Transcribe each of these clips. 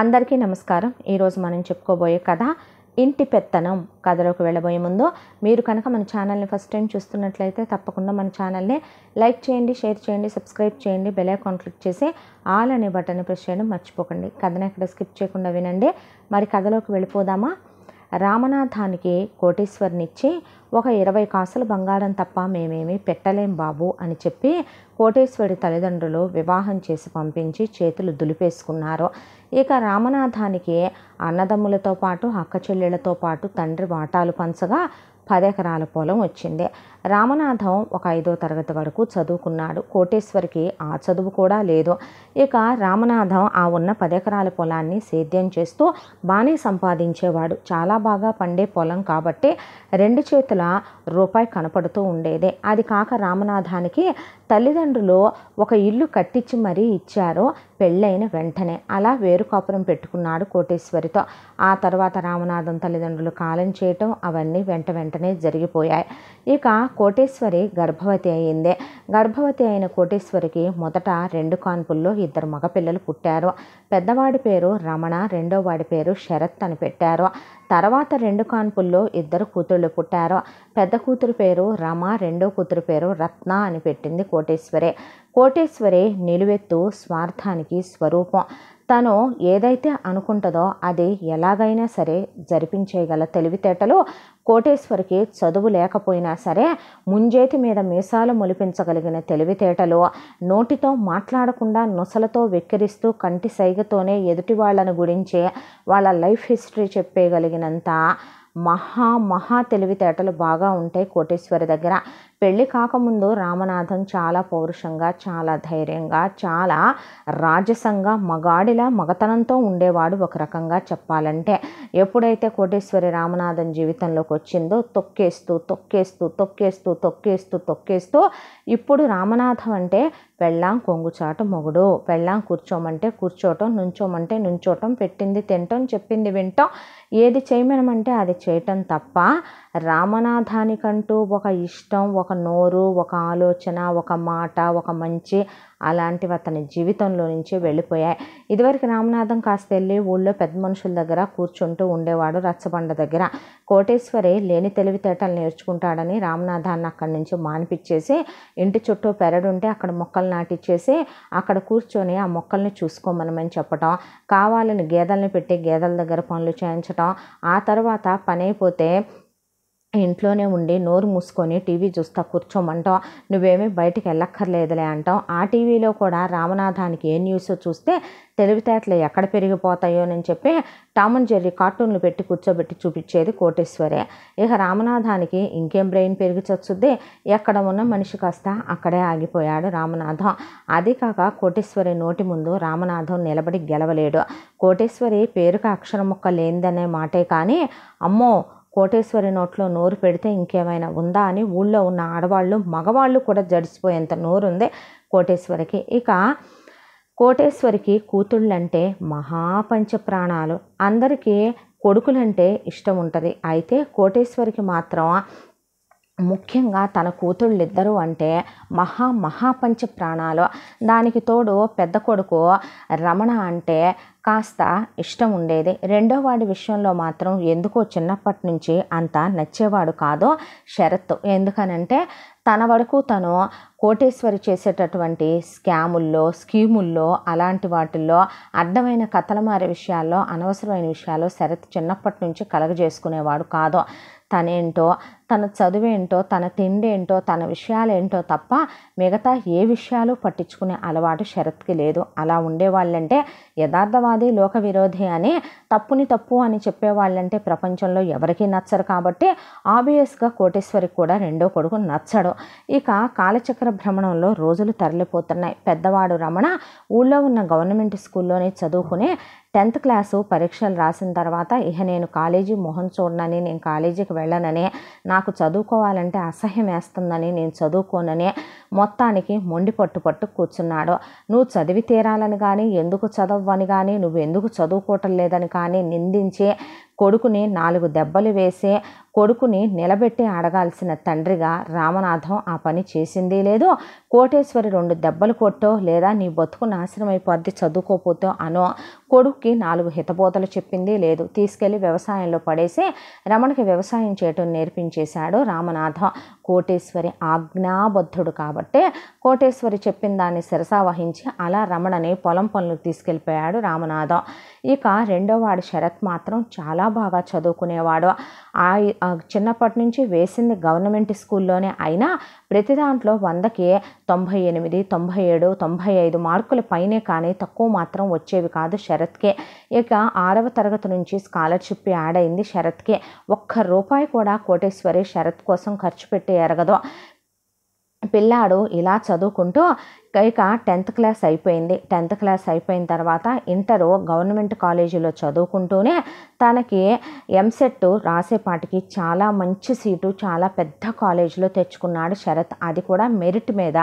అందరికీ నమస్కారం ఈరోజు మనం చెప్పుకోబోయే కథ ఇంటి పెత్తనం కథలోకి వెళ్ళబోయే ముందు మీరు కనుక మన ఛానల్ని ఫస్ట్ టైం చూస్తున్నట్లయితే తప్పకుండా మన ఛానల్ని లైక్ చేయండి షేర్ చేయండి సబ్స్క్రైబ్ చేయండి బెల్ ఐకాన్ క్లిక్ చేసి ఆల్ అనే బటన్ ప్రెస్ చేయడం మర్చిపోకండి కథను ఎక్కడ స్కిప్ చేయకుండా వినండి మరి కథలోకి వెళ్ళిపోదామా రామనాథానికి కోటేశ్వరునిచ్చి ఒక ఇరవై కాసులు బంగారం తప్ప మేమేమీ పెట్టలేం బాబు అని చెప్పి కోటేశ్వరి తల్లిదండ్రులు వివాహం చేసి పంపించి చేతులు దులిపేసుకున్నారు ఇక రామనాథానికి అన్నదమ్ములతో పాటు అక్క చెల్లెళ్లతో పాటు తండ్రి వాటాలు పంచగా పదెకరాల పొలం వచ్చింది రామనాథం ఒక ఐదో తరగతి వరకు చదువుకున్నాడు కోటేశ్వరికి ఆ చదువు కూడా లేదు ఇక రామనాథం ఆ ఉన్న పదెకరాల పొలాన్ని సేద్యం చేస్తూ బాగానే సంపాదించేవాడు చాలా బాగా పండే పొలం కాబట్టి రెండు చేతుల రూపాయి కనపడుతూ ఉండేదే అది కాక రామనాథానికి తల్లిదండ్రులు ఒక ఇల్లు కట్టించి మరీ ఇచ్చారు పెళ్ళైన వెంటనే అలా వేరు కాపురం పెట్టుకున్నాడు కోటేశ్వరితో ఆ తర్వాత రామనాథం తల్లిదండ్రులు కాలం చేయటం అవన్నీ వెంట వెంటనే జరిగిపోయాయి ఇక కోటేశ్వరి గర్భవతి అయింది గర్భవతి అయిన కోటేశ్వరికి మొదట రెండు కాన్పుల్లో ఇద్దరు మగపిల్లలు పుట్టారు పెద్దవాడి పేరు రమణ రెండో వాడి పేరు శరత్ అని పెట్టారు తర్వాత రెండు కాన్పుల్లో ఇద్దరు కూతుళ్ళు పుట్టారు పెద్ద కూతురు పేరు రమ రెండో కూతురు పేరు రత్న అని పెట్టింది కోటేశ్వరి కోటేశ్వరి నిలువెత్తు స్వార్థానికి స్వరూపం తను ఏదైతే అనుకుంటుందో అది ఎలాగైనా సరే జరిపించేయగల తెలివితేటలు కోటేశ్వరికి చదువు లేకపోయినా సరే ముంజేతి మీద మీసాలు మొలిపించగలిగిన తెలివితేటలు నోటితో మాట్లాడకుండా నొసలతో వెక్కిరిస్తూ కంటి సైగతోనే ఎదుటి వాళ్ళను గురించి వాళ్ళ లైఫ్ హిస్టరీ చెప్పేయగలిగినంత మహా మహా తెలివితేటలు బాగా ఉంటాయి కోటేశ్వరి దగ్గర పెళ్ళి కాకముందు రామనాథం చాలా పౌరుషంగా చాలా ధైర్యంగా చాలా రాజసంగా మగాడిలా మగతనంతో ఉండేవాడు ఒక రకంగా చెప్పాలంటే ఎప్పుడైతే కోటేశ్వరి రామనాథం జీవితంలోకి వచ్చిందో తొక్కేస్తూ తొక్కేస్తూ తొక్కేస్తూ తొక్కేస్తూ తొక్కేస్తూ ఇప్పుడు రామనాథం అంటే పెళ్ళాం కొంగుచాటు మొగుడు పెళ్ళాం కూర్చోమంటే కూర్చోటం నుంచోమంటే నుంచోటం పెట్టింది తింటాం చెప్పింది వింటాం ఏది చేయమనమంటే అది చేయటం తప్ప రామనాథానికంటూ ఒక ఇష్టం ఒక నోరు ఒక ఆలోచన ఒక మాట ఒక మంచి అలాంటివి అతని జీవితంలో నుంచి వెళ్ళిపోయాయి ఇదివరకు రామనాథం కాస్త వెళ్ళి ఊళ్ళో పెద్ద మనుషుల దగ్గర కూర్చుంటూ ఉండేవాడు రచ్చబండ దగ్గర కోటేశ్వరి లేని తెలివితేటలు నేర్చుకుంటాడని రామనాథాన్ని అక్కడి నుంచి మానిపించేసి ఇంటి చుట్టూ పెరడుంటే అక్కడ మొక్కలు నాటిచ్చేసి అక్కడ కూర్చొని ఆ మొక్కల్ని చూసుకోమనమని చెప్పటం కావాలని గేదెల్ని పెట్టి గేదెల దగ్గర పనులు చేయించటం ఆ తర్వాత పని అయిపోతే ఇంట్లోనే ఉండి నోరు మూసుకొని టీవీ చూస్తా కూర్చోమంటాం నువ్వేమీ బయటికి వెళ్ళక్కర్లేదులే అంటాం ఆ టీవీలో కూడా రామనాథానికి ఏ న్యూస్ చూస్తే తెలివితేటలు ఎక్కడ పెరిగిపోతాయో అని చెప్పి టామ్ అండ్ జెర్రీ కార్టూన్లు పెట్టి కూర్చోబెట్టి చూపించేది కోటేశ్వరే ఇక రామనాథానికి ఇంకేం బ్రెయిన్ పెరిగిచొచ్చుద్ది ఎక్కడ ఉన్న మనిషి కాస్త అక్కడే ఆగిపోయాడు రామనాథం అది కాక కోటేశ్వరి నోటి ముందు రామనాథం నిలబడి గెలవలేడు కోటేశ్వరి పేరుకు అక్షరం మొక్క లేనిదనే మాటే కానీ అమ్మో కోటేశ్వరి నోట్లో నోరు పెడితే ఇంకేమైనా ఉందా అని ఊళ్ళో ఉన్న ఆడవాళ్ళు మగవాళ్ళు కూడా జడిసిపోయేంత నోరు ఉంది కోటేశ్వరికి ఇక కోటేశ్వరికి కూతుళ్ళంటే మహాపంచ ప్రాణాలు అందరికీ కొడుకులంటే ఇష్టం ఉంటుంది అయితే కోటేశ్వరికి మాత్రం ముఖ్యంగా తన కూతుళ్ళిద్దరూ అంటే మహా మహాపంచ ప్రాణాలు దానికి తోడు పెద్ద కొడుకు రమణ అంటే కాస్త ఇష్టం ఉండేది రెండో వాడి విషయంలో మాత్రం ఎందుకో చిన్నప్పటి నుంచి అంత నచ్చేవాడు కాదో షరత్ ఎందుకనంటే తన వరకు తను కోటేశ్వరి చేసేటటువంటి స్కాముల్లో స్కీముల్లో అలాంటి వాటిల్లో అర్థమైన కథల మారే విషయాల్లో అనవసరమైన విషయాల్లో శరత్ చిన్నప్పటి నుంచి కలగజేసుకునేవాడు కాదో తనేంటో తన చదువేంటో తన తిండేంటో తన విషయాలేంటో తప్ప మిగతా ఏ విషయాలు పట్టించుకునే అలవాటు శరత్కి లేదు అలా ఉండేవాళ్ళంటే యథార్థవాది లోక విరోధి అని తప్పుని తప్పు అని చెప్పేవాళ్ళంటే ప్రపంచంలో ఎవరికీ నచ్చరు కాబట్టి ఆబ్వియస్గా కోటేశ్వరికి కూడా రెండో కొడుకు నచ్చడు ఇక కాలచక్ర భ్రమణంలో రోజులు తరలిపోతున్నాయి పెద్దవాడు రమణ ఊళ్ళో ఉన్న గవర్నమెంట్ స్కూల్లోనే చదువుకునే టెన్త్ క్లాసు పరీక్షలు రాసిన తర్వాత ఇక నేను కాలేజీ మొహం చూడనని నేను కాలేజీకి వెళ్ళనని నాకు చదువుకోవాలంటే అసహ్యం వేస్తుందని నేను చదువుకోనని మొత్తానికి మొండి పట్టు పట్టు కూర్చున్నాడు నువ్వు చదివి తీరాలని కానీ ఎందుకు చదవని కానీ నువ్వు ఎందుకు చదువుకోవటం లేదని కానీ నిందించి కొడుకుని నాలుగు దెబ్బలు వేసి కొడుకుని నిలబెట్టి అడగాల్సిన తండ్రిగా రామనాథం ఆ పని చేసింది లేదో కోటేశ్వరి రెండు దెబ్బలు కొట్టో లేదా నీ బతుకు నాశనమైపోద్ది చదువుకోపోతో అనో కొడుక్కి నాలుగు హితబోతలు చెప్పింది లేదు తీసుకెళ్లి వ్యవసాయంలో పడేసి రమణకి వ్యవసాయం చేయటం నేర్పించేశాడు రామనాథం కోటేశ్వరి ఆజ్ఞాబద్ధుడు కాబట్టే కోటేశ్వరి చెప్పిన దాన్ని శిరసా వహించి అలా రమణని పొలం పనులకు తీసుకెళ్ళిపోయాడు రామనాథం ఇక రెండోవాడు శరత్ మాత్రం చాలా బాగా చదువుకునేవాడు ఆ చిన్నప్పటి నుంచి వేసింది గవర్నమెంట్ స్కూల్లోనే అయినా ప్రతి దాంట్లో వందకి తొంభై ఎనిమిది తొంభై ఏడు తొంభై ఐదు మార్కుల పైనే కానీ తక్కువ మాత్రం వచ్చేవి కాదు శరత్కే ఇక ఆరవ తరగతి నుంచి స్కాలర్షిప్ యాడ్ అయింది శరత్కే ఒక్క రూపాయి కూడా కోటేశ్వరి శరత్ కోసం ఖర్చు పెట్టి ఎరగదు పిల్లాడు ఇలా చదువుకుంటూ ఇక టెన్త్ క్లాస్ అయిపోయింది టెన్త్ క్లాస్ అయిపోయిన తర్వాత ఇంటరు గవర్నమెంట్ కాలేజీలో చదువుకుంటూనే తనకి ఎంసెట్ రాసేపాటికి చాలా మంచి సీటు చాలా పెద్ద కాలేజీలో తెచ్చుకున్నాడు శరత్ అది కూడా మెరిట్ మీద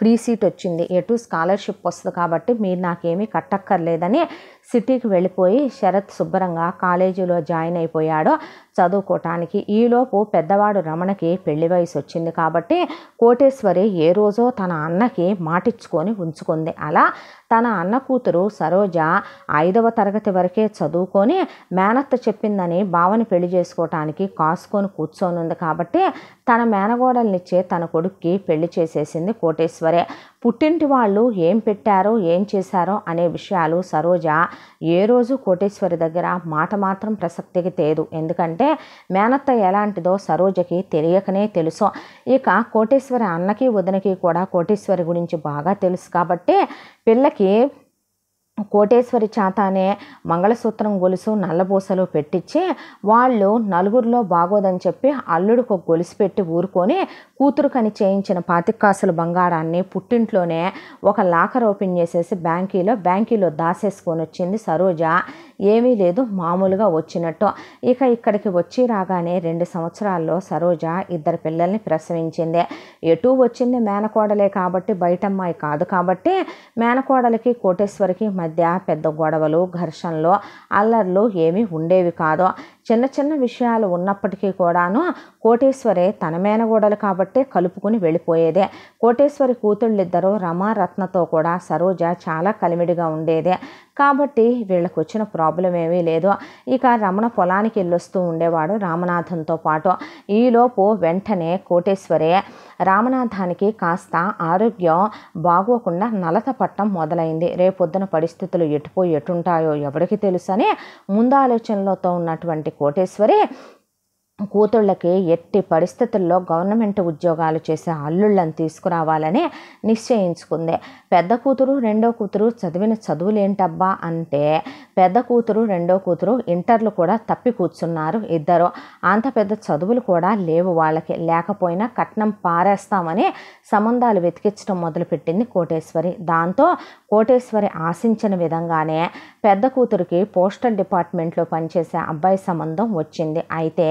ఫ్రీ సీట్ వచ్చింది ఎటు స్కాలర్షిప్ వస్తుంది కాబట్టి మీరు నాకేమీ కట్టక్కర్లేదని సిటీకి వెళ్ళిపోయి శరత్ శుభ్రంగా కాలేజీలో జాయిన్ అయిపోయాడో చదువుకోవటానికి ఈలోపు పెద్దవాడు రమణకి పెళ్లి వయసు వచ్చింది కాబట్టి కోటేశ్వరి ఏ రోజో తన అన్నకి మాటిచ్చుకొని ఉంచుకుంది అలా తన అన్న కూతురు సరోజ ఐదవ తరగతి వరకే చదువుకొని మేనత్త చెప్పిందని బావని పెళ్లి చేసుకోవటానికి కాసుకొని ఉంది కాబట్టి తన మేనగోడల్నిచ్చే తన కొడుక్కి పెళ్లి చేసేసింది కోటేశ్వరే పుట్టింటి వాళ్ళు ఏం పెట్టారో ఏం చేశారో అనే విషయాలు సరోజ ఏ రోజు కోటేశ్వరి దగ్గర మాట మాత్రం ప్రసక్తికి తేదు ఎందుకంటే మేనత్త ఎలాంటిదో సరోజకి తెలియకనే తెలుసు ఇక కోటేశ్వరి అన్నకి వదినకి కూడా కోటేశ్వరి గురించి బాగా తెలుసు కాబట్టి పిల్లకి కోటేశ్వరి చాతానే మంగళసూత్రం గొలుసు నల్లబూసలు పెట్టించి వాళ్ళు నలుగురిలో బాగోదని చెప్పి అల్లుడికి ఒక గొలుసు పెట్టి ఊరుకొని కూతురు కని చేయించిన పాతికాసుల బంగారాన్ని పుట్టింట్లోనే ఒక లాకర్ ఓపెన్ చేసేసి బ్యాంకీలో బ్యాంకీలో దాసేసుకొని వచ్చింది సరోజ ఏమీ లేదు మామూలుగా వచ్చినట్టు ఇక ఇక్కడికి వచ్చి రాగానే రెండు సంవత్సరాల్లో సరోజ ఇద్దరు పిల్లల్ని ప్రసవించింది ఎటు వచ్చింది మేనకోడలే కాబట్టి బయటమ్మాయి కాదు కాబట్టి మేనకోడలకి కోటేశ్వరికి మధ్య పెద్ద గొడవలు ఘర్షణలు అల్లర్లు ఏమీ ఉండేవి కాదు చిన్న చిన్న విషయాలు ఉన్నప్పటికీ కూడాను కోటేశ్వరే తన గోడలు కాబట్టే కలుపుకుని వెళ్ళిపోయేదే కోటేశ్వరి కూతుళ్ళిద్దరూ రమారత్నతో కూడా సరోజ చాలా కలిమిడిగా ఉండేదే కాబట్టి వీళ్ళకు వచ్చిన ప్రాబ్లం ఏమీ లేదు ఇక రమణ పొలానికి వెళ్ళొస్తూ ఉండేవాడు రామనాథంతో పాటు ఈలోపు వెంటనే కోటేశ్వరే రామనాథానికి కాస్త ఆరోగ్యం బాగోకుండా నలత పట్టం మొదలైంది రేపొద్దున పరిస్థితులు ఎటుపోయి ఎటుంటాయో ఎవరికి తెలుసని ముందాలోచనలతో ఉన్నటువంటి కోటేశ్వరి కూతుళ్ళకి ఎట్టి పరిస్థితుల్లో గవర్నమెంట్ ఉద్యోగాలు చేసే అల్లుళ్ళని తీసుకురావాలని నిశ్చయించుకుంది పెద్ద కూతురు రెండో కూతురు చదివిన చదువులు ఏంటబ్బా అంటే పెద్ద కూతురు రెండో కూతురు ఇంటర్లు కూడా తప్పి కూర్చున్నారు ఇద్దరు అంత పెద్ద చదువులు కూడా లేవు వాళ్ళకి లేకపోయినా కట్నం పారేస్తామని సంబంధాలు వెతికించడం మొదలుపెట్టింది కోటేశ్వరి దాంతో కోటేశ్వరి ఆశించిన విధంగానే పెద్ద కూతురికి పోస్టల్ డిపార్ట్మెంట్లో పనిచేసే అబ్బాయి సంబంధం వచ్చింది అయితే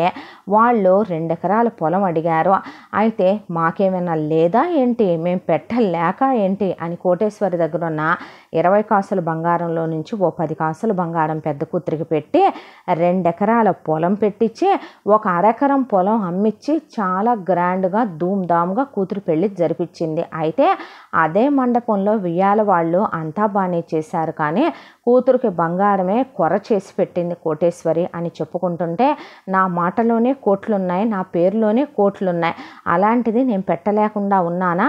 వాళ్ళు రెండెకరాల పొలం అడిగారు అయితే మాకేమైనా లేదా ఏంటి మేము పెట్టలేక ఏంటి అని కోటేశ్వరి దగ్గర ఉన్న ఇరవై కాసుల బంగారంలో నుంచి ఓ పది కాసుల బంగారం పెద్ద కూతురికి పెట్టి రెండెకరాల పొలం పెట్టించి ఒక అరెకరం పొలం అమ్మిచ్చి చాలా గ్రాండ్గా ధూమ్ధామ్గా కూతురు పెళ్లి జరిపించింది అయితే అదే మండపంలో వియ్యాల వాళ్ళు అంతా బాగానే చేశారు కానీ కూతురికి బంగారమే కొర చేసి పెట్టింది కోటేశ్వరి అని చెప్పుకుంటుంటే నా మాటలోనే కోట్లున్నాయి నా పేరులోనే కోట్లున్నాయి అలాంటిది నేను పెట్టలేకుండా ఉన్నానా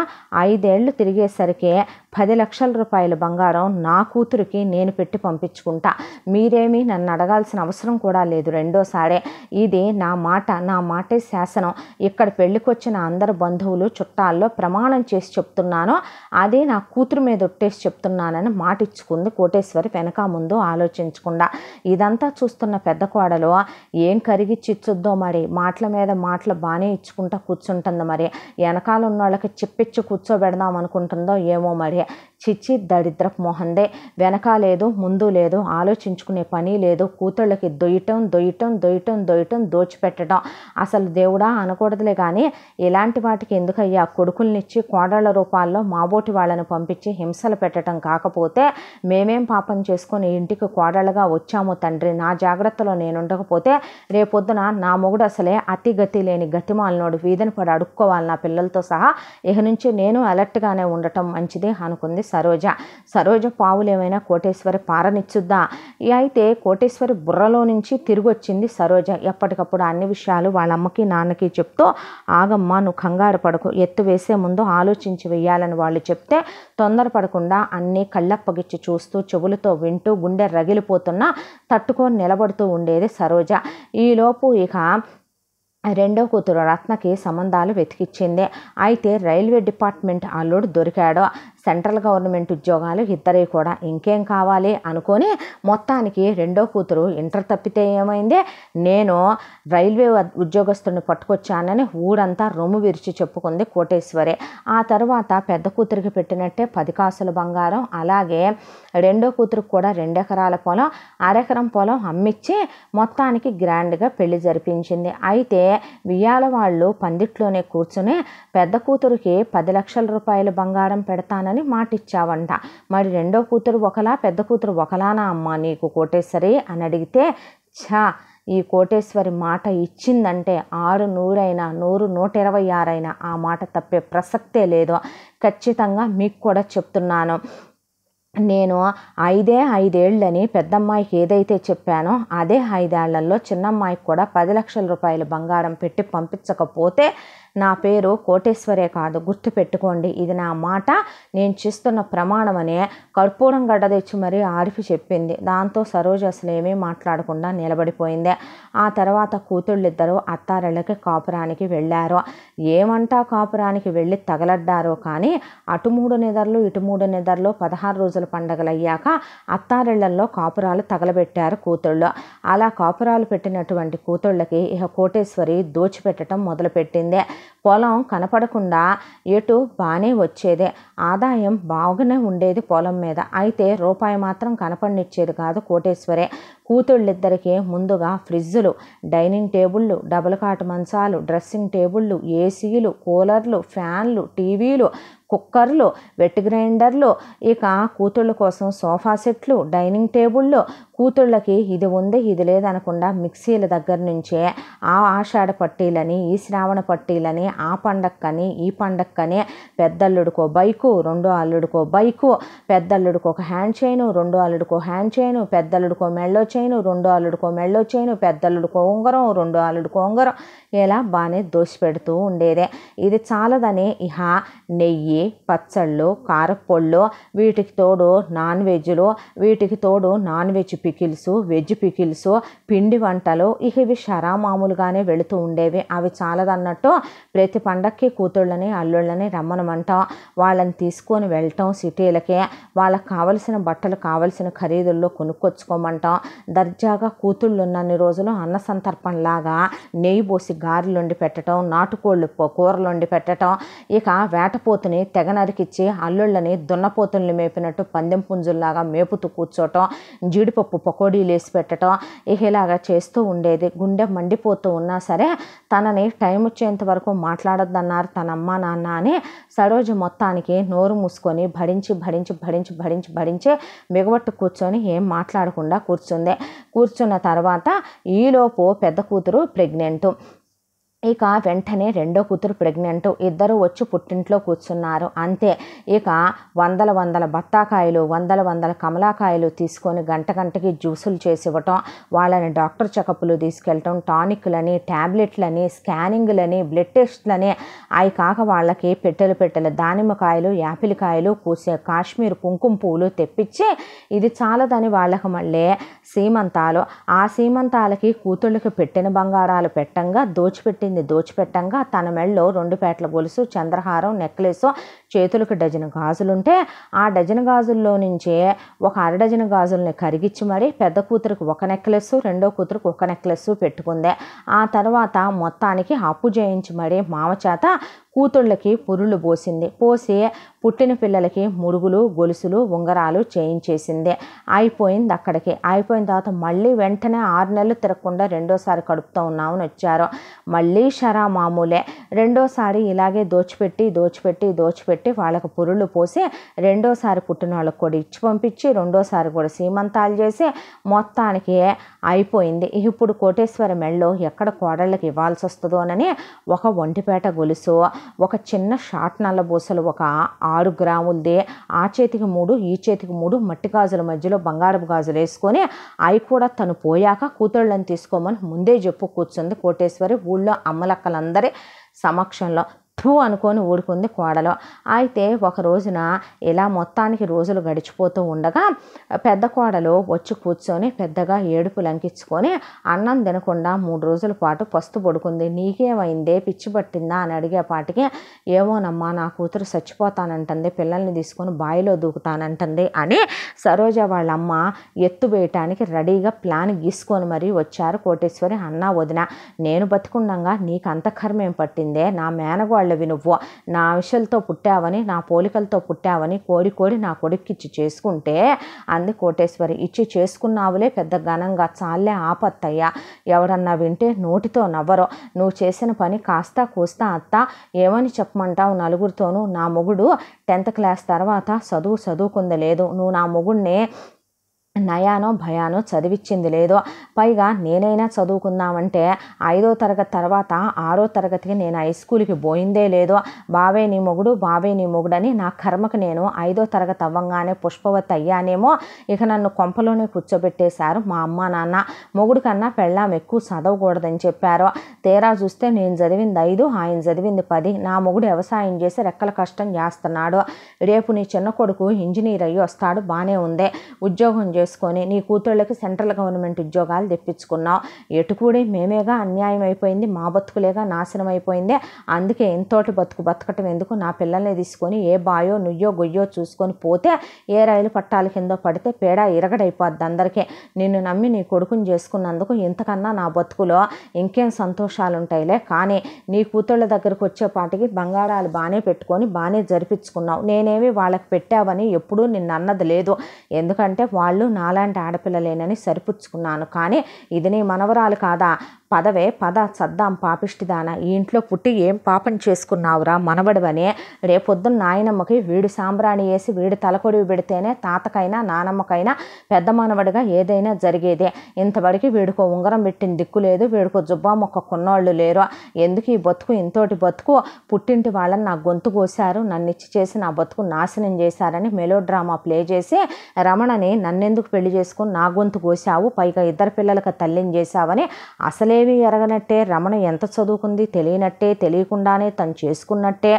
ఐదేళ్లు తిరిగేసరికి పది లక్షల రూపాయల బంగారం ప్రకారం నా కూతురికి నేను పెట్టి పంపించుకుంటా మీరేమీ నన్ను అడగాల్సిన అవసరం కూడా లేదు రెండోసారే ఇది నా మాట నా మాటే శాసనం ఇక్కడ పెళ్ళికొచ్చిన అందరు బంధువులు చుట్టాల్లో ప్రమాణం చేసి చెప్తున్నాను అదే నా కూతురు మీద ఒట్టేసి చెప్తున్నానని మాట ఇచ్చుకుంది కోటేశ్వరి వెనక ముందు ఆలోచించకుండా ఇదంతా చూస్తున్న పెద్ద కోడలు ఏం కరిగి చిచ్చుద్దో మరి మాటల మీద మాటలు బాగానే ఇచ్చుకుంటా కూర్చుంటుంది మరి వెనకాల ఉన్న వాళ్ళకి చెప్పిచ్చి కూర్చోబెడదాం అనుకుంటుందో ఏమో మరి చిచ్చి దరిద్ర మొహందే వెనక లేదు ముందు లేదు ఆలోచించుకునే పని లేదు కూతుళ్ళకి దొయ్యటం దొయ్యటం దొయ్యటం దొయ్యటం దోచిపెట్టడం అసలు దేవుడా అనకూడదులే కానీ ఇలాంటి వాటికి ఎందుకయ్యా కొడుకుల్నిచ్చి కోడళ్ల రూపాల్లో మాబోటి వాళ్ళని పంపించి హింసలు పెట్టడం కాకపోతే మేమేం పాపం చేసుకొని ఇంటికి కోడళ్ళగా వచ్చాము తండ్రి నా జాగ్రత్తలో నేనుండకపోతే రేపొద్దున నా మొగుడు అసలే అతి గతి లేని గతిమాలనోడు వీధిని పడి అడుక్కోవాలి నా పిల్లలతో సహా ఇక నుంచి నేను అలర్ట్గానే ఉండటం మంచిది అనుకుంది సరోజ సరోజ పావులేమైనా కోటేశ్వరి పారనిచ్చుద్దా అయితే కోటేశ్వరి బుర్రలో నుంచి తిరిగొచ్చింది సరోజ ఎప్పటికప్పుడు అన్ని విషయాలు వాళ్ళ అమ్మకి నాన్నకి చెప్తూ ఆగమ్మ నువ్వు కంగారు పడకు ఎత్తు వేసే ముందు ఆలోచించి వేయాలని వాళ్ళు చెప్తే తొందరపడకుండా అన్నీ కళ్ళప్పగిచ్చి చూస్తూ చెవులతో వింటూ గుండె రగిలిపోతున్నా తట్టుకొని నిలబడుతూ ఉండేది సరోజ ఈలోపు ఇక రెండో కూతురు రత్నకి సంబంధాలు వెతికిచ్చింది అయితే రైల్వే డిపార్ట్మెంట్ అల్లుడు దొరికాడు సెంట్రల్ గవర్నమెంట్ ఉద్యోగాలు ఇద్దరి కూడా ఇంకేం కావాలి అనుకొని మొత్తానికి రెండో కూతురు ఇంటర్ తప్పితే ఏమైంది నేను రైల్వే ఉద్యోగస్తుని పట్టుకొచ్చానని ఊరంతా రొమ్ము విరిచి చెప్పుకుంది కోటేశ్వరి ఆ తర్వాత పెద్ద కూతురికి పెట్టినట్టే పది కాసుల బంగారం అలాగే రెండో కూతురికి కూడా రెండెకరాల పొలం అరెకరం పొలం అమ్మిచ్చి మొత్తానికి గ్రాండ్గా పెళ్లి జరిపించింది అయితే వియాల వాళ్ళు పందిట్లోనే కూర్చుని పెద్ద కూతురికి పది లక్షల రూపాయల బంగారం పెడతానని అని మాట ఇచ్చావంట మరి రెండో కూతురు ఒకలా పెద్ద కూతురు ఒకలానా అమ్మ నీకు కోటేశ్వరి అని అడిగితే ఛా ఈ కోటేశ్వరి మాట ఇచ్చిందంటే ఆరు నూరైనా నూరు నూట ఇరవై ఆరైనా ఆ మాట తప్పే ప్రసక్తే లేదు ఖచ్చితంగా మీకు కూడా చెప్తున్నాను నేను ఐదే ఐదేళ్ళని పెద్దమ్మాయికి ఏదైతే చెప్పానో అదే ఐదేళ్లలో చిన్నమ్మాయికి కూడా పది లక్షల రూపాయలు బంగారం పెట్టి పంపించకపోతే నా పేరు కోటేశ్వరే కాదు గుర్తుపెట్టుకోండి ఇది నా మాట నేను చేస్తున్న ప్రమాణం అనే కర్పూరం గడ్డ తెచ్చి మరీ ఆరిఫి చెప్పింది దాంతో సరోజ అసలు ఏమీ మాట్లాడకుండా నిలబడిపోయింది ఆ తర్వాత కూతుళ్ళిద్దరూ అత్తారెళ్ళకి కాపురానికి వెళ్ళారు ఏమంటా కాపురానికి వెళ్ళి తగలడ్డారు కానీ అటు మూడు నెదర్లు ఇటు మూడు నెదర్లు పదహారు రోజుల పండగలు అయ్యాక అత్తారెళ్లల్లో కాపురాలు తగలబెట్టారు కూతుళ్ళు అలా కాపురాలు పెట్టినటువంటి కూతుళ్ళకి ఇహ కోటేశ్వరి దోచిపెట్టడం మొదలుపెట్టింది పొలం కనపడకుండా ఎటు బాగానే వచ్చేదే ఆదాయం బాగానే ఉండేది పొలం మీద అయితే రూపాయి మాత్రం కనపడనిచ్చేది కాదు కోటేశ్వరే కూతుళ్ళిద్దరికీ ముందుగా ఫ్రిడ్జులు డైనింగ్ టేబుళ్ళు డబుల్ కాట్ మంచాలు డ్రెస్సింగ్ టేబుళ్ళు ఏసీలు కూలర్లు ఫ్యాన్లు టీవీలు కుక్కర్లు వెట్ గ్రైండర్లు ఇక కూతుళ్ళ కోసం సోఫా సెట్లు డైనింగ్ టేబుల్లో కూతుళ్ళకి ఇది ఉంది ఇది లేదనకుండా మిక్సీల దగ్గర నుంచే ఆ ఆషాఢ పట్టీలని ఈ శ్రావణ పట్టీలని ఆ పండక్కని ఈ పండక్కని పెద్దల్లుడికో బైకు రెండో అల్లుడికో బైకు పెద్దల్లుడికి ఒక హ్యాండ్ చైను రెండో అల్లుడికో హ్యాండ్ చైను పెద్దల్లుడికో మెళ్ళో చైను రెండో అల్లుడికో మెళ్ళో చైను పెద్దల్లుడికో ఉంగరం రెండో అల్లుడికో ఉంగరం ఇలా బాగానే దోసి పెడుతూ ఉండేదే ఇది చాలదని ఇహ నెయ్యి ఇవి పచ్చళ్ళు కారప్పళ్ళు వీటికి తోడు నాన్ వెజ్లో వీటికి తోడు non veg pickles veg pickles పిండి వంటలు ఇక ఇవి షరా మామూలుగానే వెళుతూ ఉండేవి అవి చాలదన్నట్టు ప్రతి పండక్కి కూతుళ్ళని అల్లుళ్ళని రమ్మనమంటాం వాళ్ళని తీసుకొని వెళ్ళటం సిటీలకి వాళ్ళకి కావలసిన బట్టలు కావలసిన ఖరీదుల్లో కొనుక్కొచ్చుకోమంటాం దర్జాగా కూతుళ్ళు ఉన్నన్ని రోజులు అన్న సంతర్పణలాగా నెయ్యి పోసి గారెలు వండి పెట్టడం నాటుకోళ్ళు కూరలు వండి పెట్టడం ఇక వేటపోతుని తెగ నరికిచ్చి అల్లుళ్ళని దున్నపోతుల్ని మేపినట్టు పందెం పుంజుల్లాగా మేపుతూ కూర్చోటం జీడిపప్పు పకోడీలు వేసి పెట్టడం ఇలాగా చేస్తూ ఉండేది గుండె మండిపోతూ ఉన్నా సరే తనని టైం వచ్చేంత వరకు మాట్లాడొద్దన్నారు తన అమ్మ నాన్న అని సరోజ మొత్తానికి నోరు మూసుకొని భరించి భరించి భరించి భరించి భరించి మిగబట్టు కూర్చొని ఏం మాట్లాడకుండా కూర్చుంది కూర్చున్న తర్వాత ఈలోపు పెద్ద కూతురు ప్రెగ్నెంట్ ఇక వెంటనే రెండో కూతురు ప్రెగ్నెంట్ ఇద్దరు వచ్చి పుట్టింట్లో కూర్చున్నారు అంతే ఇక వందల వందల బత్తాకాయలు వందల వందల కమలాకాయలు తీసుకొని గంట గంటకి జ్యూసులు చేసి ఇవ్వటం వాళ్ళని డాక్టర్ చెకప్లు తీసుకెళ్ళటం టానిక్లని ట్యాబ్లెట్లని స్కానింగ్లని బ్లడ్ టెస్ట్లని అవి కాక వాళ్ళకి పెట్టెలు పెట్టెలు దానిమ్మకాయలు యాపిల్ కాయలు కూసే కాశ్మీర్ కుంకుమ పువ్వులు తెప్పించి ఇది చాలదని వాళ్ళకి మళ్ళీ సీమంతాలు ఆ సీమంతాలకి కూతుళ్ళకి పెట్టిన బంగారాలు పెట్టంగా దోచిపెట్టింది మిగిలింది దోచిపెట్టంగా తన మెళ్ళలో రెండు పేటల గొలుసు చంద్రహారం నెక్లెస్ చేతులకు డజన్ గాజులుంటే ఆ డజన్ గాజుల్లో నుంచే ఒక అరడజన్ గాజుల్ని కరిగిచ్చి మరీ పెద్ద కూతురికి ఒక నెక్లెస్ రెండో కూతురికి ఒక నెక్లెస్ పెట్టుకుంది ఆ తర్వాత మొత్తానికి అప్పు చేయించి మరీ మామ చేత కూతుళ్ళకి పురులు పోసింది పోసి పుట్టిన పిల్లలకి మురుగులు గొలుసులు ఉంగరాలు చేయించేసింది అయిపోయింది అక్కడికి అయిపోయిన తర్వాత మళ్ళీ వెంటనే ఆరు నెలలు తిరగకుండా రెండోసారి కడుపుతూ ఉన్నామని వచ్చారు మళ్ళీ షరా మామూలే రెండోసారి ఇలాగే దోచిపెట్టి దోచిపెట్టి దోచిపెట్టి వాళ్ళకు పురులు పోసి రెండోసారి పుట్టిన వాళ్ళకి కూడా ఇచ్చి పంపించి రెండోసారి కూడా సీమంతాలు చేసి మొత్తానికి అయిపోయింది ఇప్పుడు కోటేశ్వర మెళ్ళో ఎక్కడ కోడళ్ళకి ఇవ్వాల్సి వస్తుందోనని ఒక ఒంటిపేట గొలుసు ఒక చిన్న షాట్ బూసలు ఒక ఆరు గ్రాములదే ఆ చేతికి మూడు ఈ చేతికి మూడు మట్టి గాజుల మధ్యలో బంగారపు గాజులు వేసుకొని అవి కూడా తను పోయాక కూతుళ్ళని తీసుకోమని ముందే చెప్పు కూర్చుంది కోటేశ్వరి ఊళ్ళో అమ్మలక్కలందరి సమక్షంలో థూ అనుకొని ఊడుకుంది కోడలు అయితే ఒక రోజున ఇలా మొత్తానికి రోజులు గడిచిపోతూ ఉండగా పెద్ద కోడలు వచ్చి కూర్చొని పెద్దగా ఏడుపు లంకించుకొని అన్నం తినకుండా మూడు రోజుల పాటు పస్తు పడుకుంది నీకేమైందే పిచ్చి పట్టిందా అని అడిగే పాటికి ఏమోనమ్మా నా కూతురు చచ్చిపోతానంటుంది పిల్లల్ని తీసుకొని బాయిలో దూకుతానంటుంది అని సరోజ వాళ్ళమ్మ ఎత్తు వేయటానికి రెడీగా ప్లాన్ గీసుకొని మరీ వచ్చారు కోటేశ్వరి అన్నా వదిన నేను బతుకుండగా నీకు అంత పట్టిందే నా మేనగోళ్ళ వాళ్ళవి నువ్వు నా విషయాలతో పుట్టావని నా పోలికలతో పుట్టావని కోడి కోడి నా ఇచ్చి చేసుకుంటే అంది కోటేశ్వరి ఇచ్చి చేసుకున్నావులే పెద్ద ఘనంగా చాలే ఆపత్తయ్యా ఎవరన్నా వింటే నోటితో నవ్వరో నువ్వు చేసిన పని కాస్త కూస్తా అత్త ఏమని చెప్పమంటావు నలుగురితోనూ నా మొగుడు టెన్త్ క్లాస్ తర్వాత చదువు చదువుకుందలేదు లేదు నువ్వు నా మొగుడిని నయానో భయానో చదివిచ్చింది లేదో పైగా నేనైనా చదువుకున్నామంటే ఐదో తరగతి తర్వాత ఆరో తరగతికి నేను హై స్కూల్కి పోయిందే లేదో బావే నీ మొగుడు బావే నీ మొగుడని నా కర్మకు నేను ఐదో తరగతి అవ్వంగానే పుష్పవతి అయ్యానేమో ఇక నన్ను కొంపలోనే కూర్చోబెట్టేశారు మా అమ్మ నాన్న మొగుడు కన్నా పెళ్ళాం ఎక్కువ చదవకూడదని చెప్పారు తేరా చూస్తే నేను చదివింది ఐదు ఆయన చదివింది పది నా మొగుడు వ్యవసాయం చేసి రెక్కల కష్టం చేస్తున్నాడు రేపు నీ చిన్న కొడుకు ఇంజనీర్ అయ్యి వస్తాడు బాగానే ఉందే ఉద్యోగం చేసి చేసుకొని నీ కూతుళ్ళకి సెంట్రల్ గవర్నమెంట్ ఉద్యోగాలు తెప్పించుకున్నావు ఎటుకూడి మేమేగా అన్యాయం అయిపోయింది మా బతుకులేగా నాశనం అయిపోయింది అందుకే ఎంతోటి బతుకు బతకటం ఎందుకు నా పిల్లల్ని తీసుకొని ఏ బాయో నుయ్యో గొయ్యో చూసుకొని పోతే ఏ రైలు పట్టాల కింద పడితే పేడ ఇరగడైపోద్ది అందరికీ నిన్ను నమ్మి నీ కొడుకుని చేసుకున్నందుకు ఇంతకన్నా నా బతుకులో ఇంకేం సంతోషాలు ఉంటాయిలే కానీ నీ కూతుళ్ళ దగ్గరకు వచ్చేపాటికి బంగారాలు బాగానే పెట్టుకొని బాగానే జరిపించుకున్నావు నేనేమి వాళ్ళకి పెట్టావని ఎప్పుడూ నిన్ను అన్నది లేదు ఎందుకంటే వాళ్ళు నాలాంటి ఆడపిల్లలేనని సరిపుచ్చుకున్నాను కానీ ఇది నీ మనవరాలు కాదా పదవే పద చద్దాం పాపిష్టిదాన ఈ ఇంట్లో పుట్టి ఏం పాపం చేసుకున్నావురా మనవడవనే రేపొద్దున నాయనమ్మకి వీడి సాంబ్రాణి వేసి వీడి తలకొడివి పెడితేనే తాతకైనా నానమ్మకైనా పెద్ద మనవడిగా ఏదైనా జరిగేదే ఇంతవరకు వీడికో ఉంగరం పెట్టిన దిక్కు లేదు వీడికో జుబ్బా మొక్క కొన్నోళ్ళు లేరు ఎందుకు ఈ బతుకు ఇంతోటి బతుకు పుట్టింటి వాళ్ళని నా గొంతు కోశారు నన్ను ఇచ్చి చేసి నా బతుకు నాశనం చేశారని మెలో డ్రామా ప్లే చేసి రమణని నన్నెందుకు పెళ్లి చేసుకుని నా గొంతు కోసావు పైగా ఇద్దరు పిల్లలకు తల్లిని చేశావని అసలే శ్రీదేవి ఎరగనట్టే రమణ ఎంత చదువుకుంది తెలియనట్టే తెలియకుండానే తను చేసుకున్నట్టే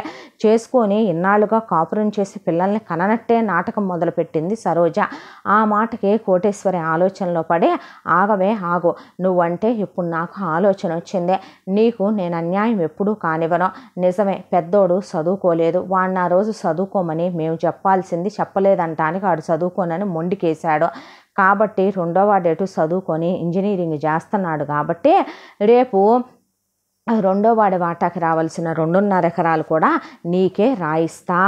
చేసుకొని ఇన్నాళ్ళుగా కాపురం చేసి పిల్లల్ని కననట్టే నాటకం మొదలుపెట్టింది సరోజ ఆ మాటకి కోటేశ్వరి ఆలోచనలో పడే ఆగవే ఆగు నువ్వంటే ఇప్పుడు నాకు ఆలోచన వచ్చిందే నీకు నేను అన్యాయం ఎప్పుడూ కానివ్వను నిజమే పెద్దోడు చదువుకోలేదు వాడిని ఆ రోజు చదువుకోమని మేము చెప్పాల్సింది చెప్పలేదంటానికి ఆడు చదువుకోనని మొండికేశాడు కాబట్టి రెండో వాడేటు చదువుకొని ఇంజనీరింగ్ చేస్తున్నాడు కాబట్టి రేపు రెండో వాడి వాటాకి రావాల్సిన రెండున్నర ఎకరాలు కూడా నీకే రాయిస్తా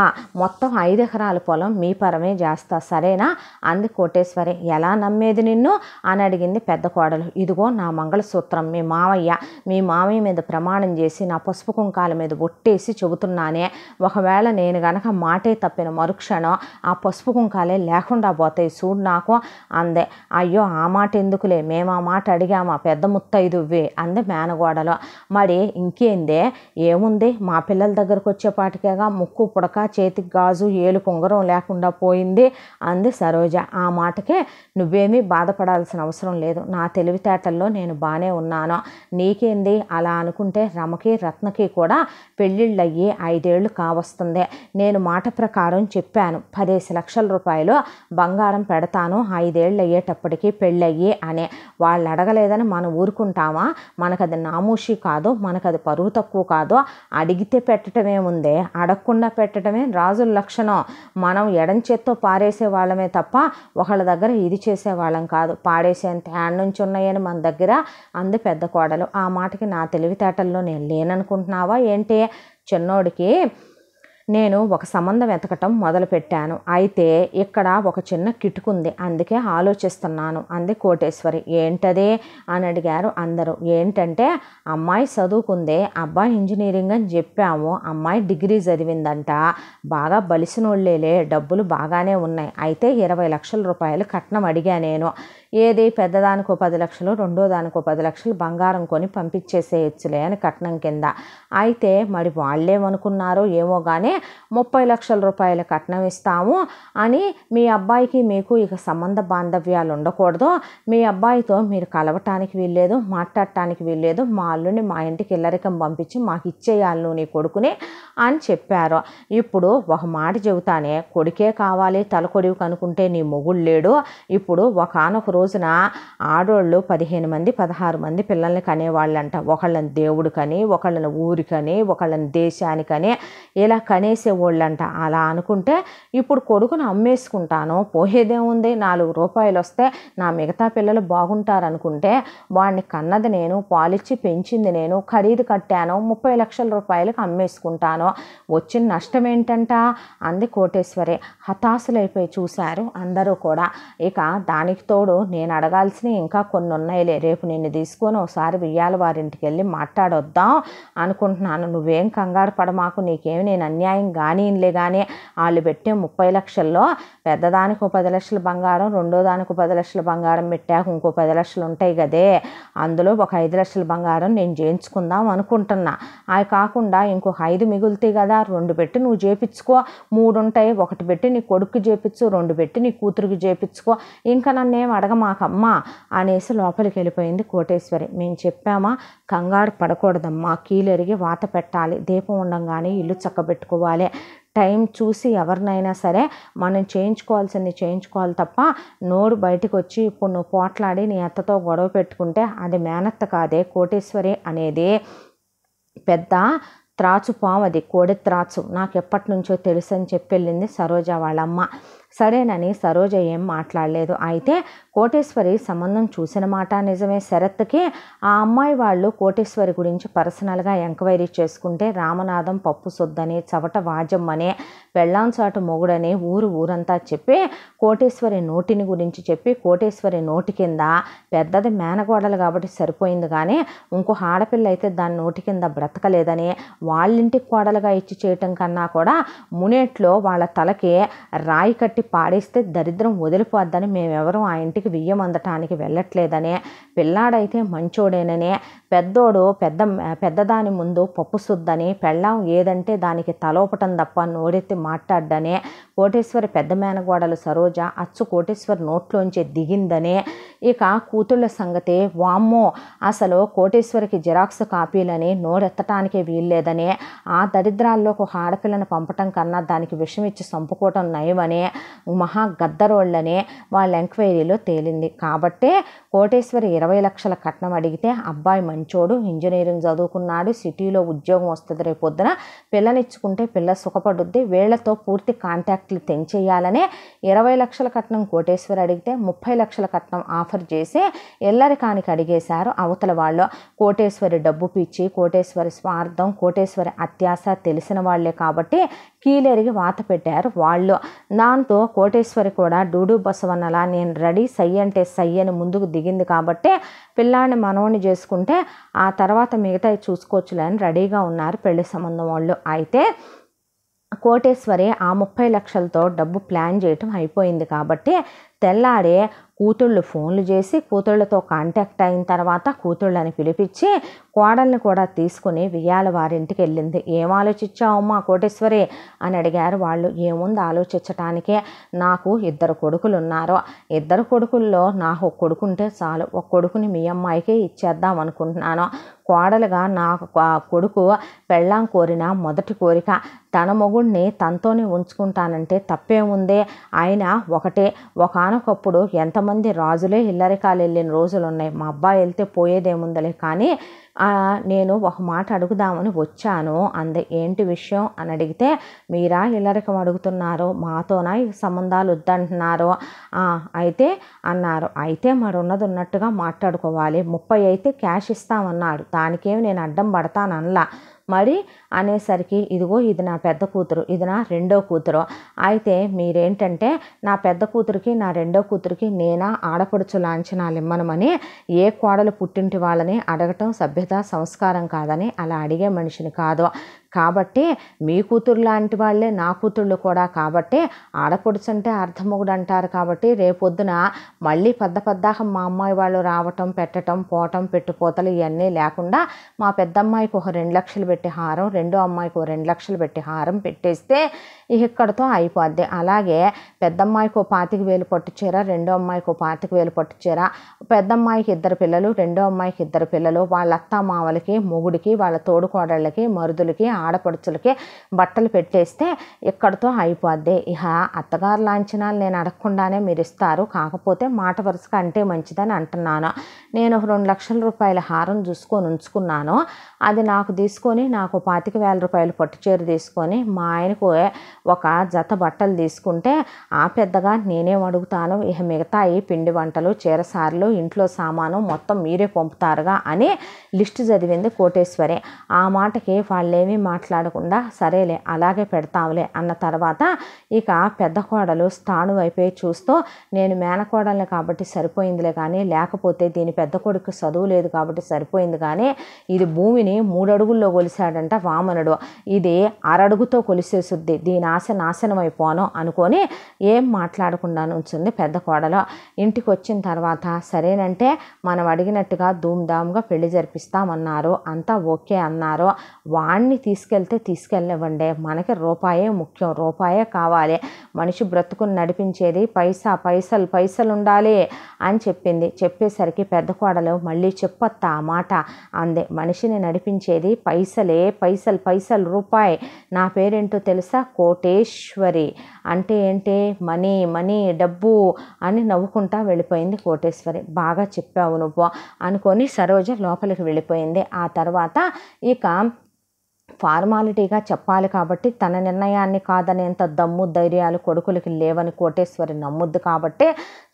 మొత్తం ఐదు ఎకరాల పొలం మీ పరమే చేస్తా సరేనా అంది కోటేశ్వరి ఎలా నమ్మేది నిన్ను అని అడిగింది పెద్ద కోడలు ఇదిగో నా మంగళసూత్రం మీ మావయ్య మీ మావయ్య మీద ప్రమాణం చేసి నా పసుపు కుంకాల మీద ఒట్టేసి చెబుతున్నానే ఒకవేళ నేను గనక మాటే తప్పిన మరుక్షణం ఆ పసుపు కుంకాలే లేకుండా పోతాయి చూడు నాకు అందే అయ్యో ఆ మాట ఎందుకులే మేము ఆ మాట అడిగామా పెద్ద ముత్తైదువ్వి అంది మేనగోడలో మరి మరి ఇంకేందే ఏముంది మా పిల్లల దగ్గరకు వచ్చేపాటికేగా ముక్కు పుడక చేతికి గాజు ఏలు కుంగరం లేకుండా పోయింది అంది సరోజ ఆ మాటకే నువ్వేమీ బాధపడాల్సిన అవసరం లేదు నా తెలివితేటల్లో నేను బాగానే ఉన్నాను నీకేంది అలా అనుకుంటే రమకి రత్నకి కూడా పెళ్ళిళ్ళు అయ్యి ఐదేళ్లు కావస్తుంది నేను మాట ప్రకారం చెప్పాను పదేసి లక్షల రూపాయలు బంగారం పెడతాను ఐదేళ్ళు అయ్యేటప్పటికి పెళ్ళయ్యి అనే వాళ్ళు అడగలేదని మనం ఊరుకుంటామా మనకు అది నామూషి కాదు మనకు అది పరువు తక్కువ కాదో అడిగితే పెట్టడమే ఉందే అడగకుండా పెట్టడమే రాజుల లక్షణం మనం ఎడం చేత్తో పారేసే వాళ్ళమే తప్ప ఒకళ్ళ దగ్గర ఇది చేసేవాళ్ళం కాదు పాడేసేంత హ్యాండ్ నుంచి ఉన్నాయని మన దగ్గర అంది పెద్ద కోడలు ఆ మాటకి నా తెలివితేటల్లో నేను లేననుకుంటున్నావా ఏంటి చిన్నోడికి నేను ఒక సంబంధం వెతకటం మొదలుపెట్టాను అయితే ఇక్కడ ఒక చిన్న కిటుకుంది అందుకే ఆలోచిస్తున్నాను అంది కోటేశ్వరి ఏంటదే అని అడిగారు అందరూ ఏంటంటే అమ్మాయి చదువుకుంది అబ్బాయి ఇంజనీరింగ్ అని చెప్పాము అమ్మాయి డిగ్రీ చదివిందంట బాగా బలిసినోళ్ళేలే డబ్బులు బాగానే ఉన్నాయి అయితే ఇరవై లక్షల రూపాయలు కట్నం అడిగా నేను ఏది పెద్దదానికో పది లక్షలు రెండో దానికో పది లక్షలు బంగారం కొని పంపించేసేయచ్చులే అని కట్నం కింద అయితే మరి వాళ్ళేమనుకున్నారో ఏమో కానీ ముప్పై లక్షల రూపాయల కట్నం ఇస్తాము అని మీ అబ్బాయికి మీకు ఇక సంబంధ బాంధవ్యాలు ఉండకూడదు మీ అబ్బాయితో మీరు కలవటానికి వీల్లేదు మాట్లాడటానికి వీల్లేదు మా అల్లుని మా ఇంటికి ఇల్లరికం పంపించి మాకు ఇచ్చేయాలను నీ కొడుకుని అని చెప్పారు ఇప్పుడు ఒక మాట చెబుతానే కొడుకే కావాలి తలకొడివి కనుకుంటే నీ మొగుళ్ళు లేడు ఇప్పుడు ఒకనొక రోజున ఆడోళ్ళు పదిహేను మంది పదహారు మంది పిల్లల్ని కనేవాళ్ళంట ఒకళ్ళని దేవుడికని ఒకళ్ళని ఊరికని ఒకళ్ళని దేశానికని ఇలా కనేసేవాళ్ళంట అలా అనుకుంటే ఇప్పుడు కొడుకును అమ్మేసుకుంటాను పోయేదేముంది నాలుగు రూపాయలు వస్తే నా మిగతా పిల్లలు బాగుంటారనుకుంటే వాడిని కన్నది నేను పాలిచ్చి పెంచింది నేను ఖరీదు కట్టాను ముప్పై లక్షల రూపాయలకు అమ్మేసుకుంటాను వచ్చిన నష్టం ఏంటంట అంది కోటేశ్వరి హతాశులైపోయి చూశారు అందరూ కూడా ఇక దానికి తోడు నేను అడగాల్సినవి ఇంకా కొన్ని ఉన్నాయిలే రేపు నిన్ను తీసుకొని ఒకసారి ఉయ్యాల వారింటికి వెళ్ళి మాట్లాడొద్దాం అనుకుంటున్నాను నువ్వేం కంగారు పడమాకు నీకేమి నేను అన్యాయం కానీలే కానీ వాళ్ళు పెట్టే ముప్పై లక్షల్లో పెద్దదానికి ఒక పది లక్షల బంగారం రెండో దానికి పది లక్షల బంగారం పెట్టాక ఇంకో పది లక్షలు ఉంటాయి కదే అందులో ఒక ఐదు లక్షల బంగారం నేను చేయించుకుందాం అనుకుంటున్నా అవి కాకుండా ఇంకొక ఐదు మిగులుతాయి కదా రెండు పెట్టి నువ్వు చేపించుకో మూడు ఉంటాయి ఒకటి పెట్టి నీ కొడుకు చేపించు రెండు పెట్టి నీ కూతురుకి చేపించుకో ఇంకా నన్ను ఏం అడగ మాకమ్మ అనేసి లోపలికి వెళ్ళిపోయింది కోటేశ్వరి మేము చెప్పామా కంగారు పడకూడదమ్మా కీలెరిగి వాత పెట్టాలి దీపం ఉండంగానే ఇల్లు చక్కబెట్టుకోవాలి టైం చూసి ఎవరినైనా సరే మనం చేయించుకోవాల్సింది చేయించుకోవాలి తప్ప నోరు బయటకు వచ్చి ఇప్పుడు నువ్వు పోట్లాడి నీ అత్తతో గొడవ పెట్టుకుంటే అది మేనత్త కాదే కోటేశ్వరి అనేది పెద్ద త్రాచు పాము అది కోడి త్రాచు నాకు ఎప్పటి నుంచో తెలుసు అని చెప్పి వెళ్ళింది సరోజ వాళ్ళమ్మ సరేనని సరోజ ఏం మాట్లాడలేదు అయితే కోటేశ్వరి సంబంధం చూసిన మాట నిజమే శరత్కి ఆ అమ్మాయి వాళ్ళు కోటేశ్వరి గురించి పర్సనల్గా ఎంక్వైరీ చేసుకుంటే రామనాథం పప్పు సొద్దని చవట వెళ్ళాం చాటు మొగుడని ఊరు ఊరంతా చెప్పి కోటేశ్వరి నోటిని గురించి చెప్పి కోటేశ్వరి నోటి కింద పెద్దది మేనగోడలు కాబట్టి సరిపోయింది కానీ ఇంకో ఆడపిల్ల అయితే దాని నోటి కింద బ్రతకలేదని వాళ్ళింటికి కోడలుగా ఇచ్చి చేయటం కన్నా కూడా మునేట్లో వాళ్ళ తలకి రాయి కట్టి కొట్టి పాడేస్తే దరిద్రం వదిలిపోద్దని మేమెవరూ ఆ ఇంటికి బియ్యం అందటానికి వెళ్ళట్లేదనే పిల్లాడైతే మంచోడేననే పెద్దోడు పెద్ద పెద్దదాని ముందు పప్పు సుద్దని పెళ్ళాం ఏదంటే దానికి తలోపటం తప్ప నోడెత్తి మాట్లాడ్డనే కోటేశ్వరి పెద్ద మేనగోడలు సరోజ అచ్చు కోటేశ్వరి నోట్లోంచి దిగిందనే ఇక కూతుళ్ళ సంగతే వామ్మో అసలు కోటేశ్వరికి జిరాక్స్ కాపీలని నోడెత్తటానికే వీల్లేదనే ఆ దరిద్రాల్లోకి ఒక ఆడపిల్లను పంపటం కన్నా దానికి విషం ఇచ్చి చంపుకోవటం నయమనే మహా గద్దరోళ్ళనే వాళ్ళ ఎంక్వైరీలో తేలింది కాబట్టే కోటేశ్వరి ఇరవై లక్షల కట్నం అడిగితే అబ్బాయి మంచోడు ఇంజనీరింగ్ చదువుకున్నాడు సిటీలో ఉద్యోగం వస్తుంది రేపు పొద్దున పిల్లనిచ్చుకుంటే పిల్ల సుఖపడుద్ది వీళ్లతో పూర్తి కాంటాక్ట్లు తెంచేయాలనే ఇరవై లక్షల కట్నం కోటేశ్వరి అడిగితే ముప్పై లక్షల కట్నం ఆఫర్ చేసి ఎల్లరికానికి అడిగేశారు అవతల వాళ్ళు కోటేశ్వరి డబ్బు పిచ్చి కోటేశ్వరి స్వార్థం కోటేశ్వరి అత్యాస తెలిసిన వాళ్లే కాబట్టి కీలెరిగి వాత పెట్టారు వాళ్ళు దాంతో కోటేశ్వరి కూడా డూడు బసవన్నలా నేను రెడీ సై అంటే సై అని ముందుకు దిగింది కాబట్టి పిల్లాడిని మనోని చేసుకుంటే ఆ తర్వాత మిగతా చూసుకోవచ్చులే అని రెడీగా ఉన్నారు పెళ్లి సంబంధం వాళ్ళు అయితే కోటేశ్వరి ఆ ముప్పై లక్షలతో డబ్బు ప్లాన్ చేయటం అయిపోయింది కాబట్టి తెల్లాడే కూతుళ్ళు ఫోన్లు చేసి కూతుళ్ళతో కాంటాక్ట్ అయిన తర్వాత కూతుళ్ళని పిలిపించి కోడల్ని కూడా తీసుకుని వియ్యాల వారింటికి వెళ్ళింది ఏం ఆలోచించావమ్మా కోటేశ్వరి అని అడిగారు వాళ్ళు ఏముంది ఆలోచించటానికే నాకు ఇద్దరు కొడుకులు ఉన్నారు ఇద్దరు కొడుకుల్లో నాకు ఒక కొడుకు ఉంటే చాలు ఒక కొడుకుని మీ అమ్మాయికి ఇచ్చేద్దాం అనుకుంటున్నాను కోడలుగా నా కొడుకు పెళ్ళాం కోరిన మొదటి కోరిక తన మొగుడిని తనతోనే ఉంచుకుంటానంటే తప్పేముంది ఆయన ఒకటే ఒకనొకప్పుడు ఎంతమంది చాలామంది రాజులే ఇల్లరికాలు వెళ్ళిన రోజులు ఉన్నాయి మా అబ్బాయి వెళ్తే పోయేదేముందలే కానీ నేను ఒక మాట అడుగుదామని వచ్చాను అంద ఏంటి విషయం అని అడిగితే మీరా ఇల్లరికం అడుగుతున్నారు మాతోనా సంబంధాలు వద్దంటున్నారు అయితే అన్నారు అయితే మరున్నది ఉన్నట్టుగా మాట్లాడుకోవాలి ముప్పై అయితే క్యాష్ ఇస్తామన్నాడు దానికేమి నేను అడ్డం పడతాననలా మరి అనేసరికి ఇదిగో ఇది నా పెద్ద కూతురు ఇది నా రెండో కూతురు అయితే మీరేంటంటే నా పెద్ద కూతురికి నా రెండో కూతురికి నేనా ఆడపడుచు లాంఛనాలు ఇమ్మనమని ఏ కోడలు పుట్టింటి వాళ్ళని అడగటం సభ్యత సంస్కారం కాదని అలా అడిగే మనిషిని కాదు కాబట్టి మీ కూతురు లాంటి వాళ్ళే నా కూతుళ్ళు కూడా కాబట్టి ఆడపడుచుంటే అర్ధమొగుడు అంటారు కాబట్టి రేపొద్దున మళ్ళీ పెద్ద పెద్దాక మా అమ్మాయి వాళ్ళు రావటం పెట్టడం పోవటం పెట్టుపోతలు ఇవన్నీ లేకుండా మా పెద్దమ్మాయికి ఒక రెండు లక్షలు పెట్టి హారం రెండో అమ్మాయికి ఒక రెండు లక్షలు పెట్టి హారం పెట్టేస్తే ఇక ఇక్కడతో అయిపోద్ది అలాగే పెద్దమ్మాయికి పాతిక వేలు పట్టు చీర రెండో అమ్మాయికి పాతిక వేలు పట్టు చీర పెద్దమ్మాయికి ఇద్దరు పిల్లలు రెండో అమ్మాయికి ఇద్దరు పిల్లలు వాళ్ళ అత్త మావలకి మొగుడికి వాళ్ళ తోడుకోడళ్ళకి మరుదులకి ఆడపడుచులకి బట్టలు పెట్టేస్తే ఇక్కడతో అయిపోద్ది ఇక అత్తగారు లాంఛనాలు నేను అడగకుండానే మీరు ఇస్తారు కాకపోతే మాట వరుసగా అంటే మంచిదని అంటున్నాను నేను రెండు లక్షల రూపాయల హారం చూసుకొని ఉంచుకున్నాను అది నాకు తీసుకొని నాకు పాతిక వేల రూపాయలు పట్టు చీర తీసుకొని మా ఆయనకు ఒక జత బట్టలు తీసుకుంటే ఆ పెద్దగా నేనేం అడుగుతాను ఇక మిగతాయి పిండి వంటలు చీరసార్లు ఇంట్లో సామాను మొత్తం మీరే పంపుతారుగా అని లిస్ట్ చదివింది కోటేశ్వరి ఆ మాటకి వాళ్ళేమి మాట్లాడకుండా సరేలే అలాగే పెడతాంలే అన్న తర్వాత ఇక పెద్ద కోడలు స్థాను వైపే చూస్తూ నేను మేనకోడల్ని కాబట్టి సరిపోయిందిలే కానీ లేకపోతే దీని పెద్ద కొడుకు చదువు లేదు కాబట్టి సరిపోయింది కానీ ఇది భూమిని మూడడుగుల్లో కొలిశాడంట వామనుడు ఇది అరడుగుతో కొలిసేసుద్ది దీని నాశ నాశనం అయిపోను అనుకొని ఏం మాట్లాడకుండా ఉంచుంది పెద్ద కోడలో ఇంటికి వచ్చిన తర్వాత సరేనంటే మనం అడిగినట్టుగా ధూమ్ధామ్గా పెళ్లి జరిపిస్తామన్నారు అంతా ఓకే అన్నారు వాణ్ణి తీసుకెళ్తే తీసుకెళ్ళనివ్వండి మనకి రూపాయే ముఖ్యం రూపాయే కావాలి మనిషి బ్రతుకుని నడిపించేది పైసా పైసలు పైసలు ఉండాలి అని చెప్పింది చెప్పేసరికి పెద్ద కోడలు మళ్ళీ చెప్పొత్త ఆ మాట అంది మనిషిని నడిపించేది పైసలే పైసలు పైసలు రూపాయి నా పేరేంటో తెలుసా కోట్ కోటేశ్వరి అంటే ఏంటి మనీ మనీ డబ్బు అని నవ్వుకుంటా వెళ్ళిపోయింది కోటేశ్వరి బాగా చెప్పావు నువ్వు అనుకొని సరోజ లోపలికి వెళ్ళిపోయింది ఆ తర్వాత ఇక ఫార్మాలిటీగా చెప్పాలి కాబట్టి తన నిర్ణయాన్ని కాదనేంత దమ్ము ధైర్యాలు కొడుకులకి లేవని కోటేశ్వరి నమ్ముద్దు కాబట్టి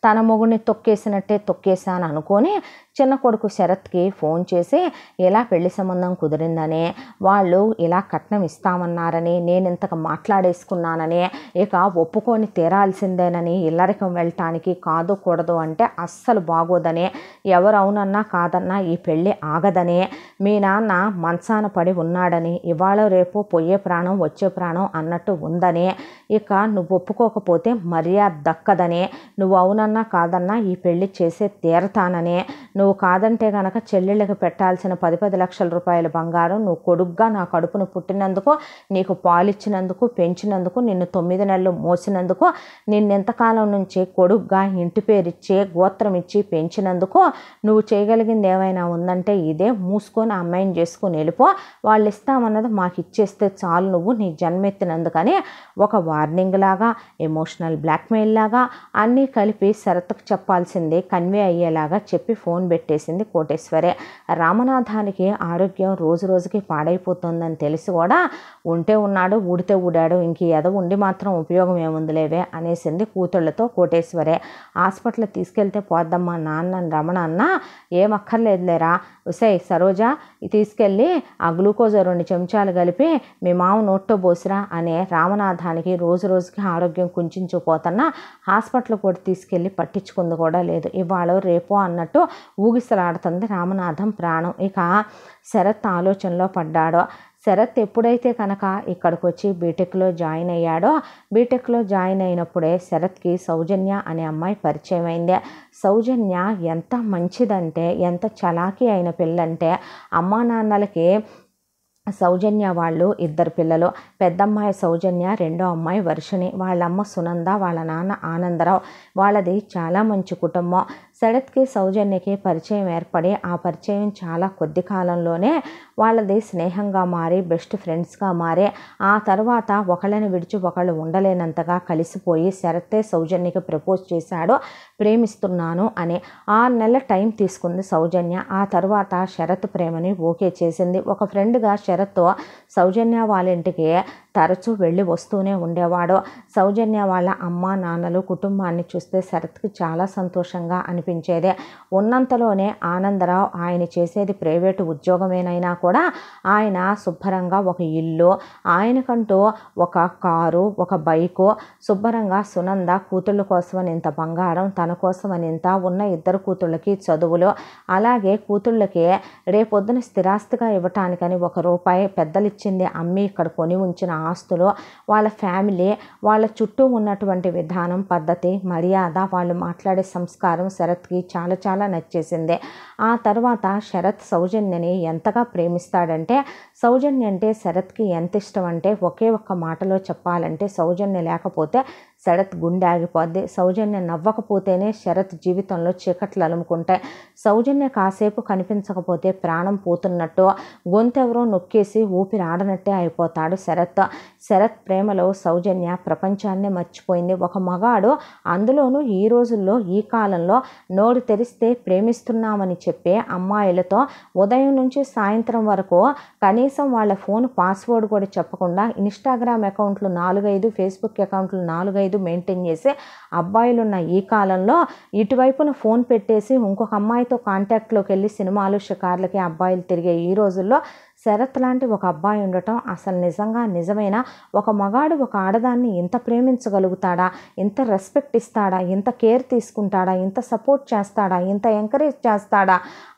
తన మొగుడిని తొక్కేసినట్టే తొక్కేసాను అనుకొని చిన్న కొడుకు శరత్కి ఫోన్ చేసి ఇలా పెళ్లి సంబంధం కుదిరిందని వాళ్ళు ఇలా కట్నం ఇస్తామన్నారని నేను ఇంతకు మాట్లాడేసుకున్నానని ఇక ఒప్పుకొని తీరాల్సిందేనని ఇల్లరికం వెళ్ళటానికి కాదు కూడదు అంటే అస్సలు బాగోదని ఎవరు అవునన్నా కాదన్నా ఈ పెళ్ళి ఆగదని మీ నాన్న మంచాన పడి ఉన్నాడని ఇవాళ రేపు పోయే ప్రాణం వచ్చే ప్రాణం అన్నట్టు ఉందని ఇక నువ్వు ఒప్పుకోకపోతే మర్యాద దక్కదని నువ్వు అవునన్నా అవునన్నా కాదన్నా ఈ పెళ్లి చేసే తీరతాననే నువ్వు కాదంటే గనక చెల్లెళ్ళకి పెట్టాల్సిన పది పది లక్షల రూపాయల బంగారం నువ్వు కొడుగ్గా నా కడుపును పుట్టినందుకు నీకు పాలిచ్చినందుకు పెంచినందుకు నిన్ను తొమ్మిది నెలలు మోసినందుకు నిన్నెంతకాలం నుంచి కొడుగ్గా ఇంటి పేరిచ్చి గోత్రం ఇచ్చి పెంచినందుకు నువ్వు చేయగలిగింది ఏమైనా ఉందంటే ఇదే మూసుకొని అమ్మాయిని చేసుకుని వెళ్ళిపో వాళ్ళు ఇస్తామన్నది మాకు ఇచ్చేస్తే చాలు నువ్వు నీ జన్మెత్తినందుకని ఒక వార్నింగ్ లాగా ఎమోషనల్ బ్లాక్మెయిల్ లాగా అన్నీ కలిపి శరత్కు చెప్పాల్సిందే కన్వే అయ్యేలాగా చెప్పి ఫోన్ పెట్టేసింది కోటేశ్వరే రామనాథానికి ఆరోగ్యం రోజు రోజుకి పాడైపోతుందని తెలిసి కూడా ఉంటే ఉన్నాడు ఊడితే ఊడాడు ఇంక ఎద ఉండి మాత్రం ఉపయోగం లేవే అనేసింది కూతుళ్ళతో కోటేశ్వరే హాస్పిటల్ తీసుకెళ్తే పోద్దమ్మా నాన్న రమణ అన్న ఏం అక్కర్లేదులేరా ఉసై సరోజ తీసుకెళ్ళి ఆ గ్లూకోజ్ రెండు చెంచాలు కలిపి మీ మామ నోట్లో పోసిరా అనే రామనాథానికి రోజు రోజుకి ఆరోగ్యం కుంచుకుపోతున్నా హాస్పిటల్ కూడా తీసుకెళ్ళి వెళ్ళి పట్టించుకుంది కూడా లేదు ఇవాళ రేపో అన్నట్టు ఊగిసలాడుతుంది రామనాథం ప్రాణం ఇక శరత్ ఆలోచనలో పడ్డాడో శరత్ ఎప్పుడైతే కనుక ఇక్కడికి వచ్చి బీటెక్లో జాయిన్ అయ్యాడో బీటెక్లో జాయిన్ అయినప్పుడే శరత్కి సౌజన్య అనే అమ్మాయి పరిచయం అయింది సౌజన్య ఎంత మంచిదంటే ఎంత చలాకీ అయిన పిల్లంటే అమ్మా నాన్నలకి సౌజన్య వాళ్ళు ఇద్దరు పిల్లలు పెద్దమ్మాయి సౌజన్య రెండో అమ్మాయి వర్షిణి వాళ్ళమ్మ సునంద వాళ్ళ నాన్న ఆనందరావు వాళ్ళది చాలా మంచి కుటుంబం శరత్కి సౌజన్యకి పరిచయం ఏర్పడి ఆ పరిచయం చాలా కొద్ది కాలంలోనే వాళ్ళది స్నేహంగా మారి బెస్ట్ ఫ్రెండ్స్గా మారి ఆ తర్వాత ఒకళ్ళని విడిచి ఒకళ్ళు ఉండలేనంతగా కలిసిపోయి శరత్తే సౌజన్యకి ప్రపోజ్ చేశాడు ప్రేమిస్తున్నాను అని ఆరు నెలల టైం తీసుకుంది సౌజన్య ఆ తర్వాత శరత్ ప్రేమని ఓకే చేసింది ఒక ఫ్రెండ్గా శరత్ సౌజన్య వాళ్ళ ఇంటికి తరచూ వెళ్ళి వస్తూనే ఉండేవాడు సౌజన్య వాళ్ళ అమ్మ నాన్నలు కుటుంబాన్ని చూస్తే శరత్కి చాలా సంతోషంగా అనిపించేది ఉన్నంతలోనే ఆనందరావు ఆయన చేసేది ప్రైవేటు ఉద్యోగమేనైనా కూడా ఆయన శుభ్రంగా ఒక ఇల్లు ఆయనకంటూ ఒక కారు ఒక బైకు శుభ్రంగా సునంద కూతుళ్ళ కోసం ఇంత బంగారం తన కోసం అని ఇంత ఉన్న ఇద్దరు కూతుళ్ళకి చదువులు అలాగే కూతుళ్ళకి రేపొద్దున స్థిరాస్తిగా ఇవ్వటానికని ఒక రూపాయి పెద్దలు ఇచ్చింది అమ్మి ఇక్కడ కొని ఉంచిన ఆస్తులు వాళ్ళ ఫ్యామిలీ వాళ్ళ చుట్టూ ఉన్నటువంటి విధానం పద్ధతి మర్యాద వాళ్ళు మాట్లాడే సంస్కారం శరత్కి చాలా చాలా నచ్చేసింది ఆ తర్వాత శరత్ సౌజన్యని ఎంతగా ప్రేమి ప్రేమిస్తాడంటే సౌజన్య అంటే శరత్కి ఎంత ఇష్టం అంటే ఒకే ఒక్క మాటలో చెప్పాలంటే సౌజన్య లేకపోతే శరత్ గుండె ఆగిపోద్ది సౌజన్య నవ్వకపోతేనే శరత్ జీవితంలో చీకట్లు అలుముకుంటాయి సౌజన్య కాసేపు కనిపించకపోతే ప్రాణం పోతున్నట్టు గొంతెవరో నొక్కేసి ఊపిరి ఆడనట్టే అయిపోతాడు శరత్ శరత్ ప్రేమలో సౌజన్య ప్రపంచాన్నే మర్చిపోయింది ఒక మగాడు అందులోనూ ఈ రోజుల్లో ఈ కాలంలో నోరు తెరిస్తే ప్రేమిస్తున్నామని చెప్పే అమ్మాయిలతో ఉదయం నుంచి సాయంత్రం వరకు కనీసం వాళ్ళ ఫోన్ పాస్వర్డ్ కూడా చెప్పకుండా ఇన్స్టాగ్రామ్ అకౌంట్లు నాలుగైదు ఫేస్బుక్ అకౌంట్లు నాలుగైదు లేదు మెయింటైన్ చేసే అబ్బాయిలు ఉన్న ఈ కాలంలో ఇటువైపున ఫోన్ పెట్టేసి ఇంకొక అమ్మాయితో కాంటాక్ట్లోకి వెళ్ళి సినిమాలు షికార్లకి అబ్బాయిలు తిరిగే ఈ రోజుల్లో శరత్ లాంటి ఒక అబ్బాయి ఉండటం అసలు నిజంగా నిజమైన ఒక మగాడు ఒక ఆడదాన్ని ఇంత ప్రేమించగలుగుతాడా ఇంత రెస్పెక్ట్ ఇస్తాడా ఇంత కేర్ తీసుకుంటాడా ఇంత సపోర్ట్ చేస్తాడా ఇంత ఎంకరేజ్ చేస్తాడా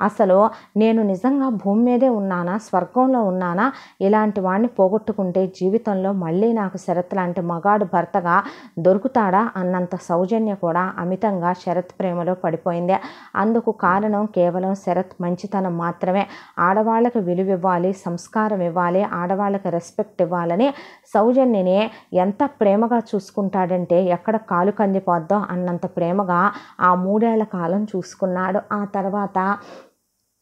అసలు నేను నిజంగా భూమి మీదే ఉన్నానా స్వర్గంలో ఉన్నానా ఇలాంటి వాడిని పోగొట్టుకుంటే జీవితంలో మళ్ళీ నాకు శరత్ లాంటి మగాడు భర్తగా దొరుకుతాడా అన్నంత సౌజన్య కూడా అమితంగా శరత్ ప్రేమలో పడిపోయింది అందుకు కారణం కేవలం శరత్ మంచితనం మాత్రమే ఆడవాళ్ళకి విలువివ్వాలి ఇవ్వాలి సంస్కారం ఇవ్వాలి ఆడవాళ్ళకి రెస్పెక్ట్ ఇవ్వాలని సౌజన్యని ఎంత ప్రేమగా చూసుకుంటాడంటే ఎక్కడ కాలు కందిపోద్దో అన్నంత ప్రేమగా ఆ మూడేళ్ల కాలం చూసుకున్నాడు ఆ తర్వాత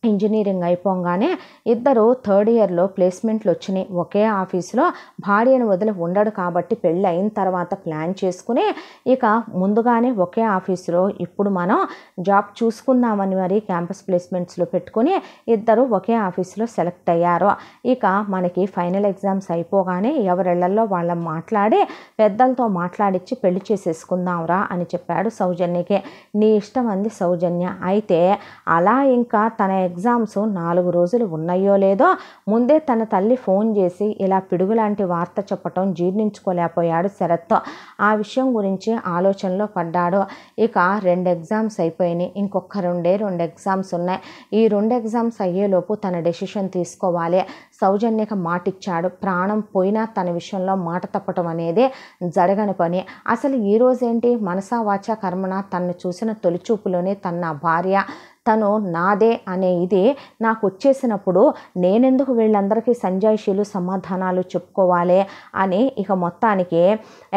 ఇంజనీరింగ్ అయిపోగానే ఇద్దరు థర్డ్ ఇయర్లో ప్లేస్మెంట్లు వచ్చినాయి ఒకే ఆఫీసులో భార్యను వదిలి ఉండడు కాబట్టి పెళ్ళి అయిన తర్వాత ప్లాన్ చేసుకుని ఇక ముందుగానే ఒకే ఆఫీసులో ఇప్పుడు మనం జాబ్ చూసుకుందామని మరి క్యాంపస్ ప్లేస్మెంట్స్లో పెట్టుకుని ఇద్దరు ఒకే ఆఫీసులో సెలెక్ట్ అయ్యారు ఇక మనకి ఫైనల్ ఎగ్జామ్స్ అయిపోగానే ఎవరిళ్లలో వాళ్ళ మాట్లాడి పెద్దలతో మాట్లాడిచ్చి పెళ్లి చేసేసుకుందాంరా అని చెప్పాడు సౌజన్యకి నీ ఇష్టం అంది సౌజన్య అయితే అలా ఇంకా తన ఎగ్జామ్స్ నాలుగు రోజులు ఉన్నాయో లేదో ముందే తన తల్లి ఫోన్ చేసి ఇలా పిడుగులాంటి వార్త చెప్పటం జీర్ణించుకోలేకపోయాడు శరత్తో ఆ విషయం గురించి ఆలోచనలో పడ్డాడు ఇక రెండు ఎగ్జామ్స్ అయిపోయినాయి ఇంకొక రెండే రెండు ఎగ్జామ్స్ ఉన్నాయి ఈ రెండు ఎగ్జామ్స్ అయ్యేలోపు తన డెసిషన్ తీసుకోవాలి సౌజన్యక మాట ఇచ్చాడు ప్రాణం పోయినా తన విషయంలో మాట తప్పటం అనేది జరగని పని అసలు ఈరోజేంటి మనసా వాచ కర్మణ తన్ను చూసిన తొలిచూపులోనే తన భార్య తను నాదే అనే ఇది నాకు వచ్చేసినప్పుడు నేనెందుకు వీళ్ళందరికీ సంజాయిషీలు సమాధానాలు చెప్పుకోవాలి అని ఇక మొత్తానికి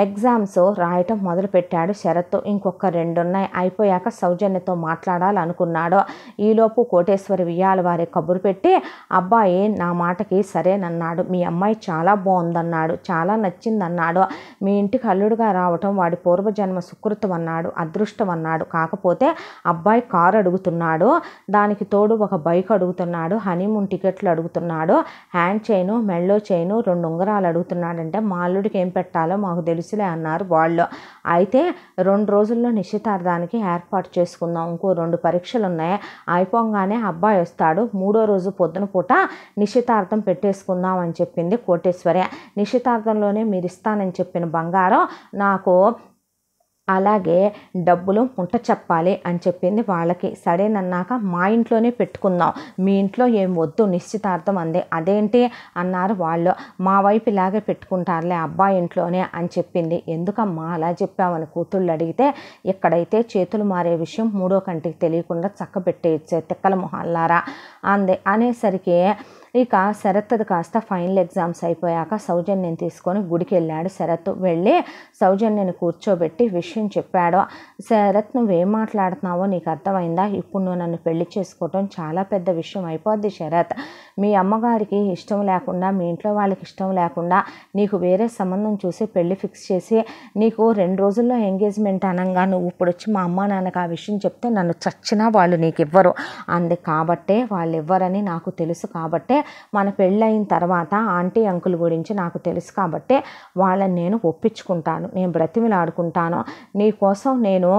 ఎగ్జామ్స్ రాయటం మొదలుపెట్టాడు శరత్ ఇంకొక రెండు ఉన్నాయి అయిపోయాక సౌజన్యతో మాట్లాడాలనుకున్నాడు ఈలోపు కోటేశ్వరి వియ్యాల వారి కబురు పెట్టి అబ్బాయి నా మాటకి సరేనన్నాడు మీ అమ్మాయి చాలా బాగుందన్నాడు చాలా నచ్చిందన్నాడు మీ ఇంటికి అల్లుడుగా రావటం వాడి పూర్వజన్మ సుకృతం అన్నాడు అదృష్టం అన్నాడు కాకపోతే అబ్బాయి కారు అడుగుతున్నాడు అడుగుతున్నాడు దానికి తోడు ఒక బైక్ అడుగుతున్నాడు హనీమూన్ టికెట్లు అడుగుతున్నాడు హ్యాండ్ చైను మెళ్ళో చైను రెండు ఉంగరాలు అడుగుతున్నాడంటే మా అల్లుడికి ఏం పెట్టాలో మాకు తెలుసులే అన్నారు వాళ్ళు అయితే రెండు రోజుల్లో నిశ్చితార్థానికి ఏర్పాటు చేసుకుందాం ఇంకో రెండు పరీక్షలు ఉన్నాయి అయిపోగానే అబ్బాయి వస్తాడు మూడో రోజు పొద్దున పూట నిశ్చితార్థం పెట్టేసుకుందాం అని చెప్పింది కోటేశ్వరి నిశ్చితార్థంలోనే మీరు ఇస్తానని చెప్పిన బంగారం నాకు అలాగే డబ్బులు ఉంట చెప్పాలి అని చెప్పింది వాళ్ళకి సడన్ అన్నాక మా ఇంట్లోనే పెట్టుకుందాం మీ ఇంట్లో ఏం వద్దు నిశ్చితార్థం అంది అదేంటి అన్నారు వాళ్ళు మా వైపు ఇలాగే పెట్టుకుంటారులే అబ్బాయి ఇంట్లోనే అని చెప్పింది ఎందుకమ్మా అలా చెప్పామని కూతుళ్ళు అడిగితే ఎక్కడైతే చేతులు మారే విషయం మూడో కంటికి తెలియకుండా చక్క పెట్టేయచ్చే తిక్కల మొహల్లారా అంది అనేసరికి ఇక శరత్ది కాస్త ఫైనల్ ఎగ్జామ్స్ అయిపోయాక సౌజన్యని తీసుకొని గుడికి వెళ్ళాడు శరత్ వెళ్ళి సౌజన్యని కూర్చోబెట్టి విషయం చెప్పాడు శరత్ నువ్వేం మాట్లాడుతున్నావో నీకు అర్థమైందా ఇప్పుడు నువ్వు నన్ను పెళ్లి చేసుకోవటం చాలా పెద్ద విషయం అయిపోద్ది శరత్ మీ అమ్మగారికి ఇష్టం లేకుండా మీ ఇంట్లో వాళ్ళకి ఇష్టం లేకుండా నీకు వేరే సంబంధం చూసి పెళ్లి ఫిక్స్ చేసి నీకు రెండు రోజుల్లో ఎంగేజ్మెంట్ అనగా నువ్వు ఇప్పుడు వచ్చి మా అమ్మ నాన్నకు ఆ విషయం చెప్తే నన్ను చచ్చినా వాళ్ళు నీకు ఇవ్వరు అంది కాబట్టే వాళ్ళు ఇవ్వరని నాకు తెలుసు కాబట్టే మన అయిన తర్వాత ఆంటీ అంకుల్ గురించి నాకు తెలుసు కాబట్టే వాళ్ళని నేను ఒప్పించుకుంటాను నేను బ్రతిమిలాడుకుంటాను నీ కోసం నేను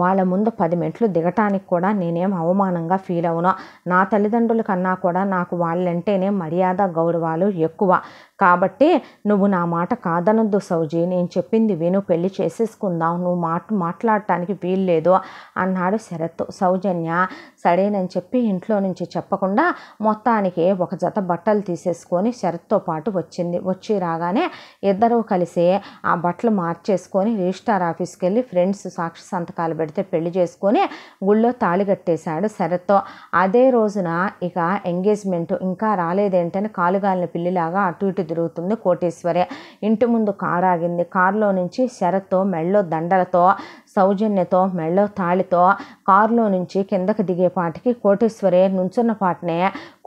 వాళ్ళ ముందు పది మెట్లు దిగటానికి కూడా నేనేం అవమానంగా ఫీల్ అవునా నా తల్లిదండ్రుల కన్నా కూడా నాకు వాళ్ళంటేనే మర్యాద గౌరవాలు ఎక్కువ కాబట్టి నువ్వు నా మాట కాదనద్దు సౌజీ నేను చెప్పింది విను పెళ్లి చేసేసుకుందాం నువ్వు మాట మాట్లాడటానికి వీల్లేదు అన్నాడు శరత్ సౌజన్య సరేనని చెప్పి ఇంట్లో నుంచి చెప్పకుండా మొత్తానికి ఒక జత బట్టలు తీసేసుకొని శరత్తో పాటు వచ్చింది వచ్చి రాగానే ఇద్దరూ కలిసి ఆ బట్టలు మార్చేసుకొని రిజిస్టార్ ఆఫీస్కి వెళ్ళి ఫ్రెండ్స్ సాక్షి సంతకాలు పెడితే పెళ్లి చేసుకొని గుళ్ళో తాళి కట్టేశాడు శరత్తో అదే రోజున ఇక ఎంగేజ్మెంట్ ఇంకా రాలేదేంటని కాలుగాలిన పిల్లిలాగా అటు ఇటు ఎదురవుతుంది కోటేశ్వరి ఇంటి ముందు కారు ఆగింది కారులో నుంచి శరత్తో మెళ్ళో దండలతో సౌజన్యతో మెళ్ళో తాళితో కారులో నుంచి కిందకి దిగే పాటికి కోటేశ్వరి నుంచున్న పాటనే